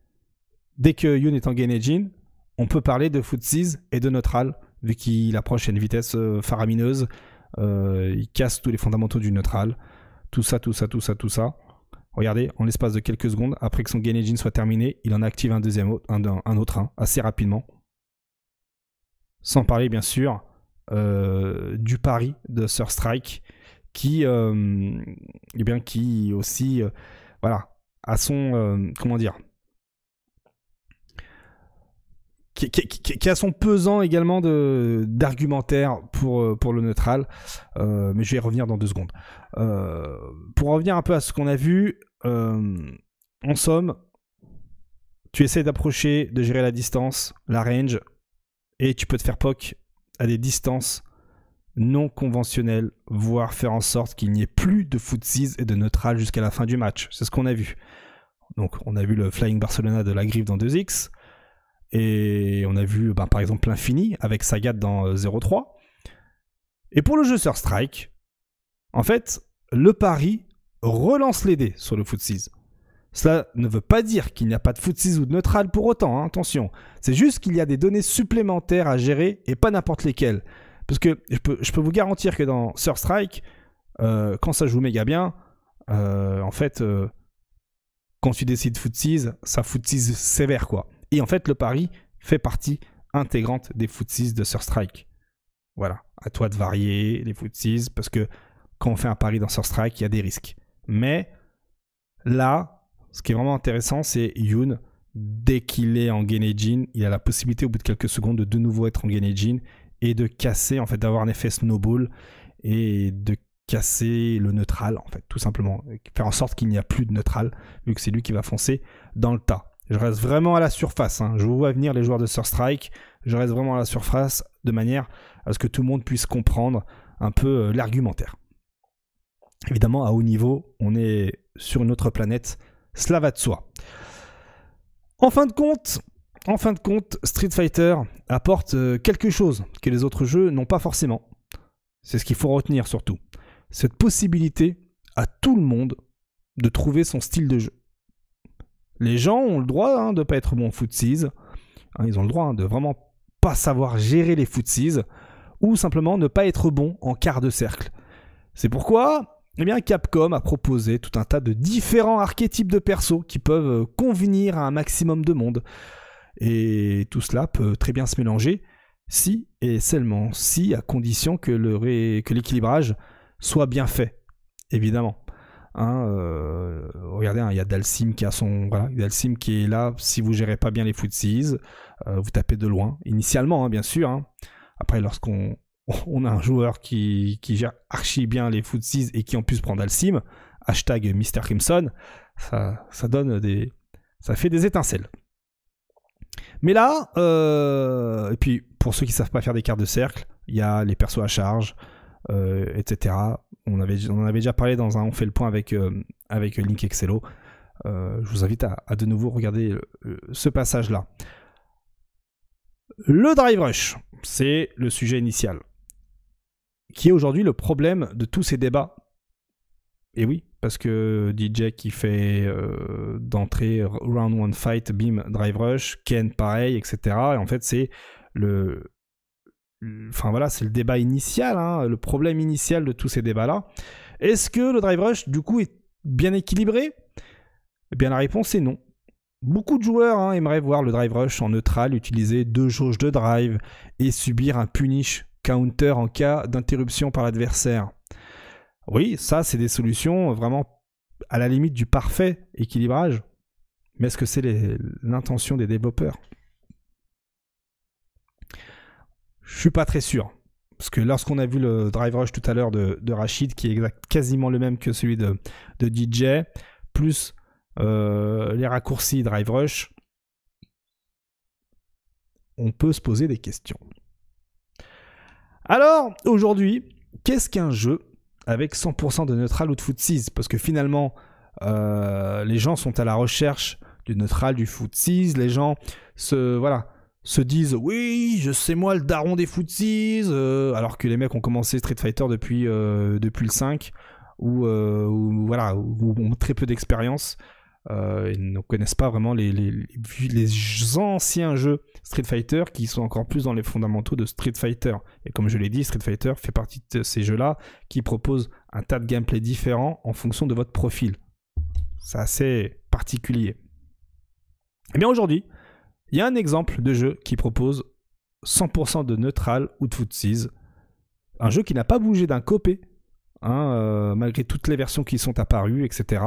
dès que Yun est en engine, on peut parler de Footsies et de Neutral, vu qu'il approche à une vitesse faramineuse, il casse tous les fondamentaux du Neutral, tout ça, tout ça, tout ça, tout ça. Regardez, en l'espace de quelques secondes, après que son gain engine soit terminé, il en active un deuxième, un, autre, hein, assez rapidement. Sans parler, bien sûr, euh, du pari de Strike, qui, euh, eh bien, qui aussi, euh, voilà, à son, comment dire, qui, a son pesant également de d'argumentaire pour euh, pour le neutral. Euh, mais je vais y revenir dans deux secondes. Euh, pour revenir un peu à ce qu'on a vu, en somme, tu essaies d'approcher, de gérer la distance, la range, et tu peux te faire poc à des distances non conventionnelles, voire faire en sorte qu'il n'y ait plus de footsies et de neutral jusqu'à la fin du match. C'est ce qu'on a vu. Donc on a vu le Flying Barcelona de la griffe dans 2x. Et on a vu bah, par exemple l'infini avec Sagat dans 03. Euh, et pour le jeu Sur Strike, en fait, le pari relance les dés sur le 6 Cela ne veut pas dire qu'il n'y a pas de footsease ou de neutral pour autant, hein, attention. C'est juste qu'il y a des données supplémentaires à gérer et pas n'importe lesquelles. Parce que je peux, vous garantir que dans Sur Strike, euh, quand ça joue méga bien, euh, en fait, quand tu décides footsies, ça footsies sévère quoi. Et en fait, le pari fait partie intégrante des footsies de Surstrike. Voilà, à toi de varier les footsies, parce que quand on fait un pari dans Surstrike, il y a des risques. Mais là, ce qui est vraiment intéressant, c'est Yoon, dès qu'il est en Jean, il a la possibilité au bout de quelques secondes de de nouveau être en Jean et de casser, en fait, d'avoir un effet snowball et de casser le neutral, en fait, tout simplement. Faire en sorte qu'il n'y a plus de neutral, vu que c'est lui qui va foncer dans le tas. Je reste vraiment à la surface. Hein. Je vous vois venir les joueurs de Strike, Je reste vraiment à la surface de manière à ce que tout le monde puisse comprendre un peu euh, l'argumentaire. Évidemment, à haut niveau, on est sur une autre planète. Cela va de soi. En fin de compte, en fin de compte, Street Fighter apporte euh, quelque chose que les autres jeux n'ont pas forcément. C'est ce qu'il faut retenir surtout. Cette possibilité à tout le monde de trouver son style de jeu. Les gens ont le droit hein, de ne pas être bons footsies. Hein, ils ont le droit hein, de vraiment pas savoir gérer les footsies ou simplement ne pas être bons en quart de cercle. C'est pourquoi eh bien, Capcom a proposé tout un tas de différents archétypes de persos qui peuvent euh, convenir à un maximum de monde. Et tout cela peut très bien se mélanger si et seulement si, à condition que l'équilibrage soit bien fait, évidemment. Hein, euh, regardez, hein, il y a Dalsim qui a son voilà, qui est là. Si vous gérez pas bien les footsies, euh, vous tapez de loin. Initialement, hein, bien sûr. Après, lorsqu'on (laughs) a un joueur qui, gère archi bien les footsies et qui en plus prend Dalsim, hashtag Mr. Crimson, ça, donne des, ça fait des étincelles. Mais là, euh, et puis pour ceux qui savent pas faire des cartes de cercle, il y a les persos à charge, euh, etc. On, avait, on en avait déjà parlé dans un On fait le point avec, euh, avec Link Excello. Euh, je vous invite à, de nouveau regarder ce passage-là. Le drive rush, c'est le sujet initial, qui est aujourd'hui le problème de tous ces débats. Et oui, parce que DJ qui fait d'entrée round one fight, beam, drive rush, Ken pareil, etc. Et en fait, c'est le, enfin voilà, c'est le débat initial, hein, le problème initial de tous ces débats-là. Est-ce que le drive rush, du coup, est bien équilibré Eh bien, la réponse est non. Beaucoup de joueurs hein, aimeraient voir le drive rush en neutral, utiliser deux jauges de drive et subir un punish counter en cas d'interruption par l'adversaire. Oui, ça, c'est des solutions vraiment à la limite du parfait équilibrage. Mais est-ce que c'est l'intention des développeurs je suis pas très sûr. Parce que lorsqu'on a vu le drive rush tout à l'heure de, Rachid, qui est quasiment le même que celui de, DJ, plus euh, les raccourcis drive rush, on peut se poser des questions. Alors, aujourd'hui, qu'est-ce qu'un jeu avec 100% de neutral ou de footsies Parce que finalement, euh, les gens sont à la recherche du neutral, du six. les gens se... Voilà, se disent oui, je sais moi le daron des footsies, euh, alors que les mecs ont commencé Street Fighter depuis, euh, depuis le 5, euh, ou voilà, ont très peu d'expérience. ils ne connaissent pas vraiment les, les, anciens jeux Street Fighter qui sont encore plus dans les fondamentaux de Street Fighter. Et comme je l'ai dit, Street Fighter fait partie de ces jeux-là qui proposent un tas de gameplay différents en fonction de votre profil. C'est assez particulier. Et eh bien aujourd'hui, il y a un exemple de jeu qui propose 100% de neutral ou de footsies. Un jeu qui n'a pas bougé d'un copé, hein, euh, malgré toutes les versions qui sont apparues, etc.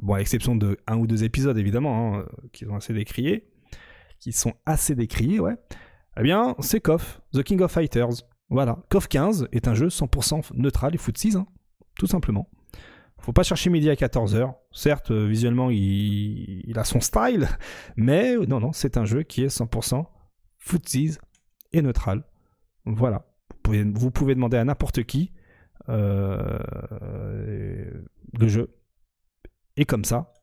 Bon, à l'exception de un ou deux épisodes, évidemment, hein, euh, qui sont assez décriés. Qui sont assez décriés, ouais. Eh bien, c'est KOF, The King of Fighters. Voilà, KOF 15 est un jeu 100% neutral et footsies, hein, tout simplement. Faut pas chercher midi à 14h, Certes, euh, visuellement, il, a son style, mais non, non, c'est un jeu qui est 100% footsies et neutral. Voilà. Vous pouvez, demander à n'importe qui euh, le jeu. Et comme ça,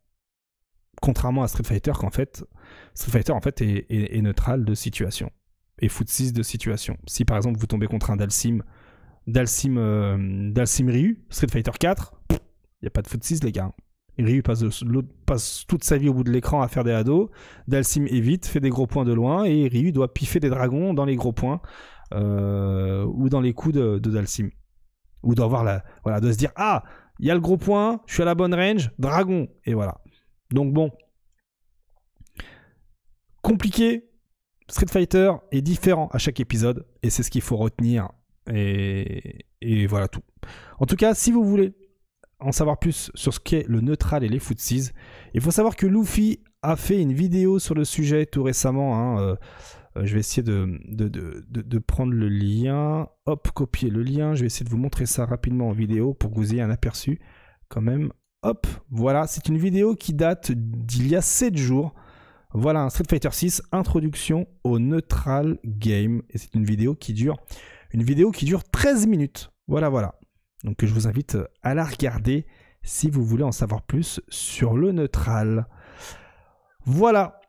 contrairement à Street Fighter, qu'en fait, Street Fighter en fait est, neutral de situation et footsies de situation. Si par exemple vous tombez contre un Dalsim, dalcim, euh, Ryu, Street Fighter 4, il n'y a pas de foot les gars. Ryu passe, toute sa vie au bout de l'écran à faire des ados. Dalsim évite, fait des gros points de loin et Ryu doit piffer des dragons dans les gros points euh, ou dans les coups de, de Ou doit la, voilà, de se dire ah il y a le gros point, je suis à la bonne range, dragon et voilà. Donc bon, compliqué. Street Fighter est différent à chaque épisode et c'est ce qu'il faut retenir et voilà tout. En tout cas, si vous voulez en savoir plus sur ce qu'est le neutral et les footsies, il faut savoir que Luffy a fait une vidéo sur le sujet tout récemment. Hein, euh, euh, je vais essayer de, prendre le lien. Hop, copier le lien. Je vais essayer de vous montrer ça rapidement en vidéo pour que vous ayez un aperçu quand même. Hop, voilà, c'est une vidéo qui date d'il y a 7 jours. Voilà, Street Fighter 6, introduction au Neutral Game. Et c'est une vidéo qui dure. Une vidéo qui dure 13 minutes. Voilà, voilà. Donc je vous invite euh, à la regarder si vous voulez en savoir plus sur le neutral. Voilà.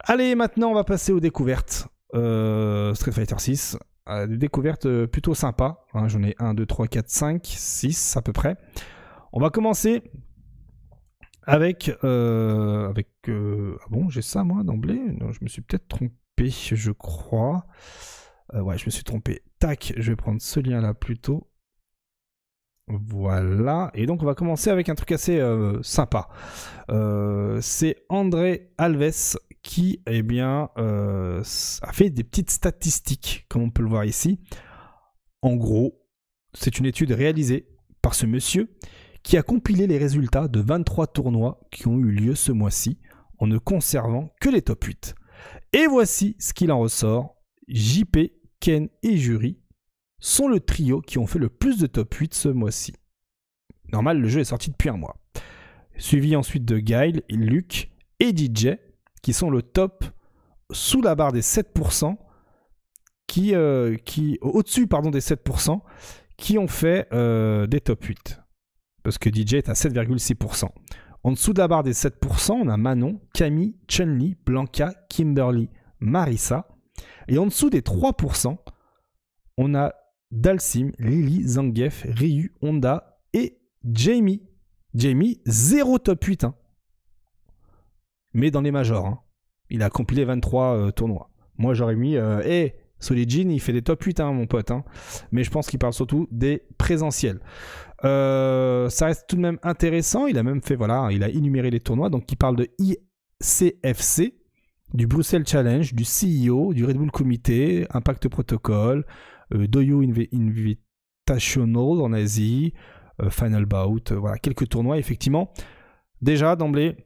Allez, maintenant on va passer aux découvertes. Euh, Street Fighter 6. Euh, des découvertes plutôt sympas. Hein. J'en ai 1, 2, 3, 4, 5, 6 à peu près. On va commencer avec... avec ah bon, j'ai ça moi d'emblée Non, je me suis peut-être trompé, je crois. ouais, je me suis trompé. Tac, je vais prendre ce lien-là plutôt. Voilà, et donc on va commencer avec un truc assez euh, sympa. Euh, c'est André Alves qui eh bien, euh, a fait des petites statistiques, comme on peut le voir ici. En gros, c'est une étude réalisée par ce monsieur qui a compilé les résultats de 23 tournois qui ont eu lieu ce mois-ci en ne conservant que les top 8. Et voici ce qu'il en ressort. JP, Ken et Jury sont le trio qui ont fait le plus de top 8 ce mois-ci. Normal, le jeu est sorti depuis un mois. Suivi ensuite de Guile, Luc et DJ, qui sont le top sous la barre des 7%, qui, euh, qui au-dessus pardon, des 7%, qui ont fait euh, des top 8. Parce que DJ est à 7,6%. En dessous de la barre des 7%, on a Manon, Camille, chun Blanca, Kimberly, Marissa. Et en dessous des 3%, on a Dalsim, Lily, Zangief, Ryu, Honda et Jamie. Jamie, zéro top 8. Hein. Mais dans les majors. Hein. Il a compilé 23 euh, tournois. Moi, j'aurais mis. Euh, eh, hey, jean il fait des top 8, hein, mon pote. Mais je pense qu'il parle surtout des présentiels. Euh, ça reste tout de même intéressant. Il a même fait, voilà, il a énuméré les tournois. Donc, il parle de ICFC, du Bruxelles Challenge, du CEO, du Red Bull Comité, Impact Protocol, euh, Doyo Invitational en Asie, euh, Final Bout, euh, voilà, quelques tournois, effectivement. Déjà, d'emblée,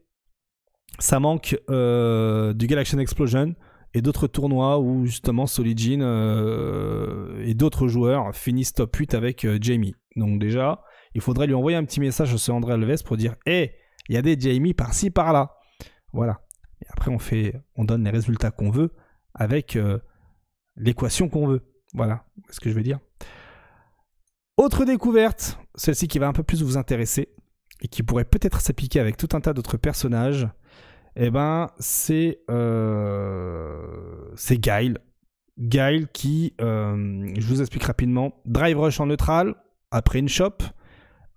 ça manque du Galaxian Explosion et d'autres tournois où justement Solid euh, et d'autres joueurs finissent top 8 avec Jamie. Donc déjà, il faudrait lui envoyer un petit message à ce André Alves pour dire Hé, il y a des Jamie par-ci par-là. Voilà. Et après on fait on donne les résultats qu'on veut avec l'équation qu'on veut. Voilà ce que je veux dire. Autre découverte, celle-ci qui va un peu plus vous intéresser et qui pourrait peut-être s'appliquer avec tout un tas d'autres personnages, et eh ben, c'est euh, Guile. Guile qui, euh, je vous explique rapidement, drive rush en neutral, après une shop,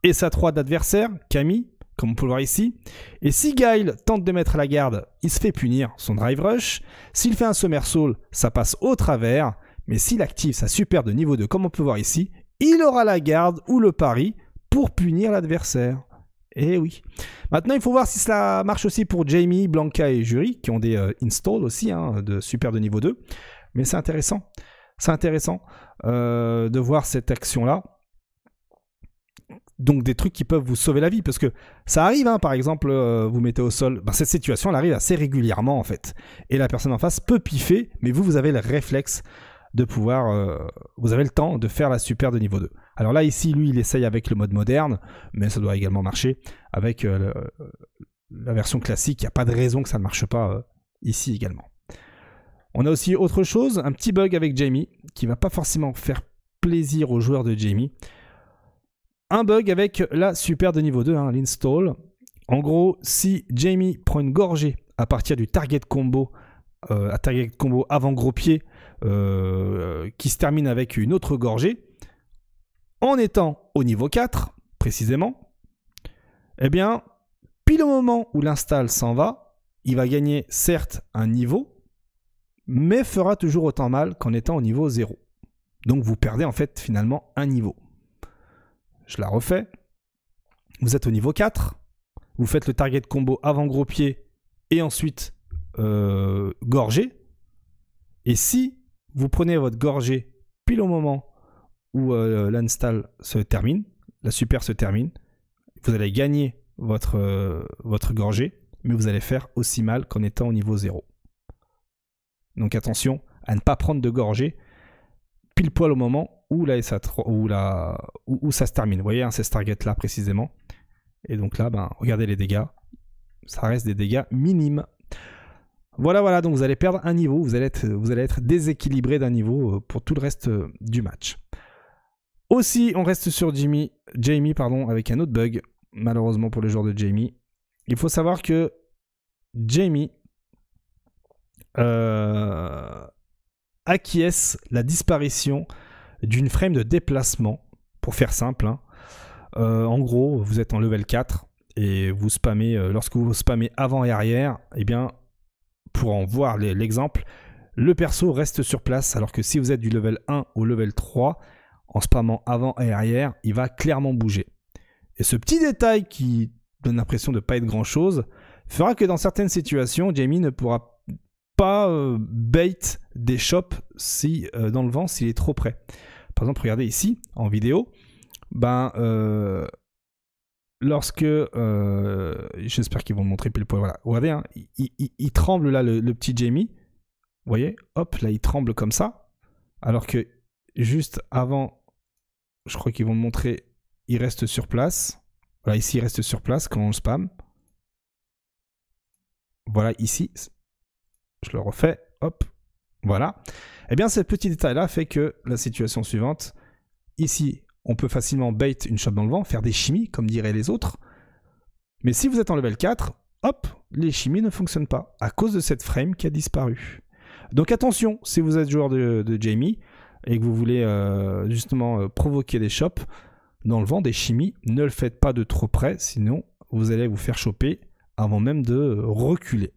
et sa 3 d'adversaire, Camille, comme on peut le voir ici. Et si Guile tente de mettre à la garde, il se fait punir son drive rush. S'il fait un somersault, ça passe au travers. Mais s'il active sa super de niveau 2 comme on peut voir ici, il aura la garde ou le pari pour punir l'adversaire. Eh oui. Maintenant, il faut voir si cela marche aussi pour Jamie, Blanca et Jury, qui ont des euh, installs aussi, hein, de super de niveau 2. Mais c'est intéressant. C'est intéressant euh, de voir cette action-là. Donc des trucs qui peuvent vous sauver la vie, parce que ça arrive, hein, par exemple, euh, vous mettez au sol, ben, cette situation, elle arrive assez régulièrement en fait. Et la personne en face peut piffer, mais vous, vous avez le réflexe de pouvoir. Euh, vous avez le temps de faire la super de niveau 2. Alors là, ici, lui, il essaye avec le mode moderne, mais ça doit également marcher. Avec euh, euh, la version classique, il n'y a pas de raison que ça ne marche pas ici également. On a aussi autre chose, un petit bug avec Jamie, qui va pas forcément faire plaisir aux joueurs de Jamie. Un bug avec la super de niveau 2, hein, l'install. En gros, si Jamie prend une gorgée à partir du target combo euh, target combo avant gros pied euh, qui se termine avec une autre gorgée, en étant au niveau 4, précisément, eh bien, pile au moment où l'install s'en va, il va gagner certes un niveau, mais fera toujours autant mal qu'en étant au niveau 0. Donc vous perdez en fait finalement un niveau. Je la refais. Vous êtes au niveau 4, vous faites le target combo avant gros pied et ensuite euh, gorgée. Et si vous prenez votre gorgée pile au moment où euh, l'install se termine, la super se termine, vous allez gagner votre, euh, votre gorgée, mais vous allez faire aussi mal qu'en étant au niveau 0. Donc attention à ne pas prendre de gorgée pile poil au moment où, la SA, la, où, ça se termine. Vous voyez, hein, c'est ce target-là précisément. Et donc là, ben, regardez les dégâts. Ça reste des dégâts minimes voilà, voilà, donc vous allez perdre un niveau, vous allez être, vous allez être déséquilibré d'un niveau euh, pour tout le reste euh, du match. Aussi, on reste sur Jimmy, Jamie pardon, avec un autre bug, malheureusement pour le joueur de Jamie. Il faut savoir que Jamie euh, acquiesce la disparition d'une frame de déplacement, pour faire simple. Hein. en gros, vous êtes en level 4 et vous spammez, lorsque vous spammez avant et arrière, eh bien, pour en voir l'exemple, le perso reste sur place, alors que si vous êtes du level 1 au level 3, en spammant avant et arrière, il va clairement bouger. Et ce petit détail qui donne l'impression de ne pas être grand-chose, fera que dans certaines situations, Jamie ne pourra pas euh, bait des shops si, euh, dans le vent s'il est trop près. Par exemple, regardez ici, en vidéo, ben, euh, lorsque euh, j'espère qu'ils vont montrer le poil voilà vous voyez hein, il, tremble là le, petit Jamie vous voyez hop là il tremble comme ça alors que juste avant je crois qu'ils vont montrer il reste sur place voilà ici il reste sur place quand on le spam voilà ici je le refais hop voilà Eh bien ce petit détail là fait que la situation suivante ici on peut facilement bait une chope dans le vent, faire des chimies, comme diraient les autres. Mais si vous êtes en level 4, hop, les chimies ne fonctionnent pas, à cause de cette frame qui a disparu. Donc attention, si vous êtes joueur de, Jamie, et que vous voulez euh, justement euh, provoquer des shops dans le vent, des chimies, ne le faites pas de trop près, sinon vous allez vous faire choper avant même de reculer.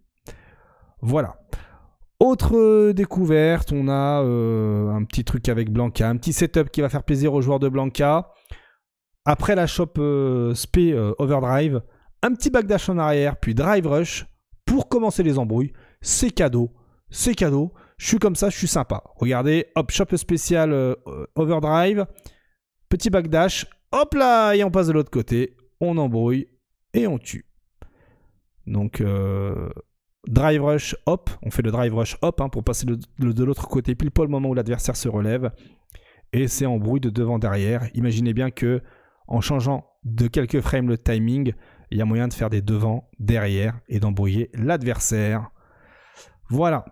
Voilà. Autre euh, découverte, on a euh, un petit truc avec Blanca, un petit setup qui va faire plaisir aux joueurs de Blanca. Après la shop euh, SP Overdrive, un petit backdash en arrière, puis drive rush pour commencer les embrouilles. C'est cadeau, c'est cadeau. Je suis comme ça, je suis sympa. Regardez, hop, shop spécial Overdrive, petit backdash, hop là, et on passe de l'autre côté, on embrouille et on tue. Donc Drive rush hop, on fait le drive rush hop hein, pour passer de l'autre côté pile poil le moment où l'adversaire se relève. Et c'est en brouille de devant derrière. Imaginez bien que en changeant de quelques frames le timing, il y a moyen de faire des devants, derrière et d'embrouiller l'adversaire. Voilà.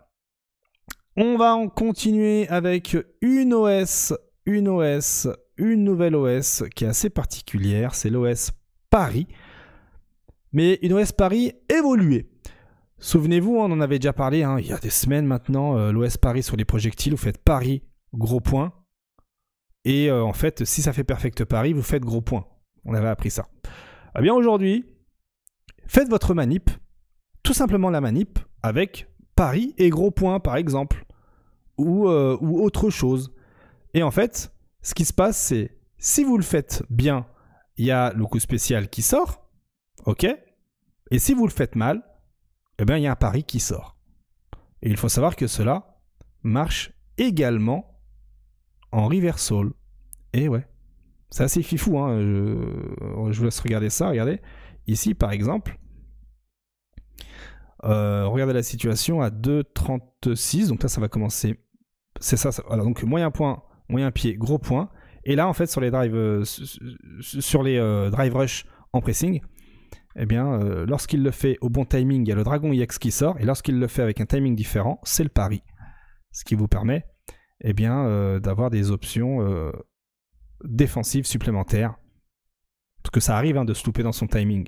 On va en continuer avec une OS, une OS, une nouvelle OS qui est assez particulière, c'est l'OS Paris. Mais une OS Paris évoluée. Souvenez-vous, on en avait déjà parlé hein, il y a des semaines maintenant, L'ouest euh, l'OS Paris sur les projectiles, vous faites Paris, gros point. Et euh, en fait, si ça fait perfect Paris, vous faites gros point. On avait appris ça. Eh bien aujourd'hui, faites votre manip, tout simplement la manip, avec Paris et gros point par exemple, ou, euh, ou autre chose. Et en fait, ce qui se passe, c'est si vous le faites bien, il y a le coup spécial qui sort, ok Et si vous le faites mal, et eh bien, il y a un pari qui sort. Et il faut savoir que cela marche également en reversal. Et eh ouais, c'est assez fifou. Hein, euh, je, vous laisse regarder ça. Regardez, ici par exemple, euh, regardez la situation à 2,36. Donc là, ça va commencer. C'est ça, donc moyen point, moyen pied, gros point. Et là, en fait, sur les drives, euh, sur les drive rush en pressing, eh bien, euh, lorsqu'il le fait au bon timing, il y a le dragon IX qui sort, et lorsqu'il le fait avec un timing différent, c'est le pari. Ce qui vous permet eh bien, euh, d'avoir des options euh, défensives supplémentaires. Parce que ça arrive hein, de se louper dans son timing.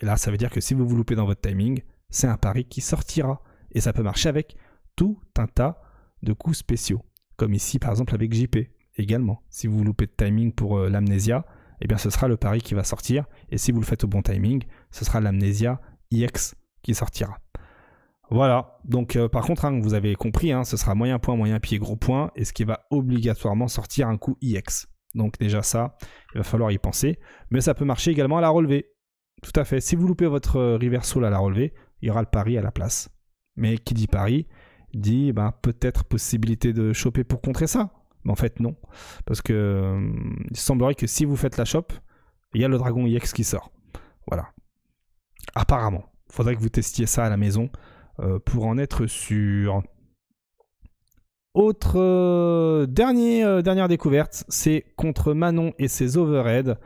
Et là, ça veut dire que si vous vous loupez dans votre timing, c'est un pari qui sortira. Et ça peut marcher avec tout un tas de coups spéciaux. Comme ici, par exemple, avec JP également. Si vous vous loupez de timing pour l'amnésia, eh bien ce sera le pari qui va sortir. Et si vous le faites au bon timing, ce sera l'Amnesia IX qui sortira. Voilà, donc euh, par contre, hein, vous avez compris, hein, ce sera moyen point, moyen pied, gros point, et ce qui va obligatoirement sortir un coup IX. Donc déjà ça, il va falloir y penser. Mais ça peut marcher également à la relevée. Tout à fait, si vous loupez votre euh, soul à la relevée, il y aura le pari à la place. Mais qui dit pari, dit eh ben, peut-être possibilité de choper pour contrer ça en fait, non. Parce que euh, il semblerait que si vous faites la chope, il y a le Dragon EX qui sort. Voilà. Apparemment. Faudrait que vous testiez ça à la maison euh, pour en être sûr. Autre euh, dernière découverte, c'est contre Manon et ses overheads.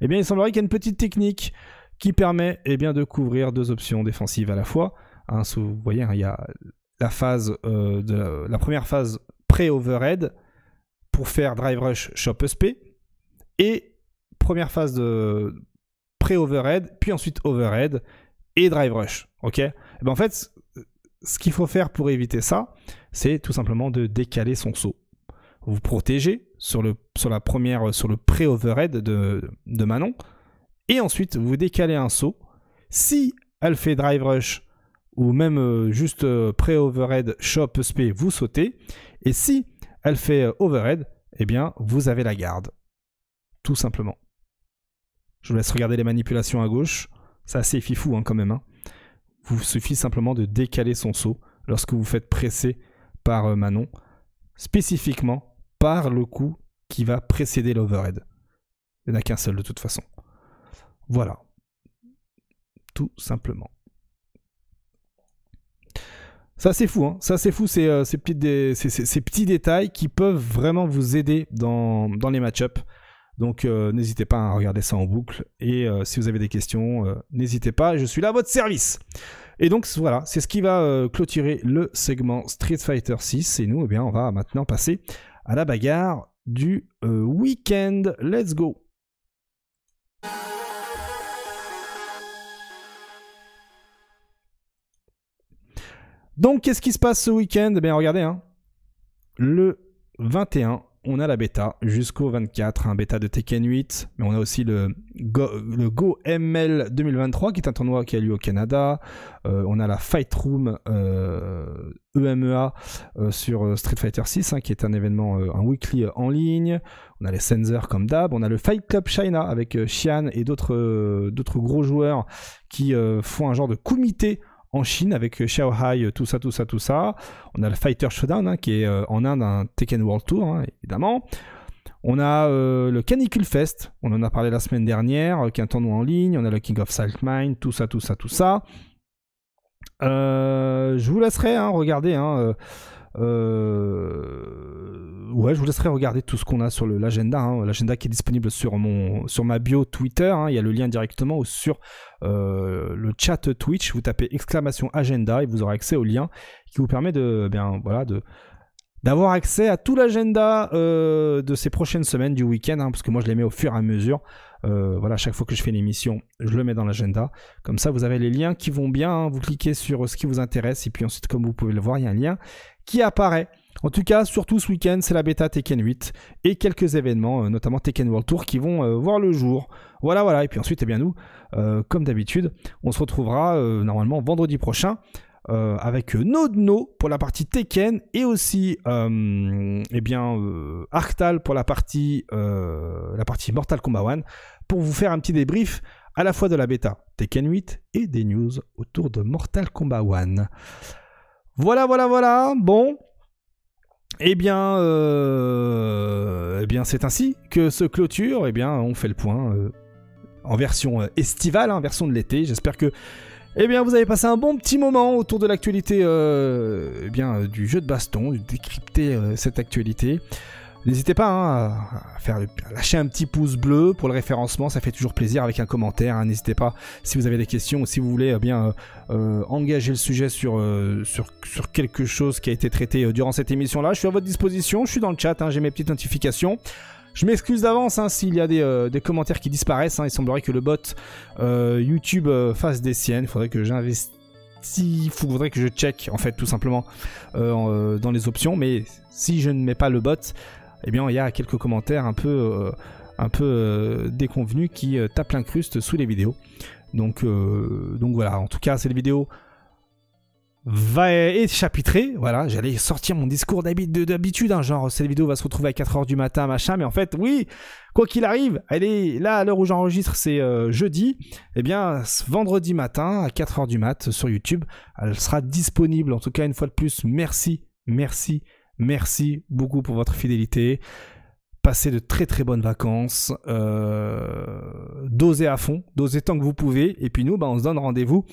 Eh bien, il semblerait qu'il y ait une petite technique qui permet eh bien, de couvrir deux options défensives à la fois. Hein, vous voyez, hein, il y a la phase, de la première phase pré-overhead pour faire Drive Rush Shop SP et première phase de pré-overhead, puis ensuite overhead et drive rush. Ok et eh ben, En fait, ce qu'il faut faire pour éviter ça, c'est tout simplement de décaler son saut. Vous protégez sur le, sur la première, sur le pré-overhead de, de Manon, et ensuite vous décalez un saut. Si elle fait drive rush ou même euh, juste euh, pré-overhead shop sp, vous sautez. Et si elle fait euh, overhead, et eh bien, vous avez la garde. Tout simplement. Je vous laisse regarder les manipulations à gauche. C'est assez fifou hein, quand même. Il hein. Vous suffit simplement de décaler son saut lorsque vous faites presser par euh, Manon, spécifiquement par le coup qui va précéder l'overhead. Il n'y en a qu'un seul de toute façon. Voilà. Tout simplement. Ça c'est fou, hein. ça c'est fou, euh, ces, ces, petits détails qui peuvent vraiment vous aider dans, les match-ups. Donc euh, n'hésitez pas hein, à regarder ça en boucle. Et euh, si vous avez des questions, n'hésitez pas, je suis là à votre service. Et donc voilà, c'est ce qui va clôturer le segment Street Fighter 6. Et nous, eh bien, on va maintenant passer à la bagarre du week-end. Let's go. Donc, qu'est-ce qui se passe ce week-end eh bien, regardez, hein. le 21, on a la bêta jusqu'au 24, un bêta de Tekken 8, mais on a aussi le Go, ML 2023 qui est un tournoi qui a lieu au Canada. Euh, on a la Fight Room EMEA euh, e euh, sur Street Fighter 6 hein, qui est un événement, un weekly en ligne. On a les Sensors comme d'hab. On a le Fight Club China avec Xian et d'autres gros joueurs qui font un genre de comité en Chine avec Xiaohai, tout ça, tout ça, tout ça. On a le Fighter Showdown hein, qui est euh, en Inde un Tekken World Tour, hein, évidemment. On a euh, le Canicule Fest, on en a parlé la semaine dernière, euh, qui est un en ligne. On a le King of Salt Mine, tout ça, tout ça, tout ça. je vous laisserai hein, regarder. Euh, ouais, je vous laisserai regarder tout ce qu'on a sur l'agenda. Hein. L'agenda qui est disponible sur, mon, sur ma bio Twitter. Hein. Il y a le lien directement ou sur euh, le chat Twitch. Vous tapez exclamation agenda et vous aurez accès au lien qui vous permet de, eh bien, voilà, de, d'avoir accès à tout l'agenda euh, de ces prochaines semaines du week-end, hein, parce que moi je les mets au fur et à mesure. voilà, chaque fois que je fais une émission, je le mets dans l'agenda. Comme ça, vous avez les liens qui vont bien. vous cliquez sur ce qui vous intéresse, et puis ensuite, comme vous pouvez le voir, il y a un lien qui apparaît. En tout cas, surtout ce week-end, c'est la bêta Tekken 8 et quelques événements, euh, notamment Tekken World Tour, qui vont euh, voir le jour. Voilà, voilà. Et puis ensuite, et eh bien nous, euh, comme d'habitude, on se retrouvera normalement vendredi prochain avec Nodno pour la partie Tekken et aussi, et eh bien, Arctal pour la partie, la partie Mortal Kombat 1 pour vous faire un petit débrief à la fois de la bêta Tekken 8 et des news autour de Mortal Kombat 1. Voilà, voilà, voilà. Bon. Eh bien, euh, eh bien c'est ainsi que se clôture. Eh bien, on fait le point euh, en version euh, estivale, en hein, version de l'été. J'espère que eh bien, vous avez passé un bon petit moment autour de l'actualité eh bien, du jeu de baston, de décrypter cette actualité. N'hésitez pas hein, à, faire, lâcher un petit pouce bleu pour le référencement, ça fait toujours plaisir avec un commentaire. Hein. N'hésitez pas si vous avez des questions ou si vous voulez eh bien euh, euh, engager le sujet euh, sur, sur, quelque chose qui a été traité durant cette émission-là. Je suis à votre disposition, je suis dans le chat, hein, j'ai mes petites notifications. Je m'excuse d'avance s'il y a des, commentaires qui disparaissent. il semblerait que le bot YouTube fasse des siennes. Il faudrait que j'investisse. Il faudrait que je check, en fait, tout simplement, dans les options. Mais si je ne mets pas le bot, eh bien, il y a quelques commentaires un peu, euh, un peu euh, déconvenus qui euh, tapent l'incruste sous les vidéos. Donc, donc voilà, en tout cas, cette vidéo va être Voilà, j'allais sortir mon discours d'habitude, hein, genre cette vidéo va se retrouver à 4h du matin, machin, mais en fait, oui, quoi qu'il arrive, elle est là à l'heure où j'enregistre, c'est jeudi. Eh bien, ce vendredi matin à 4h du mat sur YouTube, elle sera disponible. En tout cas, une fois de plus, merci, merci, Merci beaucoup pour votre fidélité. Passez de très très bonnes vacances. Euh, dosez à fond, dosez tant que vous pouvez. Et puis nous, bah, on se donne rendez-vous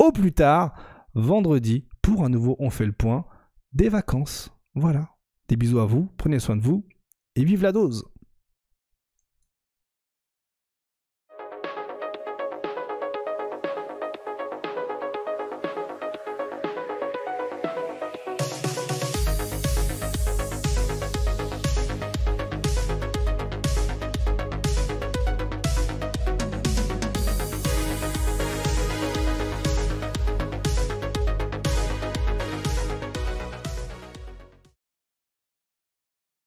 au plus tard, vendredi, pour un nouveau On fait le point des vacances. Voilà. Des bisous à vous, prenez soin de vous et vive la dose